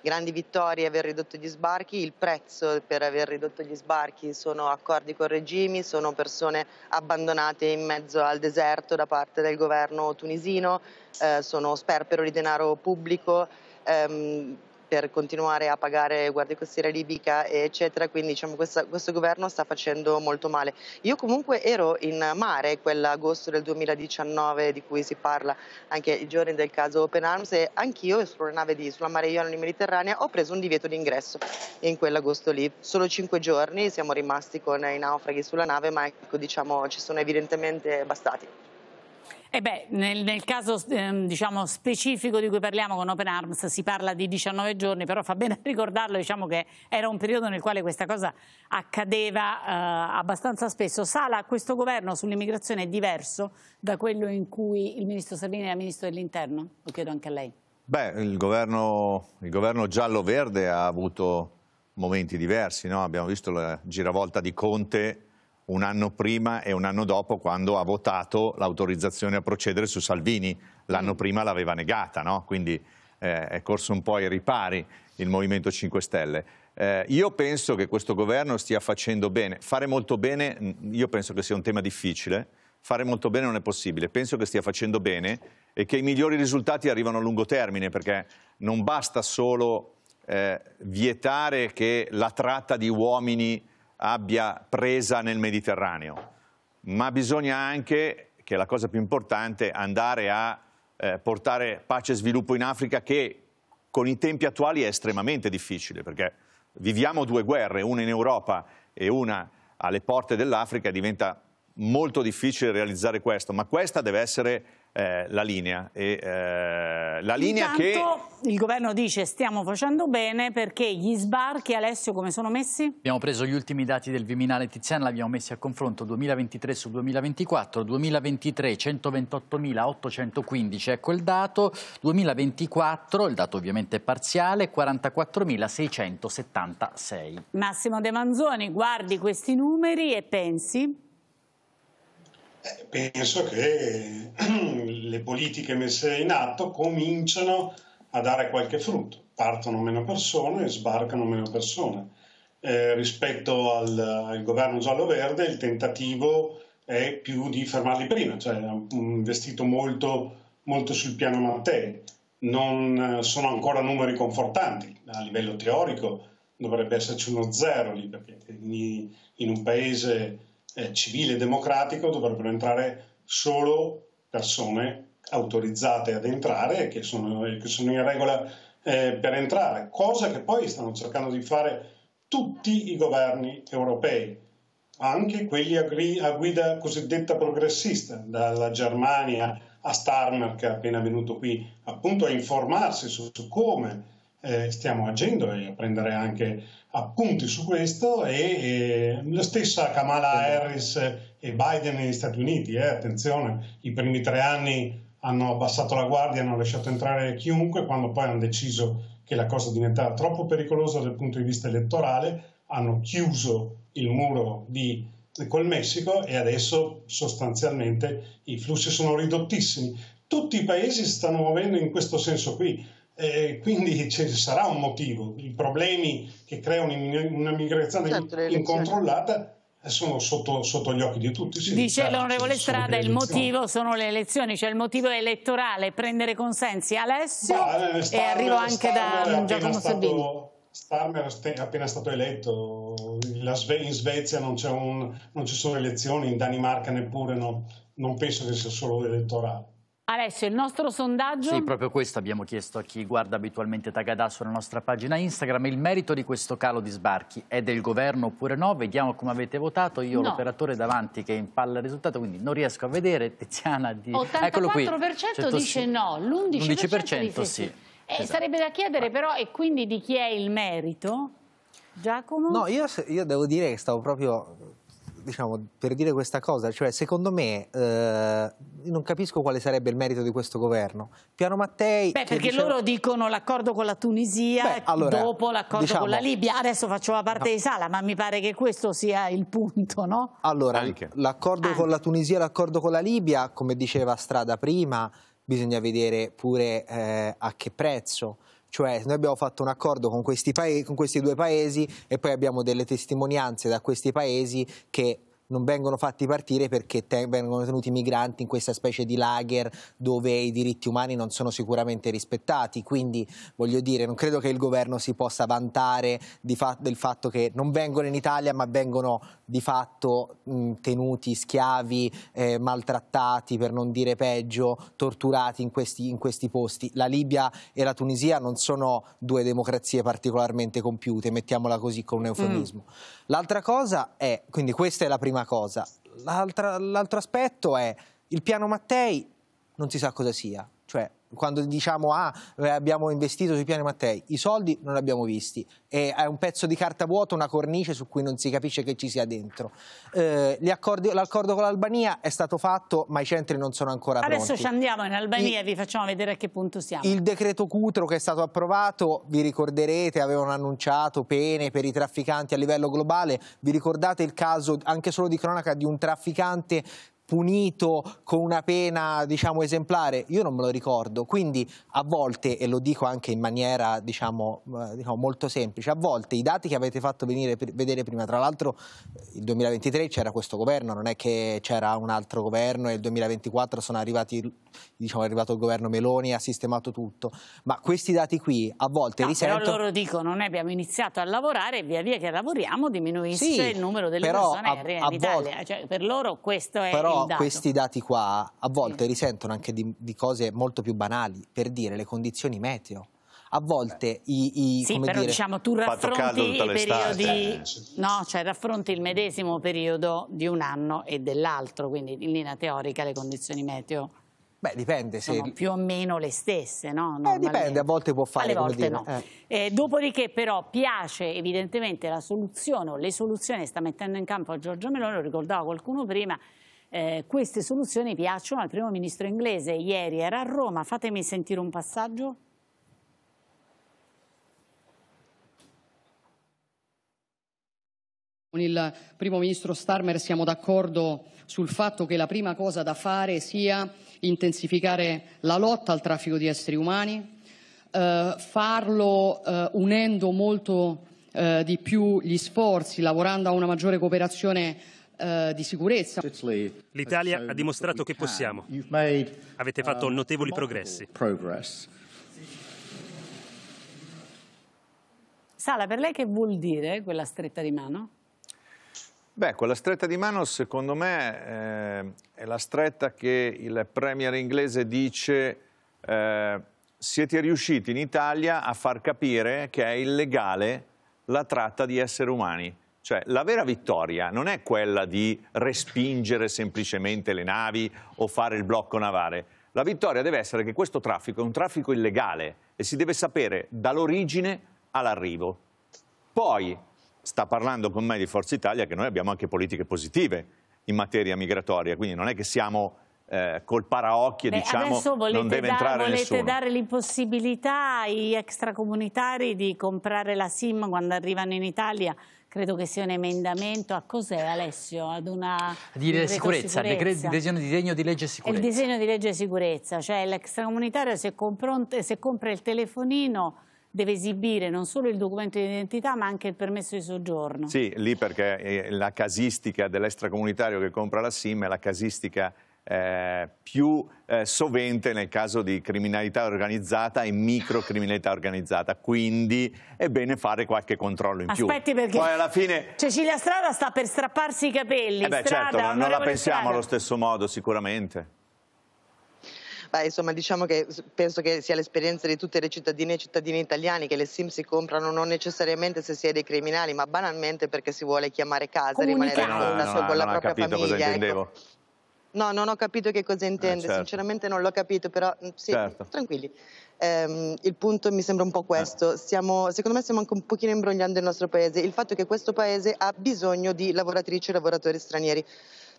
[SPEAKER 18] grandi vittorie aver ridotto gli sbarchi, il prezzo per aver ridotto gli sbarchi sono accordi con regimi, sono persone abbandonate in mezzo al deserto da parte del governo tunisino, eh, sono sperpero di denaro pubblico. Ehm, per continuare a pagare Guardia Costiera Libica, eccetera. Quindi diciamo, questa, questo governo sta facendo molto male. Io comunque ero in mare quell'agosto del 2019 di cui si parla anche i giorni del caso Open Arms e anch'io sulla nave di, sulla Mare Ionio in Mediterranea ho preso un divieto d'ingresso in quell'agosto lì. Solo cinque giorni siamo rimasti con i naufraghi sulla nave, ma ecco, diciamo, ci sono evidentemente bastati.
[SPEAKER 1] Eh beh, nel, nel caso ehm, diciamo, specifico di cui parliamo con Open Arms si parla di 19 giorni, però fa bene ricordarlo diciamo, che era un periodo nel quale questa cosa accadeva eh, abbastanza spesso. Sala, questo governo sull'immigrazione è diverso da quello in cui il ministro Salvini era ministro dell'interno? Lo chiedo anche a lei.
[SPEAKER 9] Beh, il governo, governo giallo-verde ha avuto momenti diversi, no? abbiamo visto la giravolta di Conte un anno prima e un anno dopo quando ha votato l'autorizzazione a procedere su Salvini. L'anno mm. prima l'aveva negata, no? quindi eh, è corso un po' ai ripari il Movimento 5 Stelle. Eh, io penso che questo governo stia facendo bene. Fare molto bene, mm, io penso che sia un tema difficile, fare molto bene non è possibile. Penso che stia facendo bene e che i migliori risultati arrivano a lungo termine, perché non basta solo eh, vietare che la tratta di uomini abbia presa nel Mediterraneo, ma bisogna anche, che è la cosa più importante, andare a eh, portare pace e sviluppo in Africa che con i tempi attuali è estremamente difficile perché viviamo due guerre, una in Europa e una alle porte dell'Africa, diventa molto difficile realizzare questo, ma questa deve essere
[SPEAKER 2] eh, la linea. E, eh, la linea Intanto,
[SPEAKER 1] che... Il governo dice stiamo facendo bene perché gli sbarchi, Alessio, come sono messi?
[SPEAKER 2] Abbiamo preso gli ultimi dati del Viminale Tiziano, li abbiamo messi a confronto 2023 su 2024, 2023 128.815, ecco il dato, 2024, il dato ovviamente è parziale, 44.676.
[SPEAKER 1] Massimo De Manzoni, guardi questi numeri e pensi?
[SPEAKER 17] Eh, penso che le politiche messe in atto cominciano a dare qualche frutto. Partono meno persone e sbarcano meno persone. Eh, rispetto al, al governo giallo-verde il tentativo è più di fermarli prima, cioè hanno investito molto, molto sul piano Mattei. Non eh, sono ancora numeri confortanti a livello teorico, dovrebbe esserci uno zero lì, perché in un paese eh, civile e democratico dovrebbero entrare solo persone autorizzate ad entrare e che, che sono, in regola eh, per entrare, cosa che poi stanno cercando di fare tutti i governi europei, anche quelli a, gri- a guida cosiddetta progressista, dalla Germania a Starmer che è appena venuto qui appunto a informarsi su, su come eh, stiamo agendo e a prendere anche appunti su questo e, e la stessa Kamala Harris e Biden negli Stati Uniti, eh, attenzione, i primi tre anni hanno abbassato la guardia, hanno lasciato entrare chiunque, quando poi hanno deciso che la cosa diventava troppo pericolosa dal punto di vista elettorale, hanno chiuso il muro di, col Messico e adesso sostanzialmente i flussi sono ridottissimi. Tutti i paesi si stanno muovendo in questo senso qui. Eh, quindi ci sarà un motivo. I problemi che creano una migrazione certo, incontrollata eh, sono sotto, sotto, gli occhi di tutti. Sì, Dice l'onorevole Strada, il motivo
[SPEAKER 1] sono le elezioni, cioè il motivo è elettorale, prendere consensi. Alessio bah, eh, Starmer, e arrivo anche Starmer da Giacomo Sabini.
[SPEAKER 17] Starmer è appena stato eletto, in Svezia non, un, non, ci sono elezioni, in Danimarca neppure, no. non penso che sia solo elettorale.
[SPEAKER 1] Alessio, il nostro sondaggio... Sì,
[SPEAKER 2] proprio questo abbiamo chiesto a chi guarda abitualmente Tagadà sulla nostra pagina Instagram. Il merito di questo calo di sbarchi è del governo oppure no? Vediamo come avete votato. Io ho no. l'operatore davanti che impalla il risultato, quindi non riesco a vedere. Tiziana di... 84% cioè, dice
[SPEAKER 1] no, l'11% dice sì. sì. Eh, esatto. Sarebbe da chiedere però, e quindi di chi è il merito? Giacomo? No, io,
[SPEAKER 19] io devo dire che stavo proprio diciamo, per dire questa cosa, cioè secondo me eh, non capisco quale sarebbe il merito di questo governo. Piano Mattei... Beh, perché dice... loro
[SPEAKER 1] dicono l'accordo con la Tunisia, Beh, allora, dopo l'accordo diciamo... con la diciamo Libia, adesso faccio la parte no. di Sala, ma mi pare che questo sia il punto,
[SPEAKER 20] no?
[SPEAKER 19] Allora, l'accordo con la Tunisia e l'accordo con la Libia, come diceva Strada prima, bisogna vedere pure eh, a che prezzo. Cioè noi abbiamo fatto un accordo con questi, paesi, con questi due paesi e poi abbiamo delle testimonianze da questi paesi che non vengono fatti partire perché te vengono tenuti migranti in questa specie di lager dove i diritti umani non sono sicuramente rispettati. Quindi voglio dire, non credo che il governo si possa vantare fa del fatto che non vengono in Italia ma vengono di fatto mh, tenuti schiavi, eh, maltrattati, per non dire peggio, torturati in questi, in questi posti. La Libia e la Tunisia non sono due democrazie particolarmente compiute, mettiamola così con un eufemismo. Mm. L'altra cosa è, quindi questa è la prima cosa, l'altro aspetto è il piano Mattei non si sa cosa sia quando diciamo ah, eh, abbiamo investito sui piani Mattei, i soldi non li abbiamo visti, è, un pezzo di carta vuota, una cornice su cui non si capisce che ci sia dentro. Eh, l'accordo con l'Albania è stato fatto, ma i centri non sono ancora Adesso pronti. Adesso ci
[SPEAKER 1] andiamo in Albania e vi facciamo vedere a che punto siamo.
[SPEAKER 19] Il decreto Cutro che è stato approvato, vi ricorderete, avevano annunciato pene per i trafficanti a livello globale, vi ricordate il caso anche solo di cronaca di un trafficante punito con una pena diciamo esemplare io non me lo ricordo quindi a volte e lo dico anche in maniera diciamo, eh, diciamo molto semplice a volte i dati che avete fatto venire, vedere prima tra l'altro eh, il 2023 c'era questo governo non è che c'era un altro governo e il 2024 sono arrivati diciamo, è arrivato il governo Meloni e ha sistemato tutto, ma questi dati qui a volte no, risento... Però
[SPEAKER 1] loro dicono noi abbiamo iniziato a lavorare e via via che lavoriamo diminuisce sì, il numero delle persone a, che a in Italia, eh, cioè, per loro questo è però il dato. questi
[SPEAKER 19] dati qua a volte mm. risentono anche di, di cose molto più banali, per dire le condizioni meteo a volte i,
[SPEAKER 1] i sì, però dire... diciamo tu raffronti i periodi eh, no, cioè raffronti il medesimo periodo di un anno e dell'altro quindi in linea teorica le condizioni meteo Beh, dipende. Se... Sono più o meno le stesse, no? Eh, dipende, a volte può fare. Alle volte no. Eh. Eh, dopodiché però piace evidentemente la soluzione o le soluzioni che sta mettendo in campo Giorgio Meloni, lo ricordava qualcuno prima, eh, queste soluzioni piacciono al primo ministro inglese. Ieri era a Roma, fatemi sentire un passaggio.
[SPEAKER 4] Con il primo ministro Starmer siamo d'accordo sul fatto che la prima cosa da fare sia intensificare la lotta al traffico di esseri umani, eh, farlo eh, unendo molto eh, di più gli sforzi, lavorando a una maggiore cooperazione eh, di sicurezza.
[SPEAKER 6] L'Italia ha dimostrato che possiamo. Avete fatto um, notevoli progressi.
[SPEAKER 1] Sala, per lei che vuol dire quella stretta di mano?
[SPEAKER 9] Beh, quella stretta di mano secondo me eh, è la stretta che il premier inglese dice eh, siete riusciti in Italia a far capire che è illegale la tratta di esseri umani. Cioè, la vera vittoria non è quella di respingere semplicemente le navi o fare il blocco navale. La vittoria deve essere che questo traffico è un traffico illegale e si deve sapere dall'origine all'arrivo. Poi sta parlando con me di Forza Italia che noi abbiamo anche politiche positive in materia migratoria, quindi non è che siamo eh, col paraocchi e diciamo che non deve dare, entrare volete nessuno. Volete
[SPEAKER 1] dare l'impossibilità agli extracomunitari di comprare la SIM quando arrivano in Italia? Credo che sia un emendamento a cos'è Alessio? Ad una di sicurezza, sicurezza. Disegno,
[SPEAKER 2] disegno, di legge sicurezza. Il disegno
[SPEAKER 1] di legge sicurezza, cioè l'extracomunitario se, se compra il telefonino deve esibire non solo il documento di identità ma anche il permesso di soggiorno.
[SPEAKER 9] Sì, lì perché eh, la casistica dell'extracomunitario che compra la SIM è la casistica eh, più eh, sovente nel caso di criminalità organizzata e microcriminalità organizzata. Quindi è bene fare qualche controllo in Aspetti più. Aspetti perché Poi alla fine...
[SPEAKER 1] Cecilia Strada sta per strapparsi
[SPEAKER 18] i capelli. Eh beh, Strada, certo, non la pensiamo Strada. allo
[SPEAKER 9] stesso modo sicuramente
[SPEAKER 18] insomma, diciamo che penso che sia l'esperienza di tutte le cittadine e cittadini italiani che le SIM si comprano non necessariamente se si è dei criminali, ma banalmente perché si vuole chiamare casa, rimanere a eh,
[SPEAKER 11] contatto con la propria capito famiglia. Cosa intendevo. Ecco.
[SPEAKER 18] No, non ho capito che cosa eh, intende, eh, certo. sinceramente non l'ho capito, però mm, sì, certo. tranquilli. Eh, il punto mi sembra un po' eh. questo, eh. secondo me stiamo anche un pochino imbrogliando il nostro paese, il fatto che questo paese ha bisogno di lavoratrici e lavoratori stranieri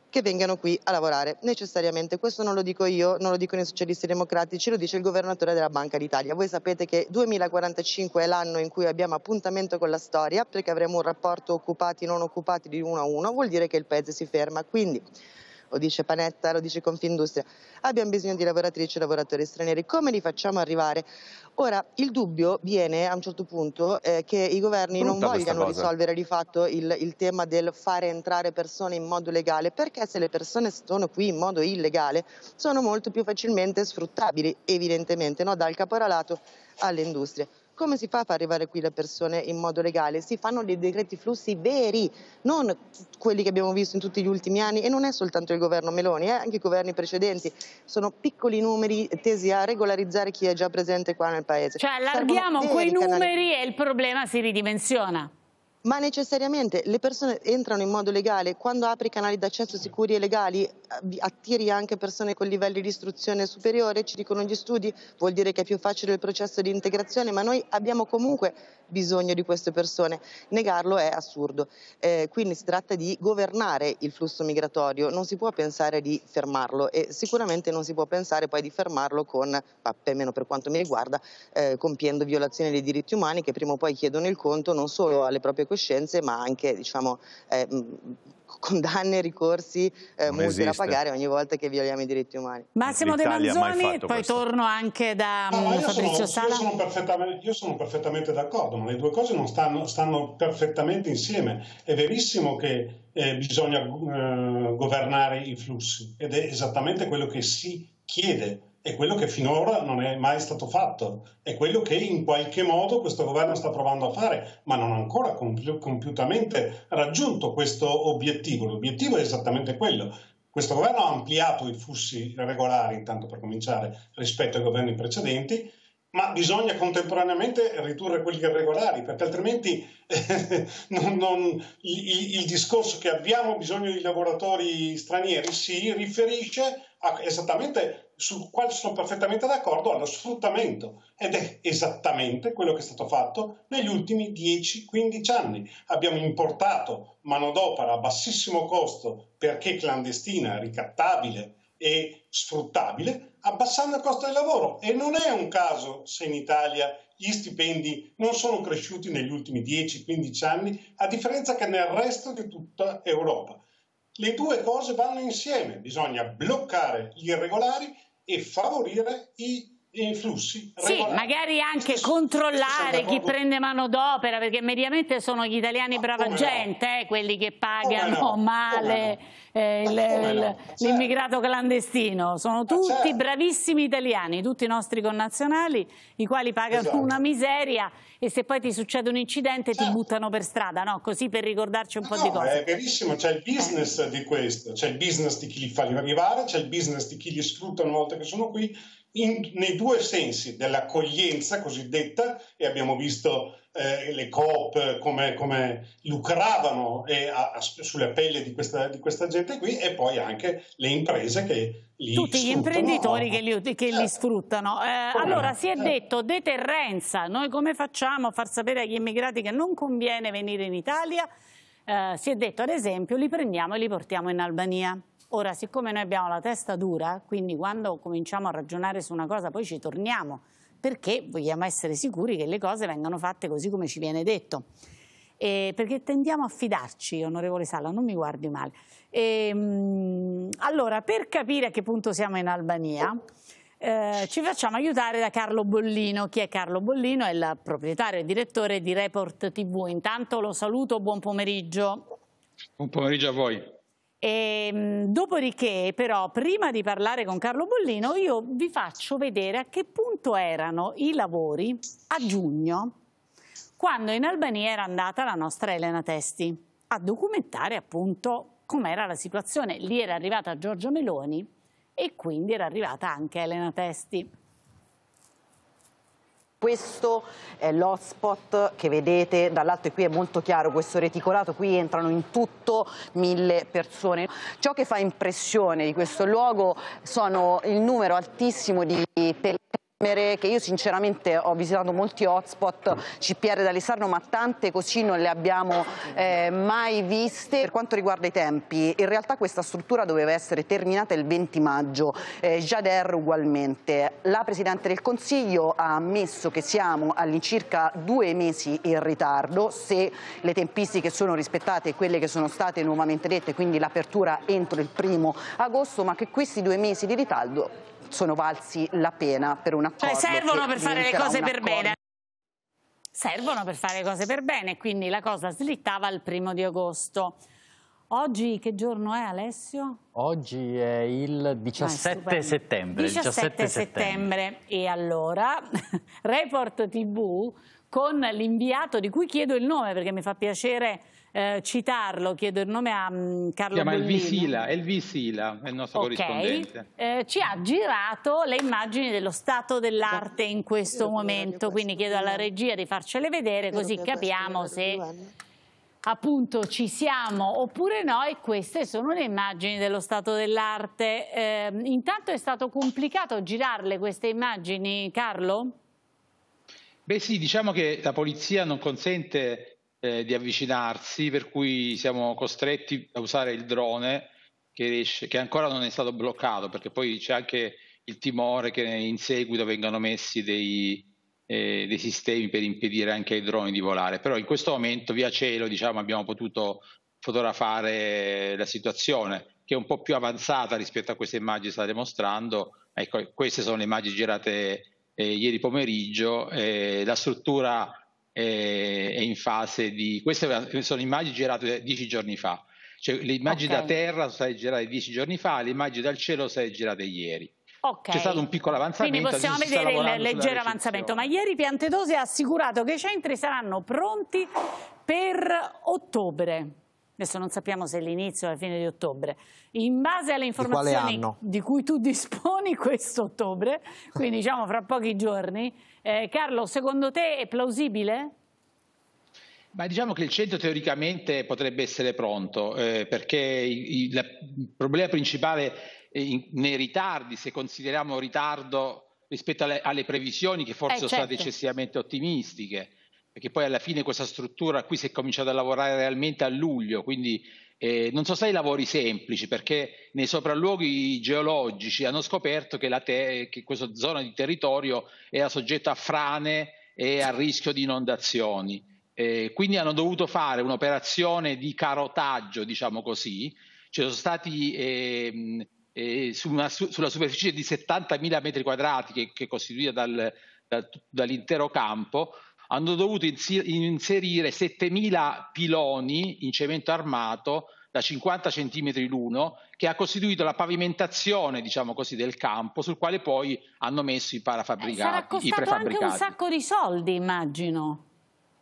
[SPEAKER 18] che vengano qui a lavorare necessariamente. Questo non lo dico io, non lo dicono i socialisti democratici, lo dice il governatore della Banca d'Italia. Voi sapete che 2045 è l'anno in cui abbiamo appuntamento con la storia perché avremo un rapporto occupati-non occupati di uno a uno, vuol dire che il paese si ferma. Quindi lo dice Panetta, lo dice Confindustria, abbiamo bisogno di lavoratrici e lavoratori stranieri, come li facciamo arrivare? Ora, il dubbio viene a un certo punto eh, che i governi Brutta non vogliano risolvere di fatto il, il tema del fare entrare persone in modo legale, perché se le persone sono qui in modo illegale sono molto più facilmente sfruttabili, evidentemente, no? dal caporalato alle industrie. Come si fa a far arrivare qui le persone in modo legale? Si fanno dei decreti flussi veri, non quelli che abbiamo visto in tutti gli ultimi anni e non è soltanto il governo Meloni, è eh, anche i governi precedenti. Sono piccoli numeri tesi a regolarizzare chi è già presente qua nel paese. Cioè allarghiamo quei numeri canali.
[SPEAKER 1] e il problema si ridimensiona
[SPEAKER 18] ma necessariamente le persone entrano in modo legale, quando apri canali d'accesso sicuri e legali eh, attiri anche persone con livelli di istruzione superiore, ci dicono gli studi, vuol dire che è più facile il processo di integrazione, ma noi abbiamo comunque bisogno di queste persone, negarlo è assurdo. Eh, quindi si tratta di governare il flusso migratorio, non si può pensare di fermarlo e sicuramente non si può pensare poi di fermarlo con, almeno per quanto mi riguarda, eh, compiendo violazioni dei diritti umani che prima o poi chiedono il conto non solo alle proprie questioni, coscienze ma anche diciamo, eh, mm, condanne, ricorsi, eh, multe da pagare ogni volta che violiamo i diritti umani. Massimo De Manzoni, poi questo.
[SPEAKER 17] torno anche da no, Fabrizio sono, Sala. Io sono perfettamente, perfettamente d'accordo, ma le due cose non stanno, stanno, perfettamente insieme. È verissimo che eh, bisogna eh, governare i flussi ed è esattamente quello che si chiede è quello che finora non è mai stato fatto, è quello che in qualche modo questo governo sta provando a fare, ma non ha ancora compi- compiutamente raggiunto questo obiettivo. L'obiettivo è esattamente quello. Questo governo ha ampliato i flussi regolari, intanto per cominciare, rispetto ai governi precedenti, ma bisogna contemporaneamente ridurre quelli irregolari, perché altrimenti eh, non, non, il, il, discorso che abbiamo bisogno di lavoratori stranieri si riferisce a, esattamente sul quale sono perfettamente d'accordo, allo sfruttamento ed è esattamente quello che è stato fatto negli ultimi 10-15 anni. Abbiamo importato manodopera a bassissimo costo perché clandestina, ricattabile e sfruttabile, abbassando il costo del lavoro e non è un caso se in Italia gli stipendi non sono cresciuti negli ultimi 10-15 anni, a differenza che nel resto di tutta Europa. Le due cose vanno insieme, bisogna bloccare gli irregolari e favorire né? i flussi. Regolari. Sì,
[SPEAKER 1] magari anche stesso, controllare stesso chi prende mano d'opera, perché mediamente sono gli italiani brava gente, no. eh, quelli che pagano no. male no. eh, l'immigrato clandestino. Sono tutti certo. bravissimi italiani, tutti i nostri connazionali, i quali pagano esatto. una miseria e se poi ti succede un incidente ti certo. buttano per strada, no? Così per ricordarci un po' di cose. È
[SPEAKER 17] verissimo, c'è il business eh. di questo, c'è il business di chi li fa arrivare, c'è il business di chi li sfrutta una volta che sono qui, in, nei due sensi dell'accoglienza cosiddetta, e abbiamo visto eh, le coop come, come lucravano eh, a, a, sulla pelle di questa, di questa, gente qui, e poi anche le imprese che li Tutti gli imprenditori che li,
[SPEAKER 1] che li certo. sfruttano. Eh, certo. allora, si è certo. detto deterrenza, noi come facciamo a far sapere agli immigrati che non conviene venire in Italia? Uh, si è detto ad esempio li prendiamo e li portiamo in Albania. Ora, siccome noi abbiamo la testa dura, quindi quando cominciamo a ragionare su una cosa poi ci torniamo, perché vogliamo essere sicuri che le cose vengano fatte così come ci viene detto. Eh, perché tendiamo a fidarci, onorevole Sala, non mi guardi male. Eh, allora, per capire a che punto siamo in Albania, eh, ci facciamo aiutare da Carlo Bollino. Chi è Carlo Bollino? È il proprietario e direttore di Report TV. Intanto lo saluto, buon pomeriggio.
[SPEAKER 20] Buon pomeriggio a voi.
[SPEAKER 1] E, ehm, dopodiché, però, prima di parlare con Carlo Bollino, io vi faccio vedere a che punto erano i lavori a giugno, quando in Albania era andata la nostra Elena Testi a documentare appunto com'era la situazione. Lì era arrivata Giorgio Meloni e quindi era arrivata anche Elena Testi
[SPEAKER 18] questo è l'hotspot che vedete dall'alto e qui è molto chiaro questo reticolato, qui entrano in tutto mille persone. Ciò che fa impressione di questo luogo sono il numero altissimo di pellegrini che io sinceramente ho visitato molti hotspot CPR d'Alessandro ma tante così non le abbiamo eh, mai viste. Per quanto riguarda i tempi, in realtà questa struttura doveva essere terminata il 20 maggio, eh, Jader ugualmente. La Presidente del Consiglio ha ammesso che siamo all'incirca due mesi in ritardo se le tempistiche sono rispettate e quelle che sono state nuovamente dette, quindi l'apertura entro il primo agosto, ma che questi due mesi di ritardo sono valsi la pena per un cioè, accordo. Cioè servono
[SPEAKER 1] per fare le cose per bene servono per fare cose per bene, quindi la cosa slittava il primo di agosto. Oggi che giorno è Alessio?
[SPEAKER 2] Oggi è il 17 ah, settembre. 17, 17 settembre. settembre.
[SPEAKER 1] E allora, Report TV con l'inviato di cui chiedo il nome perché mi fa piacere eh, citarlo, chiedo il nome a um, Carlo Chiama Bellini. Elvis Sila,
[SPEAKER 20] Elvis Sila, è il nostro okay. corrispondente.
[SPEAKER 1] Eh, ci ha girato le immagini dello stato dell'arte in questo momento, quindi chiedo alla regia di farcele vedere così capiamo se appunto ci siamo oppure no e queste sono le immagini dello stato dell'arte. Eh, intanto è stato complicato girarle queste immagini, Carlo?
[SPEAKER 20] Beh sì, diciamo che la polizia non consente eh, di avvicinarsi, per cui siamo costretti a usare il drone che, riesce, che ancora non è stato bloccato, perché poi c'è anche il timore che in seguito vengano messi dei, eh, dei sistemi per impedire anche ai droni di volare. Però in questo momento via cielo diciamo, abbiamo potuto fotografare la situazione, che è un po' più avanzata rispetto a queste immagini che state mostrando. Ecco, queste sono le immagini girate eh, ieri pomeriggio. Eh, la struttura è, eh, è in fase di... Queste sono immagini girate dieci giorni fa, cioè le immagini okay. da terra sono state girate dieci giorni fa, le immagini dal cielo sono state girate ieri. Okay. C'è stato un piccolo avanzamento. Quindi possiamo vedere il leggero avanzamento.
[SPEAKER 1] Ma ieri Piantedose ha assicurato che i centri saranno pronti per ottobre adesso non sappiamo se è l'inizio o la fine di ottobre, in base alle informazioni di, di cui tu disponi questo ottobre, quindi diciamo fra pochi giorni, eh, Carlo, secondo te è plausibile?
[SPEAKER 20] Ma diciamo che il centro teoricamente potrebbe essere pronto, eh, perché il, il, problema principale eh, in, nei ritardi, se consideriamo ritardo rispetto alle, alle previsioni che forse eh, certo. sono state eccessivamente ottimistiche, perché poi alla fine questa struttura qui si è cominciata a lavorare realmente a luglio, quindi eh, non sono stati lavori semplici, perché nei sopralluoghi geologici hanno scoperto che, te- che questa zona di territorio era soggetta a frane e a rischio di inondazioni. Eh, quindi hanno dovuto fare un'operazione di carotaggio, diciamo così, ci sono stati eh, eh, su una, su, sulla superficie di 70.000 metri quadrati che, che è costituita dal, da, dall'intero campo, hanno dovuto inserire 7.000 piloni in cemento armato da 50 cm l'uno, che ha costituito la pavimentazione, diciamo così, del campo, sul quale poi hanno messo i parafabbricati. Eh, sarà costato anche un sacco
[SPEAKER 1] di soldi, immagino.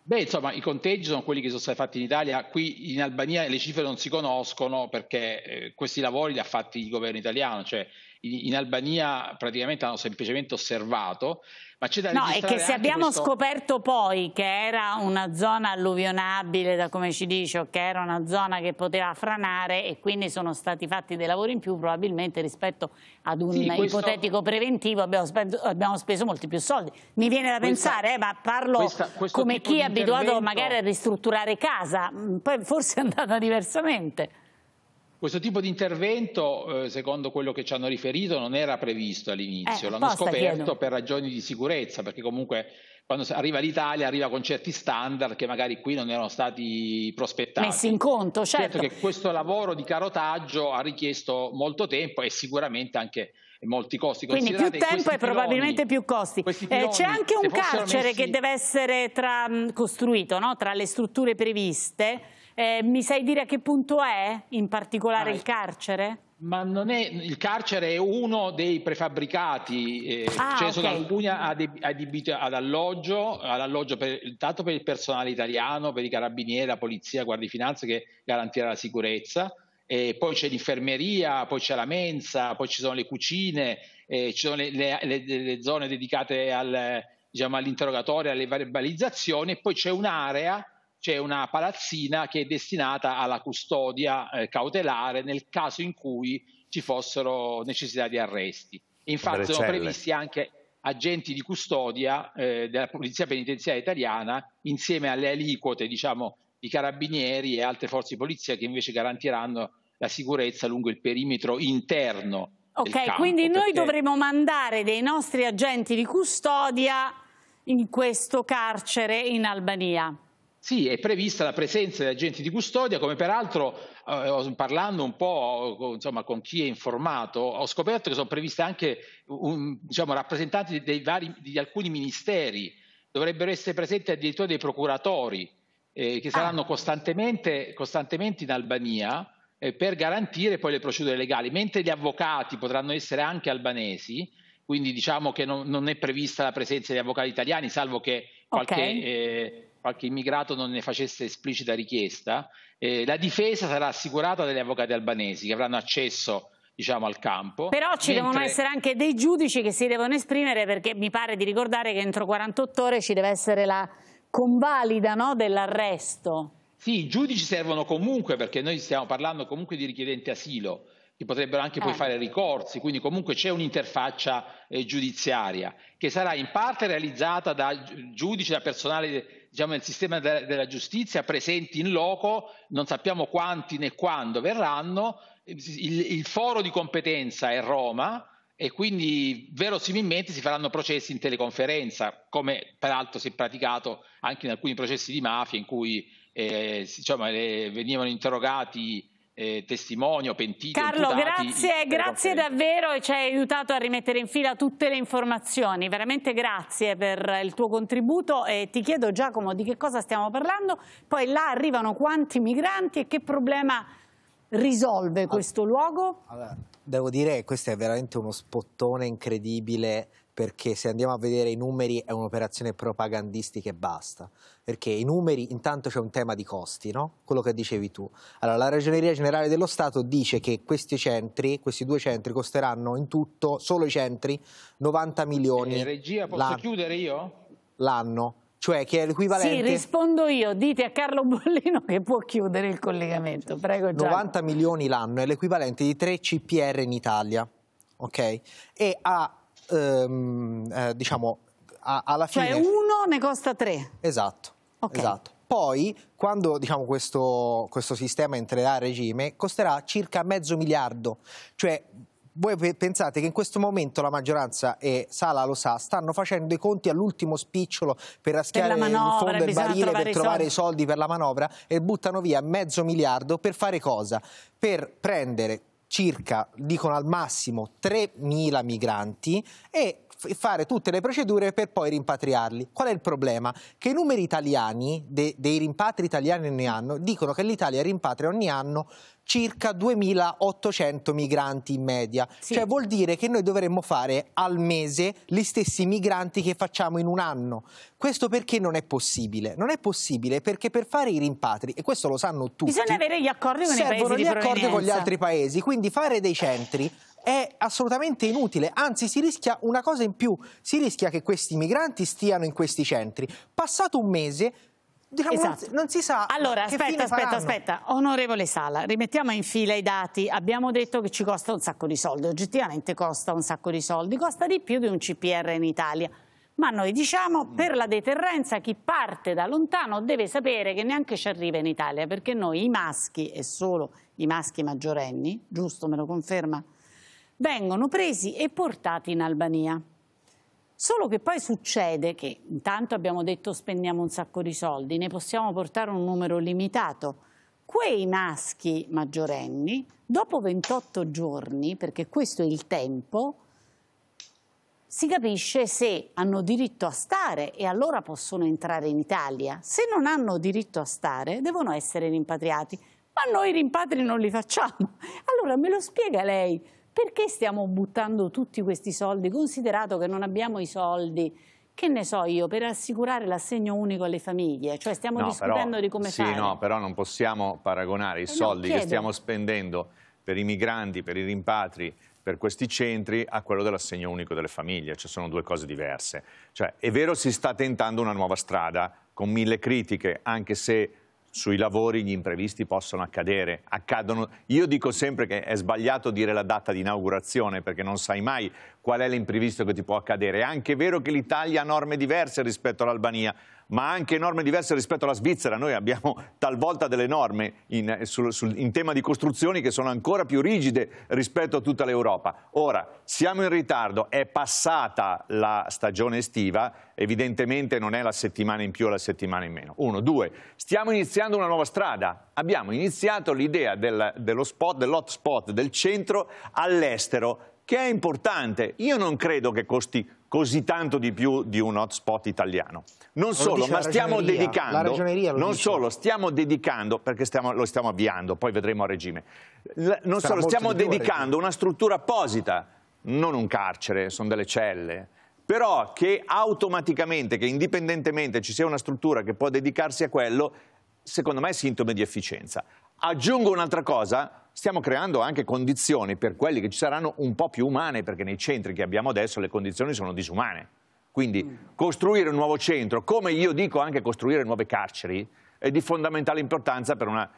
[SPEAKER 20] Beh, insomma, i conteggi sono quelli che sono stati fatti in Italia. Qui in Albania le cifre non si conoscono perché eh, questi lavori li ha fatti il governo italiano, cioè in, in Albania praticamente hanno semplicemente osservato ma c'è da no, è che se abbiamo questo...
[SPEAKER 1] scoperto poi che era una zona alluvionabile, da come ci dice, o che era una zona che poteva franare e quindi sono stati fatti dei lavori in più, probabilmente rispetto ad un sì, questo... ipotetico preventivo abbiamo, spento, abbiamo speso, molti più soldi. Mi viene da questa, pensare, eh, ma parlo questa, come chi è abituato magari a ristrutturare casa, poi forse è andata diversamente.
[SPEAKER 20] Questo tipo di intervento, eh, secondo quello che ci hanno riferito, non era previsto all'inizio, eh, l'hanno scoperto chiedo. per ragioni di sicurezza, perché comunque quando arriva l'Italia arriva con certi standard che magari qui non erano stati prospettati. Messi in conto, certo. certo che questo lavoro di carotaggio ha richiesto molto tempo e sicuramente anche molti costi. Quindi più tempo e probabilmente
[SPEAKER 1] più costi. Eh, c'è anche un carcere messi... che deve essere tra,
[SPEAKER 20] costruito
[SPEAKER 1] no? tra le strutture previste eh, mi sai dire a che punto è in particolare ah, il carcere? Ma non è,
[SPEAKER 20] il carcere è uno dei prefabbricati, eh, ah, ce ne okay. alcuni adibiti ad alloggio, ad alloggio per, tanto per il personale italiano, per i carabinieri, la polizia, guardi finanza che garantirà la sicurezza, eh, poi c'è l'infermeria, poi c'è la mensa, poi ci sono le cucine, eh, ci sono le, le, le, le zone dedicate al, diciamo, all'interrogatorio, alle verbalizzazioni, e poi c'è un'area c'è una palazzina che è destinata alla custodia eh, cautelare nel caso in cui ci fossero necessità di arresti. Infatti sono previsti anche agenti di custodia eh, della Polizia Penitenziaria Italiana insieme alle aliquote, diciamo, i carabinieri e altre forze di polizia che invece garantiranno la sicurezza lungo il perimetro interno. Ok, campo, quindi noi perché... dovremo
[SPEAKER 1] mandare dei nostri agenti di custodia in questo carcere in Albania.
[SPEAKER 20] Sì, è prevista la presenza di agenti di custodia, come peraltro eh, parlando un po' insomma, con chi è informato, ho scoperto che sono previste anche un, diciamo, rappresentanti vari, di alcuni ministeri, dovrebbero essere presenti addirittura dei procuratori eh, che ah. saranno ah. costantemente, costantemente, in Albania eh, per garantire poi le procedure legali, mentre gli avvocati potranno essere anche albanesi, quindi diciamo che non, non è prevista la presenza di avvocati italiani, salvo che qualche... Okay eh, qualche immigrato non ne facesse esplicita richiesta, eh, la difesa sarà assicurata dagli avvocati albanesi che avranno accesso diciamo, al campo. Però ci mentre... devono essere
[SPEAKER 1] anche dei giudici che si devono esprimere perché mi pare di ricordare che entro 48 ore ci deve essere la convalida no, dell'arresto.
[SPEAKER 20] Sì, i giudici servono comunque perché noi stiamo parlando comunque di richiedenti asilo potrebbero anche poi eh. fare ricorsi, quindi comunque c'è un'interfaccia eh, giudiziaria che sarà in parte realizzata da giudici, da personale diciamo, del sistema de- della giustizia presenti in loco, non sappiamo quanti né quando verranno, il, il foro di competenza è Roma e quindi verosimilmente si faranno processi in teleconferenza, come peraltro si è praticato anche in alcuni processi di mafia in cui eh, diciamo, eh, venivano interrogati eh, testimonio, pentito, Carlo, imputati, grazie, grazie
[SPEAKER 1] davvero e ci hai aiutato a rimettere in fila tutte le informazioni. Veramente grazie per il tuo contributo e ti chiedo Giacomo di che cosa stiamo parlando. Poi là arrivano quanti migranti e che problema risolve questo allora, luogo?
[SPEAKER 19] Allora, devo dire che questo è veramente uno spottone incredibile perché se andiamo a vedere i numeri è un'operazione propagandistica e basta, perché i numeri intanto c'è un tema di costi, no? quello che dicevi tu. Allora la Ragioneria Generale dello Stato dice che questi centri, questi due centri costeranno in tutto, solo i centri, 90 milioni. Eh, regia, posso chiudere io? L'anno cioè che è l'equivalente... Sì,
[SPEAKER 1] rispondo io, dite a Carlo Bollino che può chiudere il collegamento, prego Gianni.
[SPEAKER 19] 90 milioni l'anno è l'equivalente di 3 CPR in Italia, ok? E a ehm, eh, diciamo,
[SPEAKER 1] a, alla cioè, fine... Cioè uno ne
[SPEAKER 19] costa tre. Esatto, okay. esatto. Poi, quando diciamo, questo, questo sistema entrerà a regime, costerà circa mezzo miliardo. Cioè, voi pensate che in questo momento la maggioranza e Sala lo sa, stanno facendo i conti all'ultimo spicciolo per raschiare per manovra, il fondo del barile trovare per trovare i soldi. i soldi per la manovra e buttano via mezzo miliardo per fare cosa? Per prendere circa, dicono al massimo, 3.000 migranti e fare tutte le procedure per poi rimpatriarli. Qual è il problema? Che i numeri italiani, de, dei rimpatri italiani ogni anno, dicono che l'Italia rimpatria ogni anno circa 2.800 migranti in media. Sì. Cioè vuol dire che noi dovremmo fare al mese gli stessi migranti che facciamo in un anno. Questo perché non è possibile? Non è possibile perché per fare i rimpatri, e questo lo sanno tutti, bisogna avere
[SPEAKER 1] gli accordi con i paesi di gli accordi con gli altri
[SPEAKER 19] paesi, quindi fare dei centri è assolutamente inutile, anzi si rischia una cosa in più, si rischia che questi migranti stiano in questi centri. Passato un mese Diciamo, esatto. non,
[SPEAKER 1] non, si sa. Allora, aspetta, aspetta, aspetta. Onorevole Sala, rimettiamo in fila i dati. Abbiamo detto che ci costa un sacco di soldi. Oggettivamente costa un sacco di soldi, costa di più di un CPR in Italia. Ma noi diciamo mm. per la deterrenza chi parte da lontano deve sapere che neanche ci arriva in Italia, perché noi i maschi e solo i maschi maggiorenni, giusto me lo conferma vengono presi e portati in Albania. Solo che poi succede che intanto abbiamo detto spendiamo un sacco di soldi, ne possiamo portare un numero limitato. Quei maschi maggiorenni, dopo 28 giorni, perché questo è il tempo, si capisce se hanno diritto a stare e allora possono entrare in Italia. Se non hanno diritto a stare, devono essere rimpatriati. Ma noi rimpatri non li facciamo. Allora me lo spiega lei perché stiamo buttando tutti questi soldi, considerato che non abbiamo i soldi che ne so io, per assicurare l'assegno unico alle famiglie? Cioè stiamo no, discutendo però, di come sì, fare. Sì, no,
[SPEAKER 9] però non possiamo paragonare i eh soldi no, che stiamo spendendo per i migranti, per i rimpatri, per questi centri, a quello dell'assegno unico delle famiglie. Cioè sono due cose diverse. Cioè, è vero si sta tentando una nuova strada, con mille critiche, anche se sui lavori gli imprevisti possono accadere. Accadono. Io dico sempre che è sbagliato dire la data di inaugurazione perché non sai mai qual è l'imprevisto che ti può accadere. È anche vero che l'Italia ha norme diverse rispetto all'Albania, ma anche norme diverse rispetto alla Svizzera. Noi abbiamo talvolta delle norme in, eh, sul, sul, in tema di costruzioni che sono ancora più rigide rispetto a tutta l'Europa. Ora, siamo in ritardo, è passata la stagione estiva, evidentemente non è la settimana in più o la settimana in meno. Uno, due, stiamo iniziando una nuova strada. Abbiamo iniziato l'idea del, dello spot, dell'hotspot del centro all'estero che è importante. Io non credo che costi così tanto di più di un hotspot italiano. Non solo, ma stiamo dedicando, non solo, stiamo dedicando, perché stiamo, lo stiamo avviando, poi vedremo a regime, L non Sarà solo, stiamo dedicando una struttura apposita, non un carcere, sono delle celle, però che automaticamente, che indipendentemente ci sia una struttura che può dedicarsi a quello, secondo me è sintomo di efficienza. Aggiungo un'altra cosa, stiamo creando anche condizioni per quelli che ci saranno un po' più umane, perché nei centri che abbiamo adesso le condizioni sono disumane. Quindi mm. costruire un nuovo centro, come io dico anche costruire nuove carceri, è di fondamentale importanza per una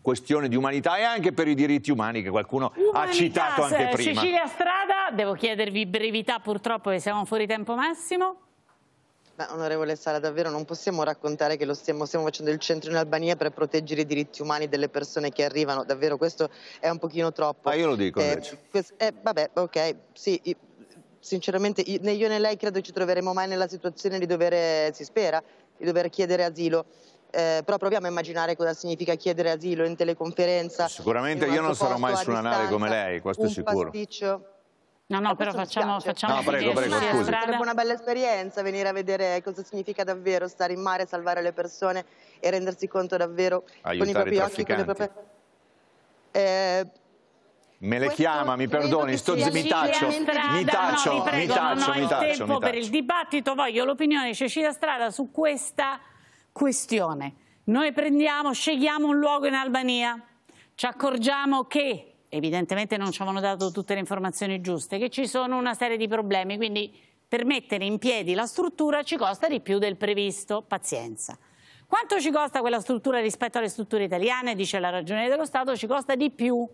[SPEAKER 9] questione di umanità e anche per i diritti umani
[SPEAKER 18] che qualcuno umanità, ha citato anche prima. Cecilia
[SPEAKER 1] Strada, devo chiedervi brevità purtroppo che siamo fuori tempo massimo.
[SPEAKER 18] Ma, onorevole Sala, davvero non possiamo raccontare che lo stiamo, stiamo, facendo il centro in Albania per proteggere i diritti umani delle persone che arrivano, davvero questo è un pochino troppo.
[SPEAKER 9] Ma io lo dico eh, invece.
[SPEAKER 18] eh, vabbè, ok, sì, sinceramente né io né lei credo ci troveremo mai nella situazione di dover, si spera, di dover chiedere asilo. Eh, però proviamo a immaginare cosa significa chiedere asilo in teleconferenza. Sicuramente in io non sarò mai su una nave come lei, questo è sicuro. Pasticcio. No, no, però
[SPEAKER 1] facciamo,
[SPEAKER 9] facciamo no, prego, prego, scusi. sarebbe
[SPEAKER 18] una bella esperienza venire a vedere cosa significa davvero stare in mare, salvare le persone e rendersi conto davvero Aiutare con i propri occhi, con le proprie... Eh,
[SPEAKER 9] Me le Questo chiama, mi perdoni, sto zi, mi taccio, mi taccio, no, prego, mi taccio, non ho mi taccio, tempo mi taccio. per il
[SPEAKER 1] dibattito, voglio l'opinione di Cecilia Strada su questa questione. Noi prendiamo, scegliamo un luogo in Albania, ci accorgiamo che evidentemente non ci avevano dato tutte le informazioni giuste, che ci sono una serie di problemi, quindi per mettere in piedi la struttura ci costa di più del previsto, pazienza. Quanto ci costa quella struttura rispetto alle strutture italiane, dice la ragione dello Stato, ci costa di più.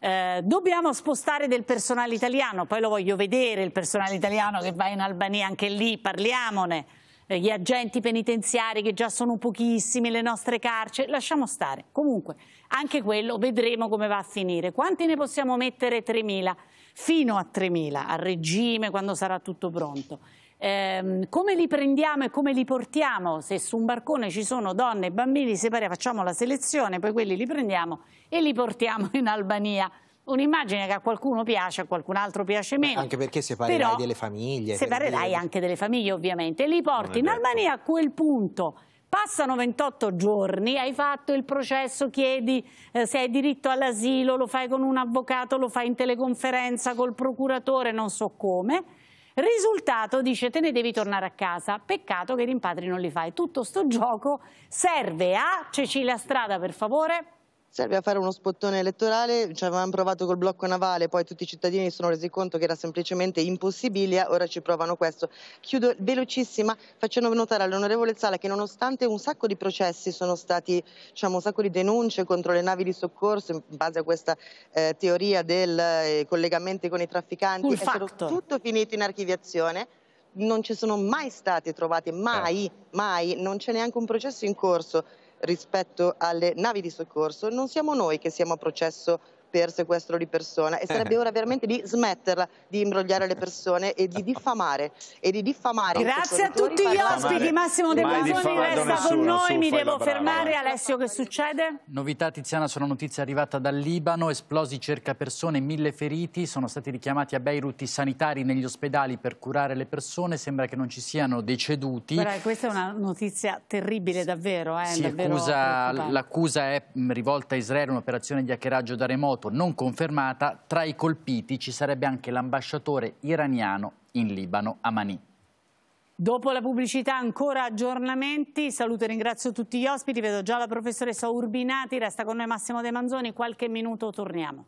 [SPEAKER 1] Eh, dobbiamo spostare del personale italiano, poi lo voglio vedere il personale italiano che va in Albania, anche lì parliamone eh, gli agenti penitenziari che già sono pochissimi, le nostre carceri, lasciamo stare. Comunque, anche quello vedremo come va a finire. Quanti ne possiamo mettere? 3.000, fino a 3.000, a regime, quando sarà tutto pronto. Eh, come li prendiamo e come li portiamo? Se su un barcone ci sono donne e bambini, se facciamo la selezione, poi quelli li prendiamo e li portiamo in Albania un'immagine che a qualcuno piace, a qualcun altro piace meno. Beh, anche
[SPEAKER 19] perché separerai Però, delle famiglie. Separerai
[SPEAKER 1] anche delle famiglie ovviamente. Li porti in Albania a quel punto. Passano 28 giorni, hai fatto il processo, chiedi eh, se hai diritto all'asilo, lo fai con un avvocato, lo fai in teleconferenza col procuratore, non so come. Risultato dice te ne devi tornare a casa, peccato che i rimpatri non li fai. Tutto sto gioco serve a Cecilia Strada, per favore
[SPEAKER 18] serve a fare uno spottone elettorale, ci avevamo provato col blocco navale, poi tutti i cittadini si sono resi conto che era semplicemente impossibile, ora ci provano questo. Chiudo velocissima facendo notare all'onorevole Zala che nonostante un sacco di processi sono stati, diciamo, un sacco di denunce contro le navi di soccorso in base a questa eh, teoria dei eh, collegamenti con i trafficanti, un è tutto finito in archiviazione non ci sono mai state trovate, mai, mai, non c'è neanche un processo in corso rispetto alle navi di soccorso, non siamo noi che siamo a processo per sequestro di persona e sarebbe ora veramente di smetterla di imbrogliare le persone e di esatto. diffamare e di diffamare grazie a tutti gli ospiti Massimo De Blasoni resta con noi mi devo fermare Alessio che succede?
[SPEAKER 2] novità Tiziana sono notizie arrivata dal Libano esplosi cerca persone mille feriti sono stati richiamati a Beirut i sanitari negli ospedali per curare le persone sembra che non ci siano deceduti Però
[SPEAKER 1] questa è una notizia terribile davvero, eh, l'accusa
[SPEAKER 2] è rivolta a Israele un'operazione di hackeraggio da remoto dopo non confermata, tra i colpiti ci sarebbe anche l'ambasciatore iraniano in Libano, Amani.
[SPEAKER 1] Dopo la pubblicità ancora aggiornamenti, saluto e ringrazio tutti gli ospiti, vedo già la professoressa Urbinati, resta con noi Massimo De Manzoni, qualche minuto torniamo.